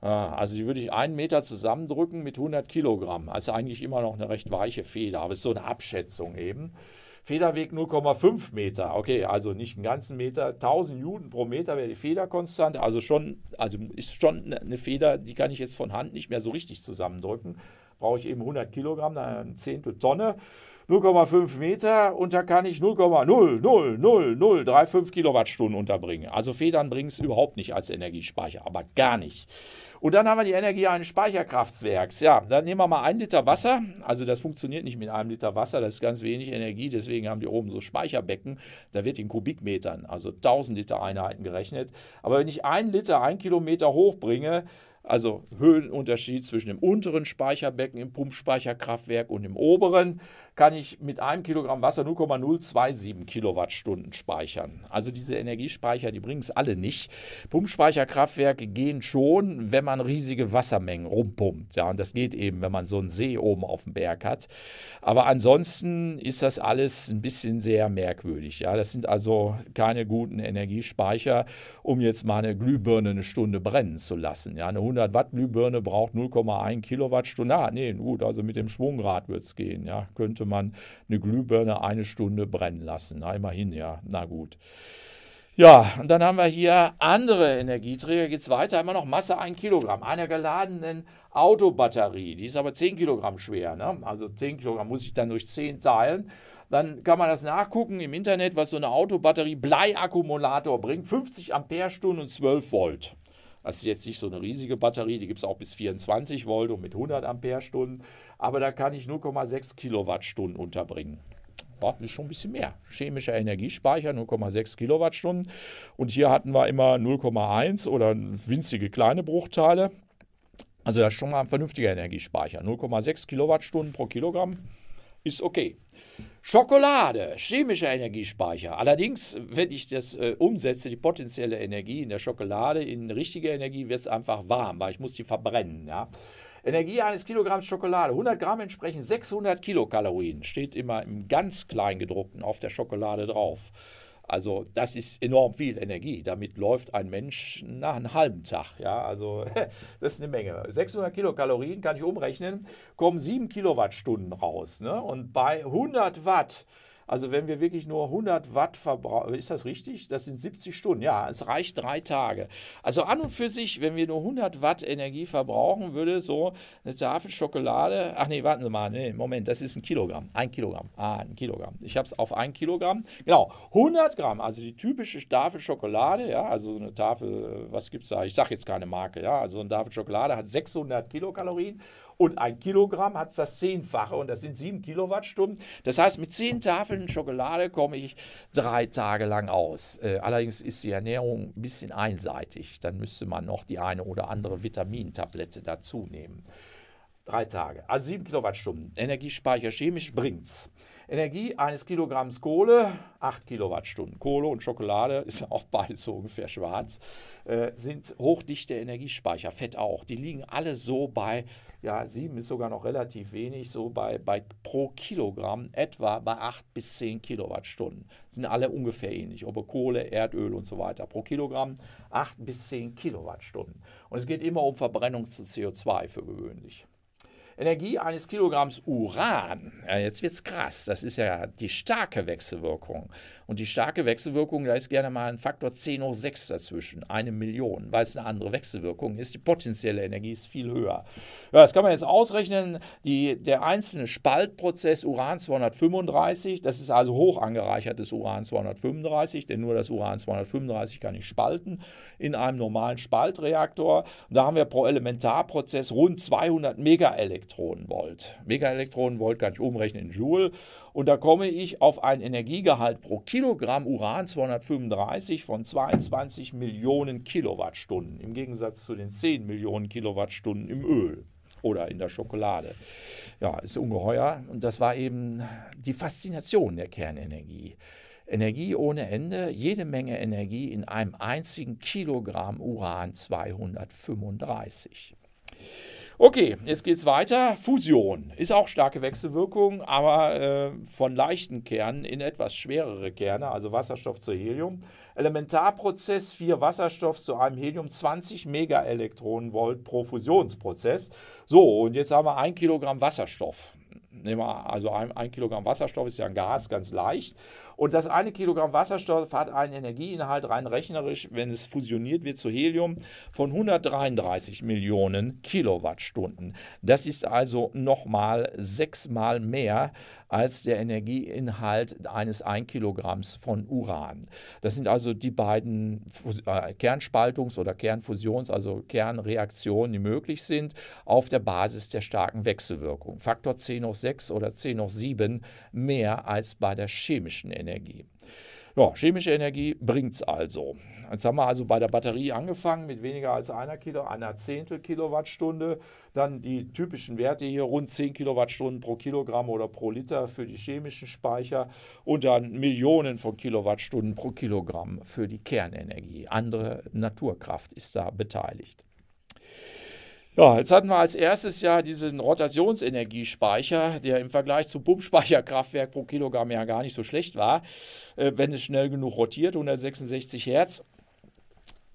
[SPEAKER 1] Ah, also die würde ich einen Meter zusammendrücken mit 100 Kilogramm. Also eigentlich immer noch eine recht weiche Feder, aber es ist so eine Abschätzung eben. Federweg 0,5 Meter. Okay, also nicht einen ganzen Meter. 1000 Newton pro Meter wäre die Federkonstante. Also schon, also ist schon ne, eine Feder, die kann ich jetzt von Hand nicht mehr so richtig zusammendrücken. Brauche ich eben 100 Kilogramm, dann eine Zehntel Tonne. 0,5 Meter und da kann ich 0,00035 Kilowattstunden unterbringen. Also Federn bringen es überhaupt nicht als Energiespeicher, aber gar nicht. Und dann haben wir die Energie eines Speicherkraftwerks. Ja, dann nehmen wir mal einen Liter Wasser. Also das funktioniert nicht mit einem Liter Wasser, das ist ganz wenig Energie. Deswegen haben die oben so Speicherbecken. Da wird in Kubikmetern, also 1000 Liter Einheiten gerechnet. Aber wenn ich einen Liter, einen Kilometer hochbringe, also Höhenunterschied zwischen dem unteren Speicherbecken im Pumpspeicherkraftwerk und dem oberen, kann ich mit einem Kilogramm Wasser 0,027 Kilowattstunden speichern. Also diese Energiespeicher, die bringen es alle nicht. Pumpspeicherkraftwerke gehen schon, wenn man riesige Wassermengen rumpumpt. Ja, und das geht eben, wenn man so einen See oben auf dem Berg hat. Aber ansonsten ist das alles ein bisschen sehr merkwürdig. Ja, das sind also keine guten Energiespeicher, um jetzt mal eine Glühbirne eine Stunde brennen zu lassen. Ja, eine 100 Watt Glühbirne braucht 0,1 Kilowattstunde. Ah, nee, gut, also mit dem Schwungrad wird es gehen. Ja, könnte man man eine Glühbirne eine Stunde brennen lassen. Na, immerhin, ja, na gut. Ja, und dann haben wir hier andere Energieträger. Geht es weiter? Immer noch Masse 1 Kilogramm. Einer geladenen Autobatterie. Die ist aber 10 Kilogramm schwer. Ne? Also 10 Kilogramm muss ich dann durch 10 teilen. Dann kann man das nachgucken im Internet, was so eine Autobatterie Bleiakkumulator bringt. 50 Amperestunden und 12 Volt. Das ist jetzt nicht so eine riesige Batterie, die gibt es auch bis 24 Volt und mit 100 Amperestunden aber da kann ich 0,6 Kilowattstunden unterbringen ist schon ein bisschen mehr. Chemischer Energiespeicher 0,6 Kilowattstunden. Und hier hatten wir immer 0,1 oder winzige kleine Bruchteile. Also das ist schon mal ein vernünftiger Energiespeicher. 0,6 Kilowattstunden pro Kilogramm ist okay. Schokolade, chemischer Energiespeicher. Allerdings, wenn ich das äh, umsetze, die potenzielle Energie in der Schokolade in richtige Energie, wird es einfach warm, weil ich muss die verbrennen. Ja? Energie eines Kilogramms Schokolade. 100 Gramm entsprechen 600 Kilokalorien. Steht immer im ganz Kleingedruckten auf der Schokolade drauf. Also das ist enorm viel Energie. Damit läuft ein Mensch nach einem halben Tag. Ja, also das ist eine Menge. 600 Kilokalorien kann ich umrechnen, kommen 7 Kilowattstunden raus. Ne? Und bei 100 Watt also wenn wir wirklich nur 100 Watt verbrauchen, ist das richtig? Das sind 70 Stunden. Ja, es reicht drei Tage. Also an und für sich, wenn wir nur 100 Watt Energie verbrauchen, würde so eine Tafel Schokolade, ach nee, warten Sie mal, nee, Moment, das ist ein Kilogramm. Ein Kilogramm. Ah, ein Kilogramm. Ich habe es auf ein Kilogramm. Genau, 100 Gramm, also die typische Tafel Schokolade, ja, also so eine Tafel, äh, was gibt es da? Ich sage jetzt keine Marke, ja, also eine Tafel Schokolade hat 600 Kilokalorien und ein Kilogramm hat es das Zehnfache und das sind sieben Kilowattstunden. Das heißt, mit zehn Tafeln Schokolade komme ich drei Tage lang aus. Äh, allerdings ist die Ernährung ein bisschen einseitig. Dann müsste man noch die eine oder andere Vitamintablette dazu nehmen. Drei Tage, also sieben Kilowattstunden. Energiespeicher chemisch bringt's. Energie eines Kilogramms Kohle, acht Kilowattstunden. Kohle und Schokolade ist auch beides so ungefähr schwarz, äh, sind hochdichte Energiespeicher, Fett auch. Die liegen alle so bei ja, sieben ist sogar noch relativ wenig, so bei, bei pro Kilogramm etwa bei acht bis zehn Kilowattstunden. Sind alle ungefähr ähnlich, ob Kohle, Erdöl und so weiter. Pro Kilogramm acht bis zehn Kilowattstunden. Und es geht immer um Verbrennung zu CO2 für gewöhnlich. Energie eines Kilogramms Uran, jetzt wird es krass, das ist ja die starke Wechselwirkung. Und die starke Wechselwirkung, da ist gerne mal ein Faktor 10 hoch 6 dazwischen, eine Million, weil es eine andere Wechselwirkung ist. Die potenzielle Energie ist viel höher. Ja, das kann man jetzt ausrechnen. Die, der einzelne Spaltprozess Uran 235, das ist also hoch angereichertes Uran 235, denn nur das Uran 235 kann ich spalten in einem normalen Spaltreaktor. Und da haben wir pro Elementarprozess rund 200 Megaelektronenvolt. Megaelektronenvolt kann ich umrechnen in Joule. Und da komme ich auf einen Energiegehalt pro Kilogramm Uran 235 von 22 Millionen Kilowattstunden, im Gegensatz zu den 10 Millionen Kilowattstunden im Öl oder in der Schokolade. Ja, ist ungeheuer. Und das war eben die Faszination der Kernenergie. Energie ohne Ende, jede Menge Energie in einem einzigen Kilogramm Uran 235. Okay, jetzt geht's weiter. Fusion ist auch starke Wechselwirkung, aber äh, von leichten Kernen in etwas schwerere Kerne, also Wasserstoff zu Helium. Elementarprozess 4 Wasserstoff zu einem Helium 20 Megaelektronenvolt pro Fusionsprozess. So, und jetzt haben wir ein Kilogramm Wasserstoff. Nehmen wir also ein, ein Kilogramm Wasserstoff ist ja ein Gas, ganz leicht. Und das eine Kilogramm Wasserstoff hat einen Energieinhalt rein rechnerisch, wenn es fusioniert wird zu Helium, von 133 Millionen Kilowattstunden. Das ist also nochmal sechsmal mehr als der Energieinhalt eines 1 Kilogramms von Uran. Das sind also die beiden äh, Kernspaltungs- oder Kernfusions-, also Kernreaktionen, die möglich sind, auf der Basis der starken Wechselwirkung. Faktor 10 hoch 6 oder 10 hoch 7 mehr als bei der chemischen Energie. Energie. Ja, chemische Energie bringt es also. Jetzt haben wir also bei der Batterie angefangen mit weniger als einer Kilo, einer Zehntel Kilowattstunde. Dann die typischen Werte hier, rund 10 Kilowattstunden pro Kilogramm oder pro Liter für die chemischen Speicher und dann Millionen von Kilowattstunden pro Kilogramm für die Kernenergie. Andere Naturkraft ist da beteiligt. Ja, jetzt hatten wir als erstes ja diesen Rotationsenergiespeicher, der im Vergleich zum Pumpspeicherkraftwerk pro Kilogramm ja gar nicht so schlecht war, äh, wenn es schnell genug rotiert, 166 Hertz.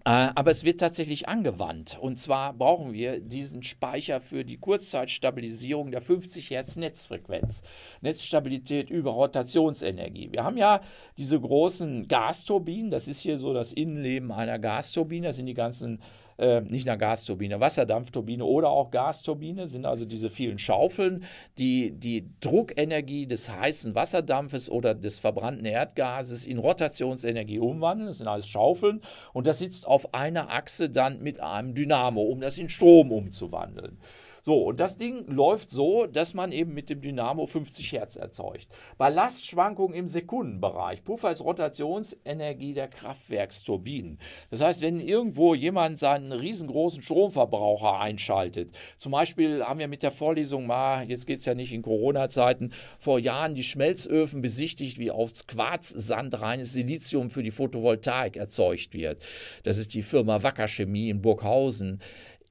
[SPEAKER 1] Äh, aber es wird tatsächlich angewandt. Und zwar brauchen wir diesen Speicher für die Kurzzeitstabilisierung der 50 Hertz Netzfrequenz. Netzstabilität über Rotationsenergie. Wir haben ja diese großen Gasturbinen. Das ist hier so das Innenleben einer Gasturbine. Das sind die ganzen äh, nicht einer Gasturbine, Wasserdampfturbine oder auch Gasturbine, sind also diese vielen Schaufeln, die die Druckenergie des heißen Wasserdampfes oder des verbrannten Erdgases in Rotationsenergie umwandeln. Das sind alles Schaufeln und das sitzt auf einer Achse dann mit einem Dynamo, um das in Strom umzuwandeln. So, und das Ding läuft so, dass man eben mit dem Dynamo 50 Hertz erzeugt. Ballastschwankungen im Sekundenbereich. Puffer ist Rotationsenergie der Kraftwerksturbinen. Das heißt, wenn irgendwo jemand seinen riesengroßen Stromverbraucher einschaltet, zum Beispiel haben wir mit der Vorlesung mal, jetzt geht es ja nicht in Corona-Zeiten, vor Jahren die Schmelzöfen besichtigt, wie aufs Quarzsand reines Silizium für die Photovoltaik erzeugt wird. Das ist die Firma Wacker Chemie in Burghausen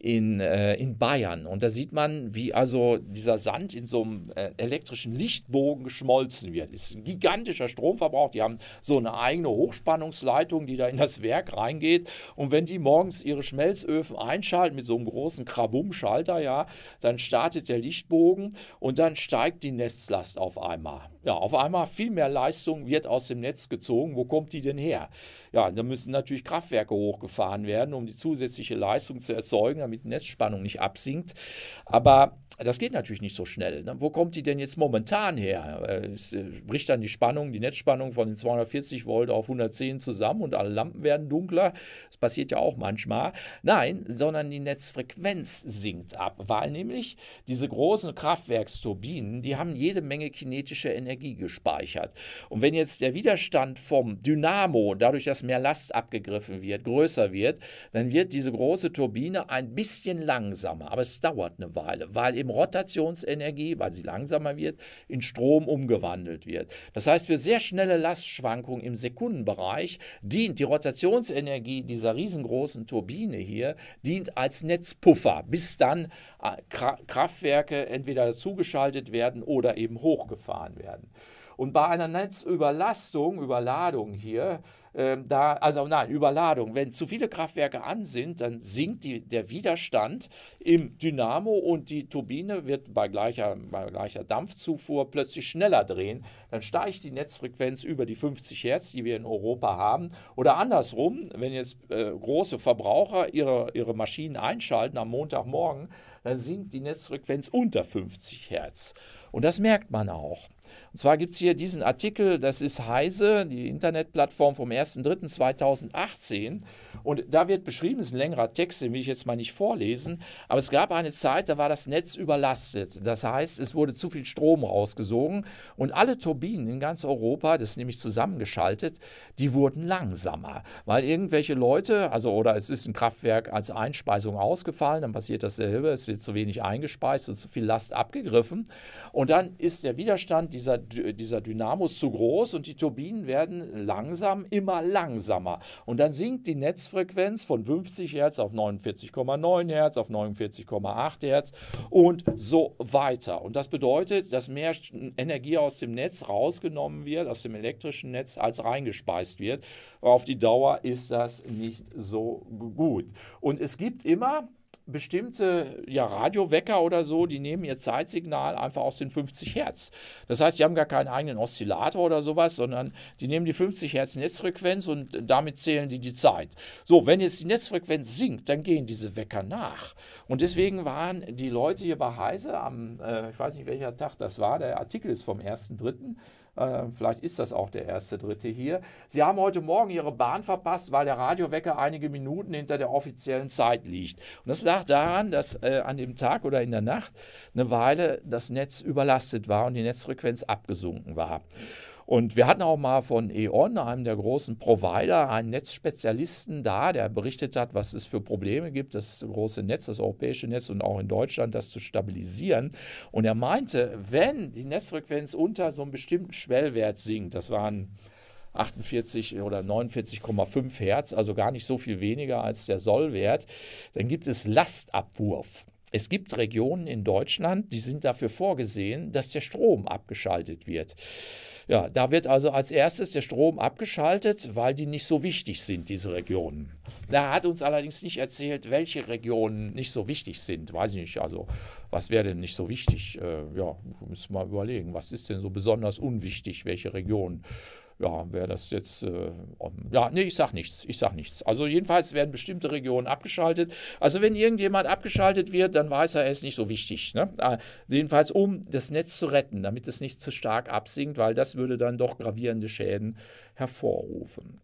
[SPEAKER 1] in, äh, in Bayern. Und da sieht man, wie also dieser Sand in so einem äh, elektrischen Lichtbogen geschmolzen wird. Das ist ein gigantischer Stromverbrauch. Die haben so eine eigene Hochspannungsleitung, die da in das Werk reingeht. Und wenn die morgens ihre Schmelzöfen einschalten mit so einem großen Krabum-Schalter, ja, dann startet der Lichtbogen und dann steigt die Nestlast auf einmal. Ja, auf einmal viel mehr Leistung wird aus dem Netz gezogen. Wo kommt die denn her? Ja, da müssen natürlich Kraftwerke hochgefahren werden, um die zusätzliche Leistung zu erzeugen, damit die Netzspannung nicht absinkt. Aber das geht natürlich nicht so schnell. Ne? Wo kommt die denn jetzt momentan her? Äh, es äh, bricht dann die Spannung, die Netzspannung von den 240 Volt auf 110 zusammen und alle Lampen werden dunkler. Das passiert ja auch manchmal. Nein, sondern die Netzfrequenz sinkt ab, weil nämlich diese großen Kraftwerksturbinen, die haben jede Menge kinetische Energie. Energie gespeichert. Und wenn jetzt der Widerstand vom Dynamo, dadurch, dass mehr Last abgegriffen wird, größer wird, dann wird diese große Turbine ein bisschen langsamer. Aber es dauert eine Weile, weil eben Rotationsenergie, weil sie langsamer wird, in Strom umgewandelt wird. Das heißt, für sehr schnelle Lastschwankungen im Sekundenbereich dient die Rotationsenergie dieser riesengroßen Turbine hier, dient als Netzpuffer, bis dann äh, Kraftwerke entweder zugeschaltet werden oder eben hochgefahren werden werden. Und bei einer Netzüberlastung, Überladung hier, äh, da, also nein, Überladung, wenn zu viele Kraftwerke an sind, dann sinkt die, der Widerstand im Dynamo und die Turbine wird bei gleicher, bei gleicher Dampfzufuhr plötzlich schneller drehen. Dann steigt die Netzfrequenz über die 50 Hertz, die wir in Europa haben. Oder andersrum, wenn jetzt äh, große Verbraucher ihre, ihre Maschinen einschalten am Montagmorgen, dann sinkt die Netzfrequenz unter 50 Hertz. Und das merkt man auch. Und zwar gibt es hier diesen Artikel, das ist Heise, die Internetplattform vom 01.03.2018. Und da wird beschrieben, das ist ein längerer Text, den will ich jetzt mal nicht vorlesen, aber es gab eine Zeit, da war das Netz überlastet. Das heißt, es wurde zu viel Strom rausgesogen und alle Turbinen in ganz Europa, das ist nämlich zusammengeschaltet, die wurden langsamer, weil irgendwelche Leute, also oder es ist ein Kraftwerk als Einspeisung ausgefallen, dann passiert dasselbe, es wird zu wenig eingespeist und zu viel Last abgegriffen. Und und dann ist der Widerstand dieser, äh, dieser Dynamos zu groß und die Turbinen werden langsam, immer langsamer. Und dann sinkt die Netzfrequenz von 50 Hertz auf 49,9 Hertz, auf 49,8 Hertz und so weiter. Und das bedeutet, dass mehr Energie aus dem Netz rausgenommen wird, aus dem elektrischen Netz, als reingespeist wird. Auf die Dauer ist das nicht so gut. Und es gibt immer bestimmte ja, Radiowecker oder so, die nehmen ihr Zeitsignal einfach aus den 50 Hertz. Das heißt, die haben gar keinen eigenen Oszillator oder sowas, sondern die nehmen die 50 Hertz Netzfrequenz und damit zählen die die Zeit. So, wenn jetzt die Netzfrequenz sinkt, dann gehen diese Wecker nach. Und deswegen waren die Leute hier bei Heise am, äh, ich weiß nicht welcher Tag das war, der Artikel ist vom 1.3., ähm, vielleicht ist das auch der erste Dritte hier. Sie haben heute Morgen Ihre Bahn verpasst, weil der Radiowecker einige Minuten hinter der offiziellen Zeit liegt. Und das lag daran, dass äh, an dem Tag oder in der Nacht eine Weile das Netz überlastet war und die Netzfrequenz abgesunken war. Und wir hatten auch mal von E.ON, einem der großen Provider, einen Netzspezialisten da, der berichtet hat, was es für Probleme gibt, das große Netz, das europäische Netz und auch in Deutschland, das zu stabilisieren. Und er meinte, wenn die Netzfrequenz unter so einem bestimmten Schwellwert sinkt, das waren 48 oder 49,5 Hertz, also gar nicht so viel weniger als der Sollwert, dann gibt es Lastabwurf. Es gibt Regionen in Deutschland, die sind dafür vorgesehen, dass der Strom abgeschaltet wird. Ja, da wird also als erstes der Strom abgeschaltet, weil die nicht so wichtig sind, diese Regionen. Er hat uns allerdings nicht erzählt, welche Regionen nicht so wichtig sind. Weiß ich nicht, also was wäre denn nicht so wichtig? Äh, ja, müssen wir mal überlegen, was ist denn so besonders unwichtig, welche Regionen? ja, wäre das jetzt, äh, ja, nee, ich sag nichts, ich sag nichts. Also jedenfalls werden bestimmte Regionen abgeschaltet. Also wenn irgendjemand abgeschaltet wird, dann weiß er, er ist nicht so wichtig. Ne? Äh, jedenfalls, um das Netz zu retten, damit es nicht zu stark absinkt, weil das würde dann doch gravierende Schäden hervorrufen.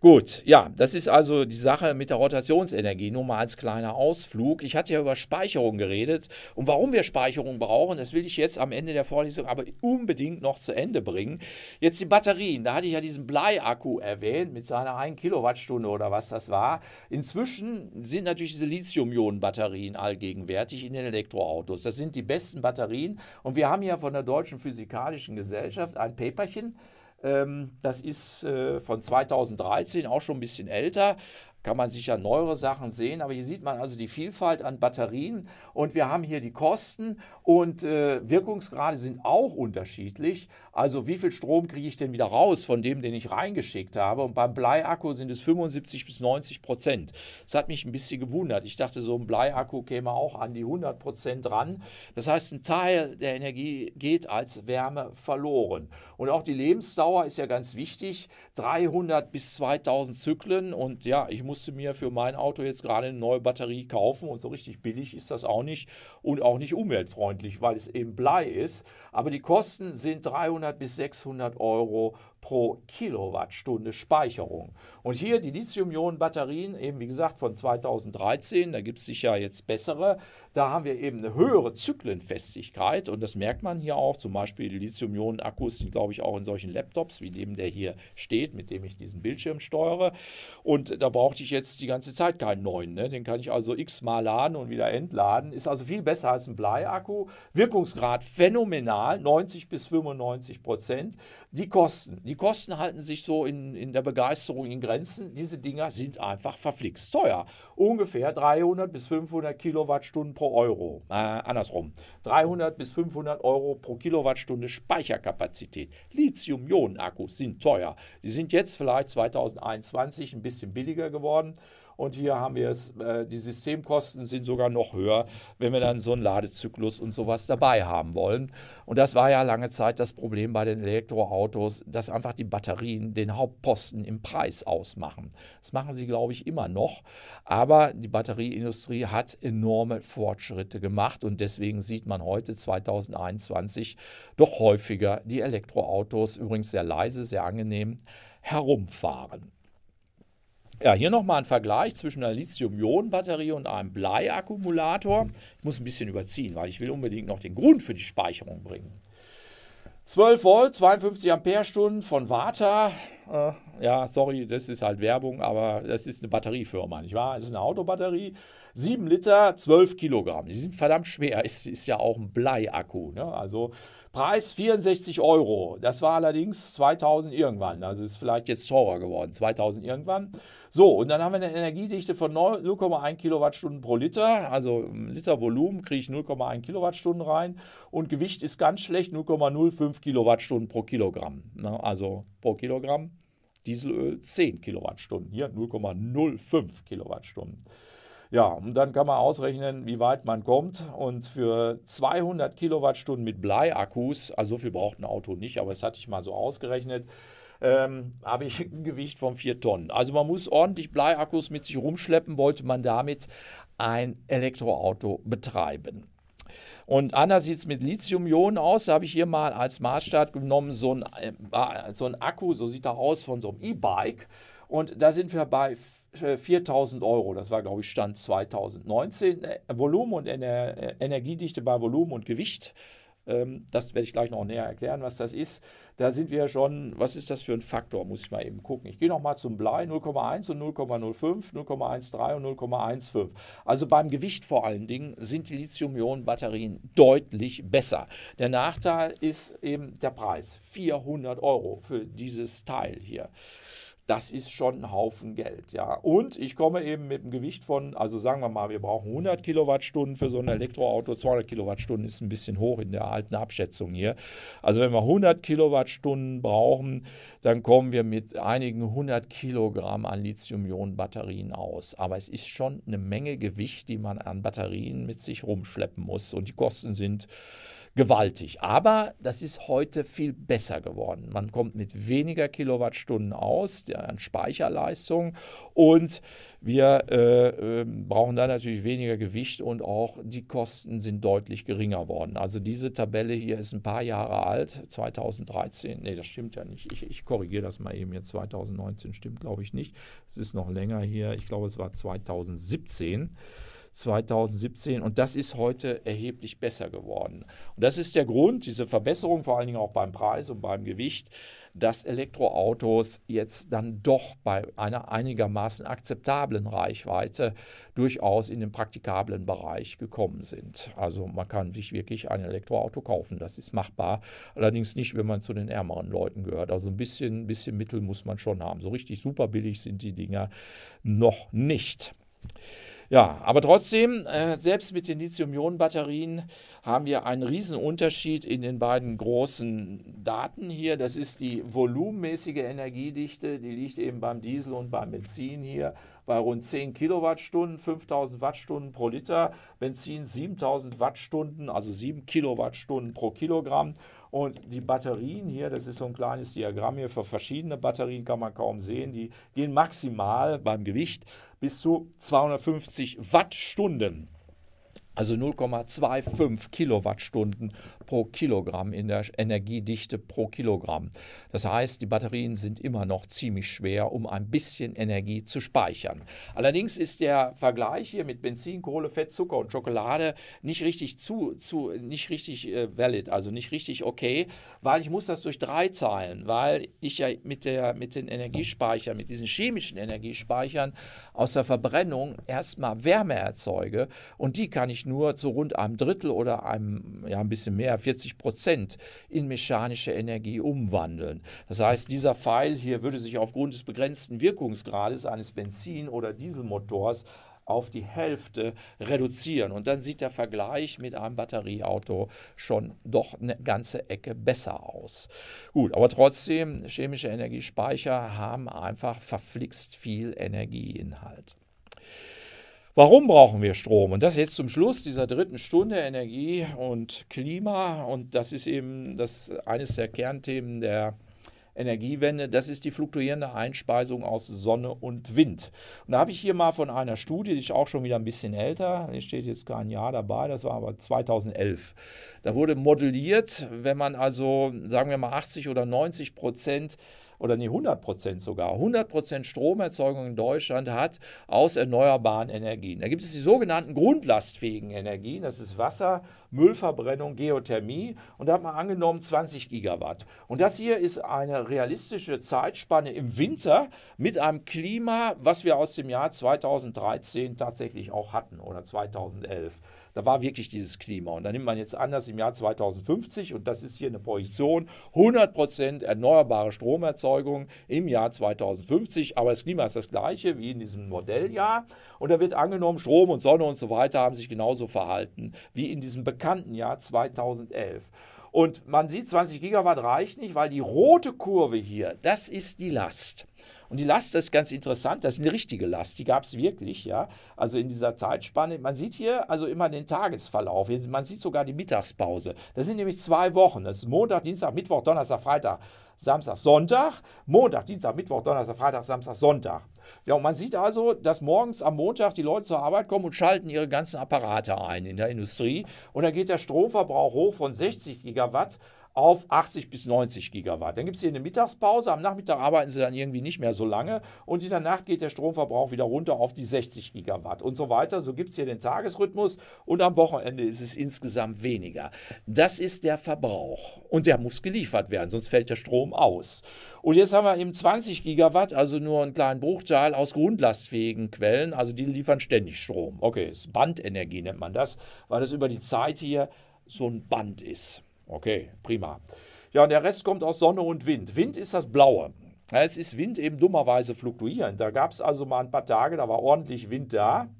[SPEAKER 1] Gut, ja, das ist also die Sache mit der Rotationsenergie, nur mal als kleiner Ausflug. Ich hatte ja über Speicherung geredet und warum wir Speicherung brauchen, das will ich jetzt am Ende der Vorlesung aber unbedingt noch zu Ende bringen. Jetzt die Batterien, da hatte ich ja diesen Bleiakku erwähnt mit seiner 1 Kilowattstunde oder was das war. Inzwischen sind natürlich diese Lithium-Ionen-Batterien allgegenwärtig in den Elektroautos. Das sind die besten Batterien und wir haben ja von der Deutschen Physikalischen Gesellschaft ein Paperchen ähm, das ist äh, von 2013, auch schon ein bisschen älter. Kann man sicher neuere Sachen sehen, aber hier sieht man also die Vielfalt an Batterien und wir haben hier die Kosten und äh, Wirkungsgrade sind auch unterschiedlich. Also wie viel Strom kriege ich denn wieder raus von dem, den ich reingeschickt habe? Und beim Bleiakku sind es 75 bis 90 Prozent. Das hat mich ein bisschen gewundert. Ich dachte, so ein Bleiakku käme auch an die 100 Prozent ran. Das heißt, ein Teil der Energie geht als Wärme verloren. Und auch die Lebensdauer ist ja ganz wichtig. 300 bis 2000 Zyklen. Und ja, ich musste mir für mein Auto jetzt gerade eine neue Batterie kaufen. Und so richtig billig ist das auch nicht. Und auch nicht umweltfreundlich, weil es eben Blei ist. Aber die Kosten sind 300 bis 600 Euro pro Kilowattstunde Speicherung. Und hier die Lithium-Ionen-Batterien, eben wie gesagt von 2013, da gibt es sicher jetzt bessere, da haben wir eben eine höhere Zyklenfestigkeit und das merkt man hier auch, zum Beispiel die Lithium-Ionen-Akkus sind glaube ich auch in solchen Laptops, wie dem der hier steht, mit dem ich diesen Bildschirm steuere und da brauchte ich jetzt die ganze Zeit keinen neuen, ne? den kann ich also x-mal laden und wieder entladen, ist also viel besser als ein Bleiakku, Wirkungsgrad phänomenal, 90 bis 95 Prozent, die Kosten, die die Kosten halten sich so in, in der Begeisterung in Grenzen. Diese Dinger sind einfach verflixt teuer. Ungefähr 300 bis 500 Kilowattstunden pro Euro. Äh, andersrum. 300 bis 500 Euro pro Kilowattstunde Speicherkapazität. Lithium-Ionen-Akkus sind teuer. Die sind jetzt vielleicht 2021 ein bisschen billiger geworden. Und hier haben wir es, äh, die Systemkosten sind sogar noch höher, wenn wir dann so einen Ladezyklus und sowas dabei haben wollen. Und das war ja lange Zeit das Problem bei den Elektroautos, dass einfach die Batterien den Hauptposten im Preis ausmachen. Das machen sie, glaube ich, immer noch. Aber die Batterieindustrie hat enorme Fortschritte gemacht und deswegen sieht man heute 2021 doch häufiger die Elektroautos, übrigens sehr leise, sehr angenehm, herumfahren. Ja, hier nochmal ein Vergleich zwischen einer Lithium-Ionen-Batterie und einem Bleiakkumulator. Ich muss ein bisschen überziehen, weil ich will unbedingt noch den Grund für die Speicherung bringen. 12 Volt, 52 Ampere-Stunden von Vata. Äh, ja, sorry, das ist halt Werbung, aber das ist eine Batteriefirma, nicht wahr? Das ist eine Autobatterie. 7 Liter, 12 Kilogramm. Die sind verdammt schwer. Ist, ist ja auch ein Bleiakku. Ne? Also Preis 64 Euro. Das war allerdings 2000 irgendwann. Also ist vielleicht jetzt teurer geworden. 2000 irgendwann. So, und dann haben wir eine Energiedichte von 0,1 Kilowattstunden pro Liter. Also Liter Volumen kriege ich 0,1 Kilowattstunden rein. Und Gewicht ist ganz schlecht 0,05 Kilowattstunden pro Kilogramm. Ne, also pro Kilogramm Dieselöl 10 Kilowattstunden. Hier 0,05 Kilowattstunden. Ja, und dann kann man ausrechnen, wie weit man kommt. Und für 200 Kilowattstunden mit Bleiakkus, also so viel braucht ein Auto nicht, aber das hatte ich mal so ausgerechnet, ähm, habe ich ein Gewicht von 4 Tonnen. Also man muss ordentlich Bleiakkus mit sich rumschleppen, wollte man damit ein Elektroauto betreiben. Und anders sieht es mit Lithium-Ionen aus. Da habe ich hier mal als Maßstab genommen so ein, äh, so ein Akku, so sieht er aus, von so einem E-Bike. Und da sind wir bei 4000 äh, Euro, das war, glaube ich, Stand 2019. Äh, Volumen und Ener äh, Energiedichte bei Volumen und Gewicht, ähm, das werde ich gleich noch näher erklären, was das ist. Da sind wir schon, was ist das für ein Faktor, muss ich mal eben gucken. Ich gehe nochmal zum Blei, 0,1 und 0,05, 0,13 und 0,15. Also beim Gewicht vor allen Dingen sind die Lithium-Ionen-Batterien deutlich besser. Der Nachteil ist eben der Preis, 400 Euro für dieses Teil hier das ist schon ein Haufen Geld. Ja. Und ich komme eben mit einem Gewicht von, also sagen wir mal, wir brauchen 100 Kilowattstunden für so ein Elektroauto. 200 Kilowattstunden ist ein bisschen hoch in der alten Abschätzung hier. Also wenn wir 100 Kilowattstunden brauchen, dann kommen wir mit einigen 100 Kilogramm an Lithium-Ionen-Batterien aus. Aber es ist schon eine Menge Gewicht, die man an Batterien mit sich rumschleppen muss. Und die Kosten sind gewaltig. Aber das ist heute viel besser geworden. Man kommt mit weniger Kilowattstunden aus. Der an Speicherleistung und wir äh, äh, brauchen da natürlich weniger Gewicht und auch die Kosten sind deutlich geringer worden. Also diese Tabelle hier ist ein paar Jahre alt, 2013, nee, das stimmt ja nicht. Ich, ich korrigiere das mal eben hier, 2019 stimmt glaube ich nicht. Es ist noch länger hier, ich glaube es war 2017. 2017 und das ist heute erheblich besser geworden. Und das ist der Grund, diese Verbesserung vor allen Dingen auch beim Preis und beim Gewicht, dass Elektroautos jetzt dann doch bei einer einigermaßen akzeptablen Reichweite durchaus in den praktikablen Bereich gekommen sind. Also man kann sich wirklich ein Elektroauto kaufen, das ist machbar. Allerdings nicht, wenn man zu den ärmeren Leuten gehört. Also ein bisschen, bisschen Mittel muss man schon haben. So richtig super billig sind die Dinger noch nicht. Ja, aber trotzdem, äh, selbst mit den Lithium-Ionen-Batterien haben wir einen riesen Unterschied in den beiden großen Daten hier. Das ist die volumenmäßige Energiedichte, die liegt eben beim Diesel und beim Benzin hier bei rund 10 Kilowattstunden, 5000 Wattstunden pro Liter, Benzin 7000 Wattstunden, also 7 Kilowattstunden pro Kilogramm und die Batterien hier, das ist so ein kleines Diagramm hier für verschiedene Batterien, kann man kaum sehen, die gehen maximal beim Gewicht bis zu 250 Wattstunden also 0,25 Kilowattstunden pro Kilogramm in der Energiedichte pro Kilogramm. Das heißt, die Batterien sind immer noch ziemlich schwer, um ein bisschen Energie zu speichern. Allerdings ist der Vergleich hier mit Benzin, Kohle, Fett, Zucker und Schokolade nicht richtig zu, zu nicht richtig äh, valid, also nicht richtig okay, weil ich muss das durch drei zahlen, weil ich ja mit der mit den Energiespeichern, mit diesen chemischen Energiespeichern aus der Verbrennung erstmal Wärme erzeuge und die kann ich sich nur zu rund einem Drittel oder einem, ja, ein bisschen mehr, 40 Prozent in mechanische Energie umwandeln. Das heißt, dieser Pfeil hier würde sich aufgrund des begrenzten Wirkungsgrades eines Benzin- oder Dieselmotors auf die Hälfte reduzieren. Und dann sieht der Vergleich mit einem Batterieauto schon doch eine ganze Ecke besser aus. Gut, aber trotzdem, chemische Energiespeicher haben einfach verflixt viel Energieinhalt. Warum brauchen wir Strom? Und das jetzt zum Schluss dieser dritten Stunde Energie und Klima. Und das ist eben das, eines der Kernthemen der Energiewende. Das ist die fluktuierende Einspeisung aus Sonne und Wind. Und da habe ich hier mal von einer Studie, die ist auch schon wieder ein bisschen älter, hier steht jetzt kein Jahr dabei, das war aber 2011. Da wurde modelliert, wenn man also, sagen wir mal, 80 oder 90 Prozent oder nee, 100 Prozent sogar, 100 Prozent Stromerzeugung in Deutschland hat aus erneuerbaren Energien. Da gibt es die sogenannten grundlastfähigen Energien, das ist Wasser, Müllverbrennung, Geothermie und da hat man angenommen 20 Gigawatt. Und das hier ist eine realistische Zeitspanne im Winter mit einem Klima, was wir aus dem Jahr 2013 tatsächlich auch hatten oder 2011. Da war wirklich dieses Klima und da nimmt man jetzt an, dass im Jahr 2050 und das ist hier eine Projektion 100 erneuerbare Stromerzeugung Stromerzeugung im Jahr 2050. Aber das Klima ist das gleiche wie in diesem Modelljahr. Und da wird angenommen, Strom und Sonne und so weiter haben sich genauso verhalten wie in diesem bekannten Jahr 2011. Und man sieht, 20 Gigawatt reicht nicht, weil die rote Kurve hier, das ist die Last. Und die Last ist ganz interessant, das ist eine richtige Last, die gab es wirklich, ja. Also in dieser Zeitspanne. Man sieht hier also immer den Tagesverlauf, man sieht sogar die Mittagspause. Das sind nämlich zwei Wochen, das ist Montag, Dienstag, Mittwoch, Donnerstag, Freitag. Samstag, Sonntag, Montag, Dienstag, Mittwoch, Donnerstag, Freitag, Samstag, Sonntag. Ja, und man sieht also, dass morgens am Montag die Leute zur Arbeit kommen und schalten ihre ganzen Apparate ein in der Industrie. Und dann geht der Stromverbrauch hoch von 60 Gigawatt auf 80 bis 90 Gigawatt. Dann gibt es hier eine Mittagspause, am Nachmittag arbeiten sie dann irgendwie nicht mehr so lange und in der Nacht geht der Stromverbrauch wieder runter auf die 60 Gigawatt und so weiter. So gibt es hier den Tagesrhythmus und am Wochenende ist es insgesamt weniger. Das ist der Verbrauch und der muss geliefert werden, sonst fällt der Strom aus. Und jetzt haben wir eben 20 Gigawatt, also nur einen kleinen Bruchteil aus grundlastfähigen Quellen, also die liefern ständig Strom. Okay, ist Bandenergie nennt man das, weil das über die Zeit hier so ein Band ist. Okay, prima. Ja, und der Rest kommt aus Sonne und Wind. Wind ist das Blaue. Es ist Wind eben dummerweise fluktuierend. Da gab es also mal ein paar Tage, da war ordentlich Wind da.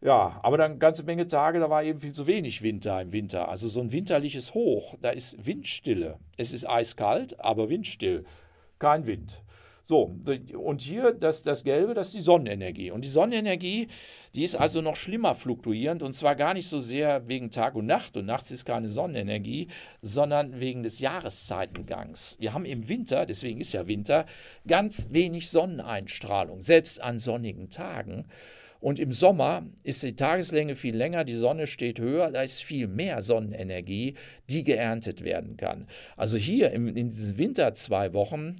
[SPEAKER 1] Ja, aber dann eine ganze Menge Tage, da war eben viel zu wenig Wind da im Winter. Also so ein winterliches Hoch, da ist Windstille. Es ist eiskalt, aber windstill. Kein Wind. So, und hier das, das Gelbe, das ist die Sonnenenergie. Und die Sonnenenergie, die ist also noch schlimmer fluktuierend und zwar gar nicht so sehr wegen Tag und Nacht und nachts ist keine Sonnenenergie, sondern wegen des Jahreszeitengangs. Wir haben im Winter, deswegen ist ja Winter, ganz wenig Sonneneinstrahlung, selbst an sonnigen Tagen. Und im Sommer ist die Tageslänge viel länger, die Sonne steht höher, da ist viel mehr Sonnenenergie, die geerntet werden kann. Also hier im, in diesen Winter zwei Wochen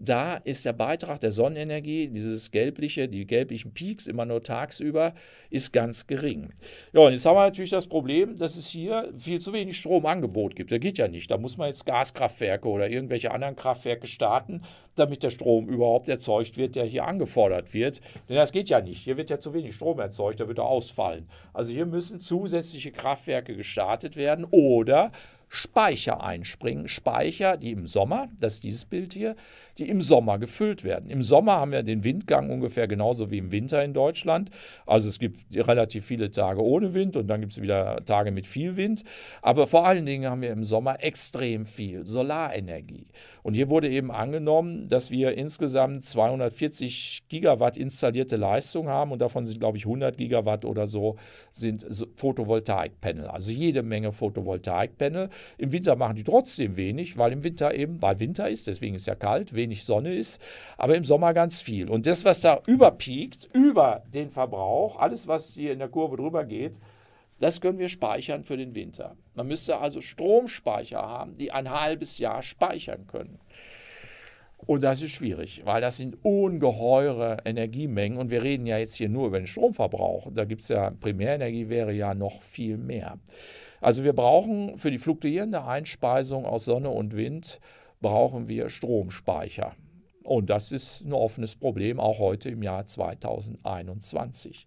[SPEAKER 1] da ist der Beitrag der Sonnenenergie, dieses gelbliche, die gelblichen Peaks immer nur tagsüber, ist ganz gering. Ja, und jetzt haben wir natürlich das Problem, dass es hier viel zu wenig Stromangebot gibt. Das geht ja nicht. Da muss man jetzt Gaskraftwerke oder irgendwelche anderen Kraftwerke starten, damit der Strom überhaupt erzeugt wird, der hier angefordert wird. Denn das geht ja nicht. Hier wird ja zu wenig Strom erzeugt, da wird er ausfallen. Also hier müssen zusätzliche Kraftwerke gestartet werden oder Speicher einspringen. Speicher, die im Sommer, das ist dieses Bild hier, die im Sommer gefüllt werden. Im Sommer haben wir den Windgang ungefähr genauso wie im Winter in Deutschland. Also es gibt relativ viele Tage ohne Wind und dann gibt es wieder Tage mit viel Wind. Aber vor allen Dingen haben wir im Sommer extrem viel Solarenergie. Und hier wurde eben angenommen, dass wir insgesamt 240 Gigawatt installierte Leistung haben und davon sind, glaube ich, 100 Gigawatt oder so sind Photovoltaikpanel. Also jede Menge Photovoltaikpanel. Im Winter machen die trotzdem wenig, weil im Winter eben, weil Winter ist, deswegen ist ja kalt, wenig wenig Sonne ist, aber im Sommer ganz viel. Und das, was da überpiekt, über den Verbrauch, alles, was hier in der Kurve drüber geht, das können wir speichern für den Winter. Man müsste also Stromspeicher haben, die ein halbes Jahr speichern können. Und das ist schwierig, weil das sind ungeheure Energiemengen. Und wir reden ja jetzt hier nur über den Stromverbrauch. Da gibt es ja, Primärenergie wäre ja noch viel mehr. Also wir brauchen für die fluktuierende Einspeisung aus Sonne und Wind brauchen wir Stromspeicher. Und das ist ein offenes Problem, auch heute im Jahr 2021.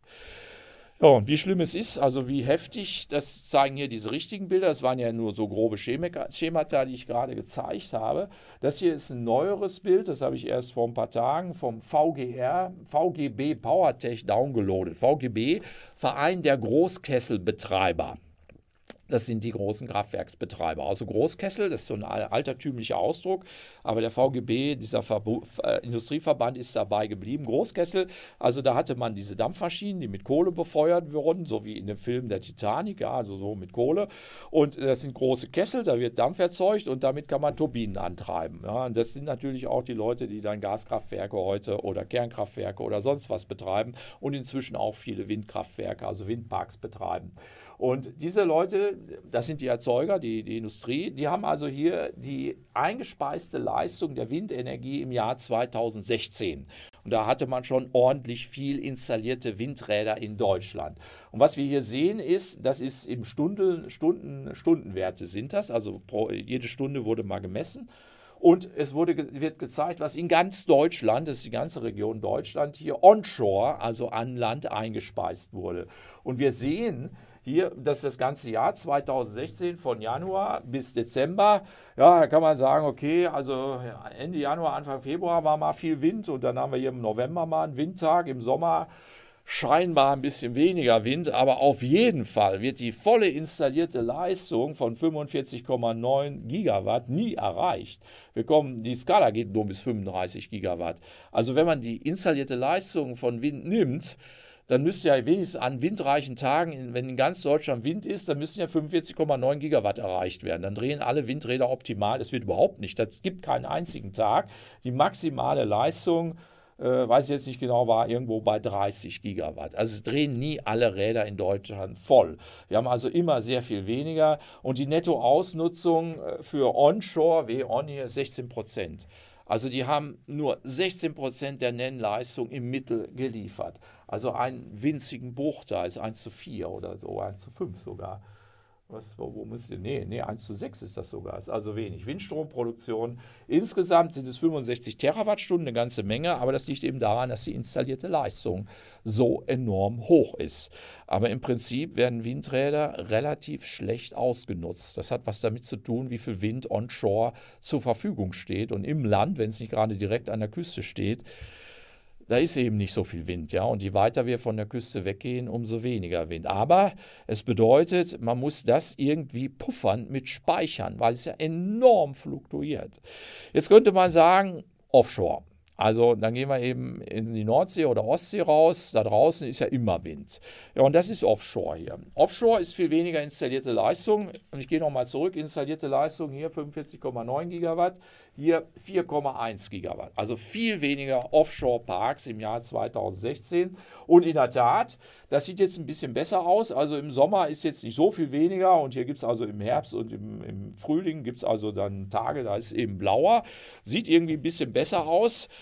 [SPEAKER 1] Ja, und wie schlimm es ist, also wie heftig, das zeigen hier diese richtigen Bilder. Das waren ja nur so grobe Schemata, die ich gerade gezeigt habe. Das hier ist ein neueres Bild, das habe ich erst vor ein paar Tagen vom VGR, VGB Powertech downgeloadet. VGB, Verein der Großkesselbetreiber. Das sind die großen Kraftwerksbetreiber. Also Großkessel, das ist so ein altertümlicher Ausdruck, aber der VGB, dieser Verbu äh, Industrieverband, ist dabei geblieben. Großkessel, also da hatte man diese Dampfmaschinen, die mit Kohle befeuert wurden, so wie in dem Film der Titanic, ja, also so mit Kohle. Und äh, das sind große Kessel, da wird Dampf erzeugt und damit kann man Turbinen antreiben. Ja. Und das sind natürlich auch die Leute, die dann Gaskraftwerke heute oder Kernkraftwerke oder sonst was betreiben und inzwischen auch viele Windkraftwerke, also Windparks betreiben. Und diese Leute, das sind die Erzeuger, die, die Industrie, die haben also hier die eingespeiste Leistung der Windenergie im Jahr 2016. Und da hatte man schon ordentlich viel installierte Windräder in Deutschland. Und was wir hier sehen ist, das ist im Stunden, Stunden, Stundenwerte sind das, also pro, jede Stunde wurde mal gemessen. Und es wurde, wird gezeigt, was in ganz Deutschland, das ist die ganze Region Deutschland, hier onshore, also an Land eingespeist wurde. Und wir sehen, hier, das ist das ganze Jahr 2016 von Januar bis Dezember. Ja, da kann man sagen, okay, also Ende Januar, Anfang Februar war mal viel Wind und dann haben wir hier im November mal einen Windtag, im Sommer scheinbar ein bisschen weniger Wind, aber auf jeden Fall wird die volle installierte Leistung von 45,9 Gigawatt nie erreicht. Wir kommen, die Skala geht nur bis 35 Gigawatt. Also wenn man die installierte Leistung von Wind nimmt, dann müsste ja wenigstens an windreichen Tagen, wenn in ganz Deutschland Wind ist, dann müssen ja 45,9 Gigawatt erreicht werden. Dann drehen alle Windräder optimal. Es wird überhaupt nicht. Das gibt keinen einzigen Tag. Die maximale Leistung, äh, weiß ich jetzt nicht genau, war irgendwo bei 30 Gigawatt. Also es drehen nie alle Räder in Deutschland voll. Wir haben also immer sehr viel weniger. Und die Nettoausnutzung äh, für Onshore, wie on hier, 16 Prozent. Also die haben nur 16 Prozent der Nennleistung im Mittel geliefert. Also einen winzigen Bruchteil, 1 also zu 4 oder so, 1 zu 5 sogar. Was, wo, wo muss ich, nee, nee, 1 zu 6 ist das sogar. Ist also wenig. Windstromproduktion. Insgesamt sind es 65 Terawattstunden, eine ganze Menge, aber das liegt eben daran, dass die installierte Leistung so enorm hoch ist. Aber im Prinzip werden Windräder relativ schlecht ausgenutzt. Das hat was damit zu tun, wie viel Wind onshore zur Verfügung steht und im Land, wenn es nicht gerade direkt an der Küste steht da ist eben nicht so viel Wind, ja. Und je weiter wir von der Küste weggehen, umso weniger Wind. Aber es bedeutet, man muss das irgendwie puffern mit Speichern, weil es ja enorm fluktuiert. Jetzt könnte man sagen, Offshore. Also dann gehen wir eben in die Nordsee oder Ostsee raus. Da draußen ist ja immer Wind. Ja, und das ist Offshore hier. Offshore ist viel weniger installierte Leistung. Und ich gehe nochmal zurück. Installierte Leistung hier 45,9 Gigawatt, hier 4,1 Gigawatt. Also viel weniger Offshore-Parks im Jahr 2016. Und in der Tat, das sieht jetzt ein bisschen besser aus. Also im Sommer ist jetzt nicht so viel weniger. Und hier gibt es also im Herbst und im, im Frühling gibt es also dann Tage, da ist eben blauer. Sieht irgendwie ein bisschen besser aus.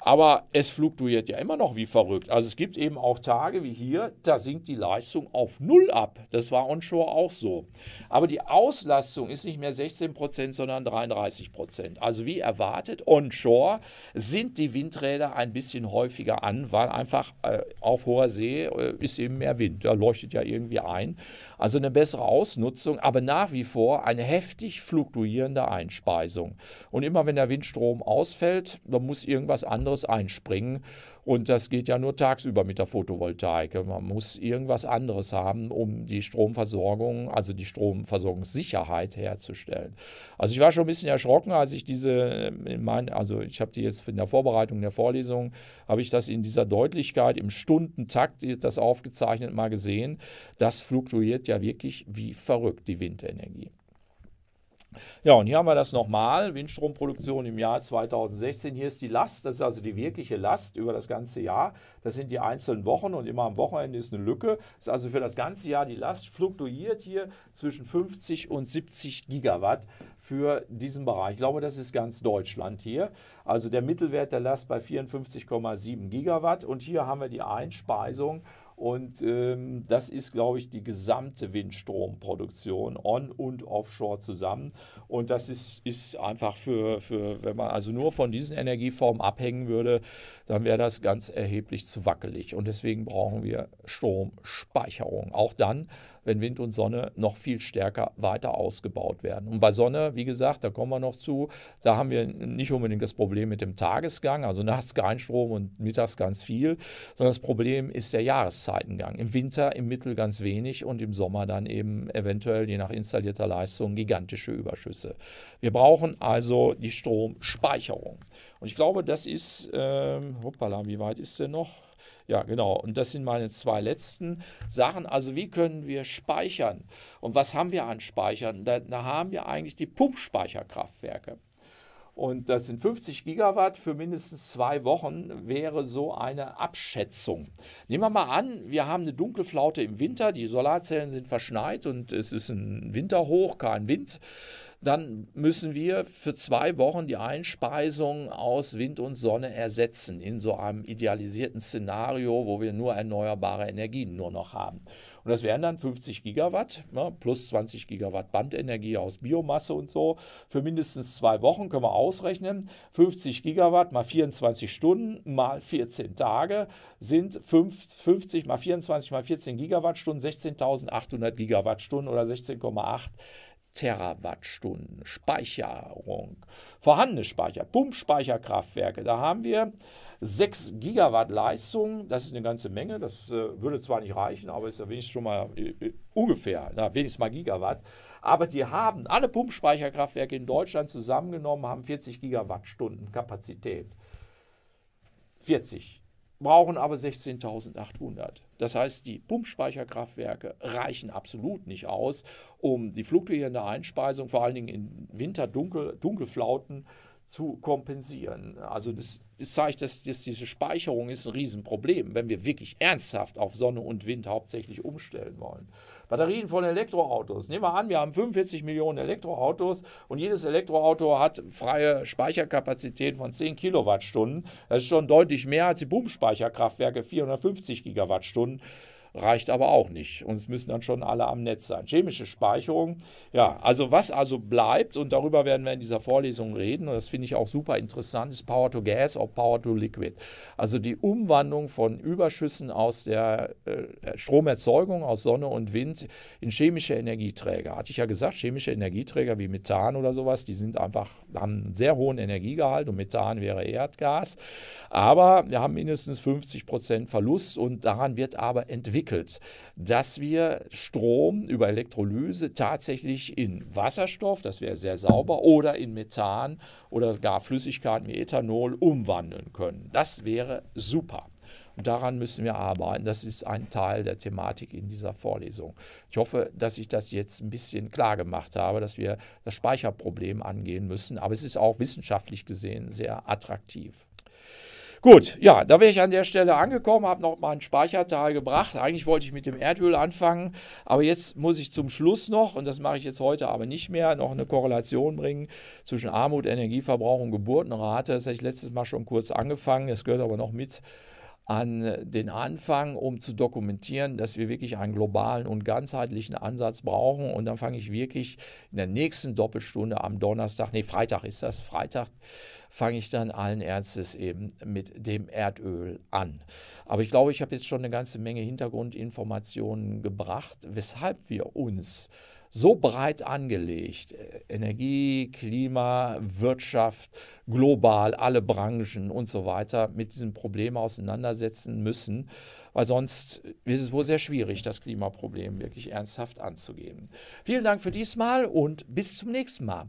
[SPEAKER 1] Aber es fluktuiert ja immer noch wie verrückt. Also es gibt eben auch Tage wie hier, da sinkt die Leistung auf Null ab. Das war onshore auch so. Aber die Auslastung ist nicht mehr 16 Prozent, sondern 33 Prozent. Also wie erwartet, onshore sind die Windräder ein bisschen häufiger an, weil einfach äh, auf hoher See äh, ist eben mehr Wind. Da leuchtet ja irgendwie ein. Also eine bessere Ausnutzung, aber nach wie vor eine heftig fluktuierende Einspeisung. Und immer wenn der Windstrom ausfällt, dann muss irgendwas anderes anderes einspringen. Und das geht ja nur tagsüber mit der Photovoltaik. Man muss irgendwas anderes haben, um die Stromversorgung, also die Stromversorgungssicherheit herzustellen. Also ich war schon ein bisschen erschrocken, als ich diese, in mein, also ich habe die jetzt in der Vorbereitung der Vorlesung, habe ich das in dieser Deutlichkeit im Stundentakt, das aufgezeichnet mal gesehen. Das fluktuiert ja wirklich wie verrückt, die Windenergie. Ja, und hier haben wir das nochmal, Windstromproduktion im Jahr 2016. Hier ist die Last, das ist also die wirkliche Last über das ganze Jahr. Das sind die einzelnen Wochen und immer am Wochenende ist eine Lücke. Das ist also für das ganze Jahr die Last, fluktuiert hier zwischen 50 und 70 Gigawatt für diesen Bereich. Ich glaube, das ist ganz Deutschland hier. Also der Mittelwert der Last bei 54,7 Gigawatt und hier haben wir die Einspeisung und ähm, das ist, glaube ich, die gesamte Windstromproduktion on und offshore zusammen. Und das ist, ist einfach für, für, wenn man also nur von diesen Energieformen abhängen würde, dann wäre das ganz erheblich zu wackelig. Und deswegen brauchen wir Stromspeicherung. Auch dann, wenn Wind und Sonne noch viel stärker weiter ausgebaut werden. Und bei Sonne, wie gesagt, da kommen wir noch zu, da haben wir nicht unbedingt das Problem mit dem Tagesgang, also nachts kein Strom und mittags ganz viel, sondern das Problem ist der Jahreszeitengang. Im Winter im Mittel ganz wenig und im Sommer dann eben eventuell, je nach installierter Leistung, gigantische Überschüsse. Wir brauchen also die Stromspeicherung. Und ich glaube, das ist, ähm, hoppala, wie weit ist der noch? Ja, genau. Und das sind meine zwei letzten Sachen. Also wie können wir speichern? Und was haben wir an Speichern? Da, da haben wir eigentlich die Pumpspeicherkraftwerke. Und das sind 50 Gigawatt für mindestens zwei Wochen, wäre so eine Abschätzung. Nehmen wir mal an, wir haben eine Dunkelflaute im Winter, die Solarzellen sind verschneit und es ist ein Winterhoch, kein Wind dann müssen wir für zwei Wochen die Einspeisung aus Wind und Sonne ersetzen in so einem idealisierten Szenario, wo wir nur erneuerbare Energien nur noch haben. Und das wären dann 50 Gigawatt ne, plus 20 Gigawatt Bandenergie aus Biomasse und so. Für mindestens zwei Wochen können wir ausrechnen. 50 Gigawatt mal 24 Stunden mal 14 Tage sind 50 mal 24 mal 14 Gigawattstunden 16.800 Gigawattstunden oder 16,8 Terawattstunden Speicherung. Vorhandene Speicher, Pumpspeicherkraftwerke, da haben wir 6 Gigawatt Leistung, das ist eine ganze Menge, das äh, würde zwar nicht reichen, aber ist ja wenigstens schon mal äh, äh ungefähr, na, wenigstens mal Gigawatt. Aber die haben alle Pumpspeicherkraftwerke in Deutschland zusammengenommen, haben 40 Gigawattstunden Kapazität. 40, brauchen aber 16.800. Das heißt, die Pumpspeicherkraftwerke reichen absolut nicht aus, um die fluktuierende Einspeisung, vor allen Dingen in Winterdunkelflauten, dunkel, zu kompensieren. Also das, das zeigt, dass, dass, diese Speicherung ist ein Riesenproblem, wenn wir wirklich ernsthaft auf Sonne und Wind hauptsächlich umstellen wollen. Batterien von Elektroautos. Nehmen wir an, wir haben 45 Millionen Elektroautos und jedes Elektroauto hat freie Speicherkapazität von 10 Kilowattstunden. Das ist schon deutlich mehr als die Boom-Speicherkraftwerke 450 Gigawattstunden reicht aber auch nicht. Und es müssen dann schon alle am Netz sein. Chemische Speicherung, ja, also was also bleibt, und darüber werden wir in dieser Vorlesung reden, und das finde ich auch super interessant, ist Power to Gas oder Power to Liquid. Also die Umwandlung von Überschüssen aus der äh, Stromerzeugung aus Sonne und Wind in chemische Energieträger. Hatte ich ja gesagt, chemische Energieträger wie Methan oder sowas, die sind einfach, haben einen sehr hohen Energiegehalt und Methan wäre Erdgas. Aber wir haben mindestens 50 Prozent Verlust und daran wird aber entwickelt entwickelt, dass wir Strom über Elektrolyse tatsächlich in Wasserstoff, das wäre sehr sauber, oder in Methan oder gar Flüssigkeiten wie Ethanol umwandeln können. Das wäre super. Und daran müssen wir arbeiten. Das ist ein Teil der Thematik in dieser Vorlesung. Ich hoffe, dass ich das jetzt ein bisschen klar gemacht habe, dass wir das Speicherproblem angehen müssen. Aber es ist auch wissenschaftlich gesehen sehr attraktiv. Gut, ja, da wäre ich an der Stelle angekommen, habe noch mal ein Speichertal gebracht. Eigentlich wollte ich mit dem Erdöl anfangen, aber jetzt muss ich zum Schluss noch, und das mache ich jetzt heute aber nicht mehr, noch eine Korrelation bringen zwischen Armut, Energieverbrauch und Geburtenrate. Das habe ich letztes Mal schon kurz angefangen, das gehört aber noch mit an den Anfang, um zu dokumentieren, dass wir wirklich einen globalen und ganzheitlichen Ansatz brauchen. Und dann fange ich wirklich in der nächsten Doppelstunde am Donnerstag, nee, Freitag ist das, Freitag fange ich dann allen Ernstes eben mit dem Erdöl an. Aber ich glaube, ich habe jetzt schon eine ganze Menge Hintergrundinformationen gebracht, weshalb wir uns so breit angelegt. Energie, Klima, Wirtschaft, global, alle Branchen und so weiter mit diesem Problem auseinandersetzen müssen, weil sonst ist es wohl sehr schwierig, das Klimaproblem wirklich ernsthaft anzugehen. Vielen Dank für diesmal und bis zum nächsten Mal.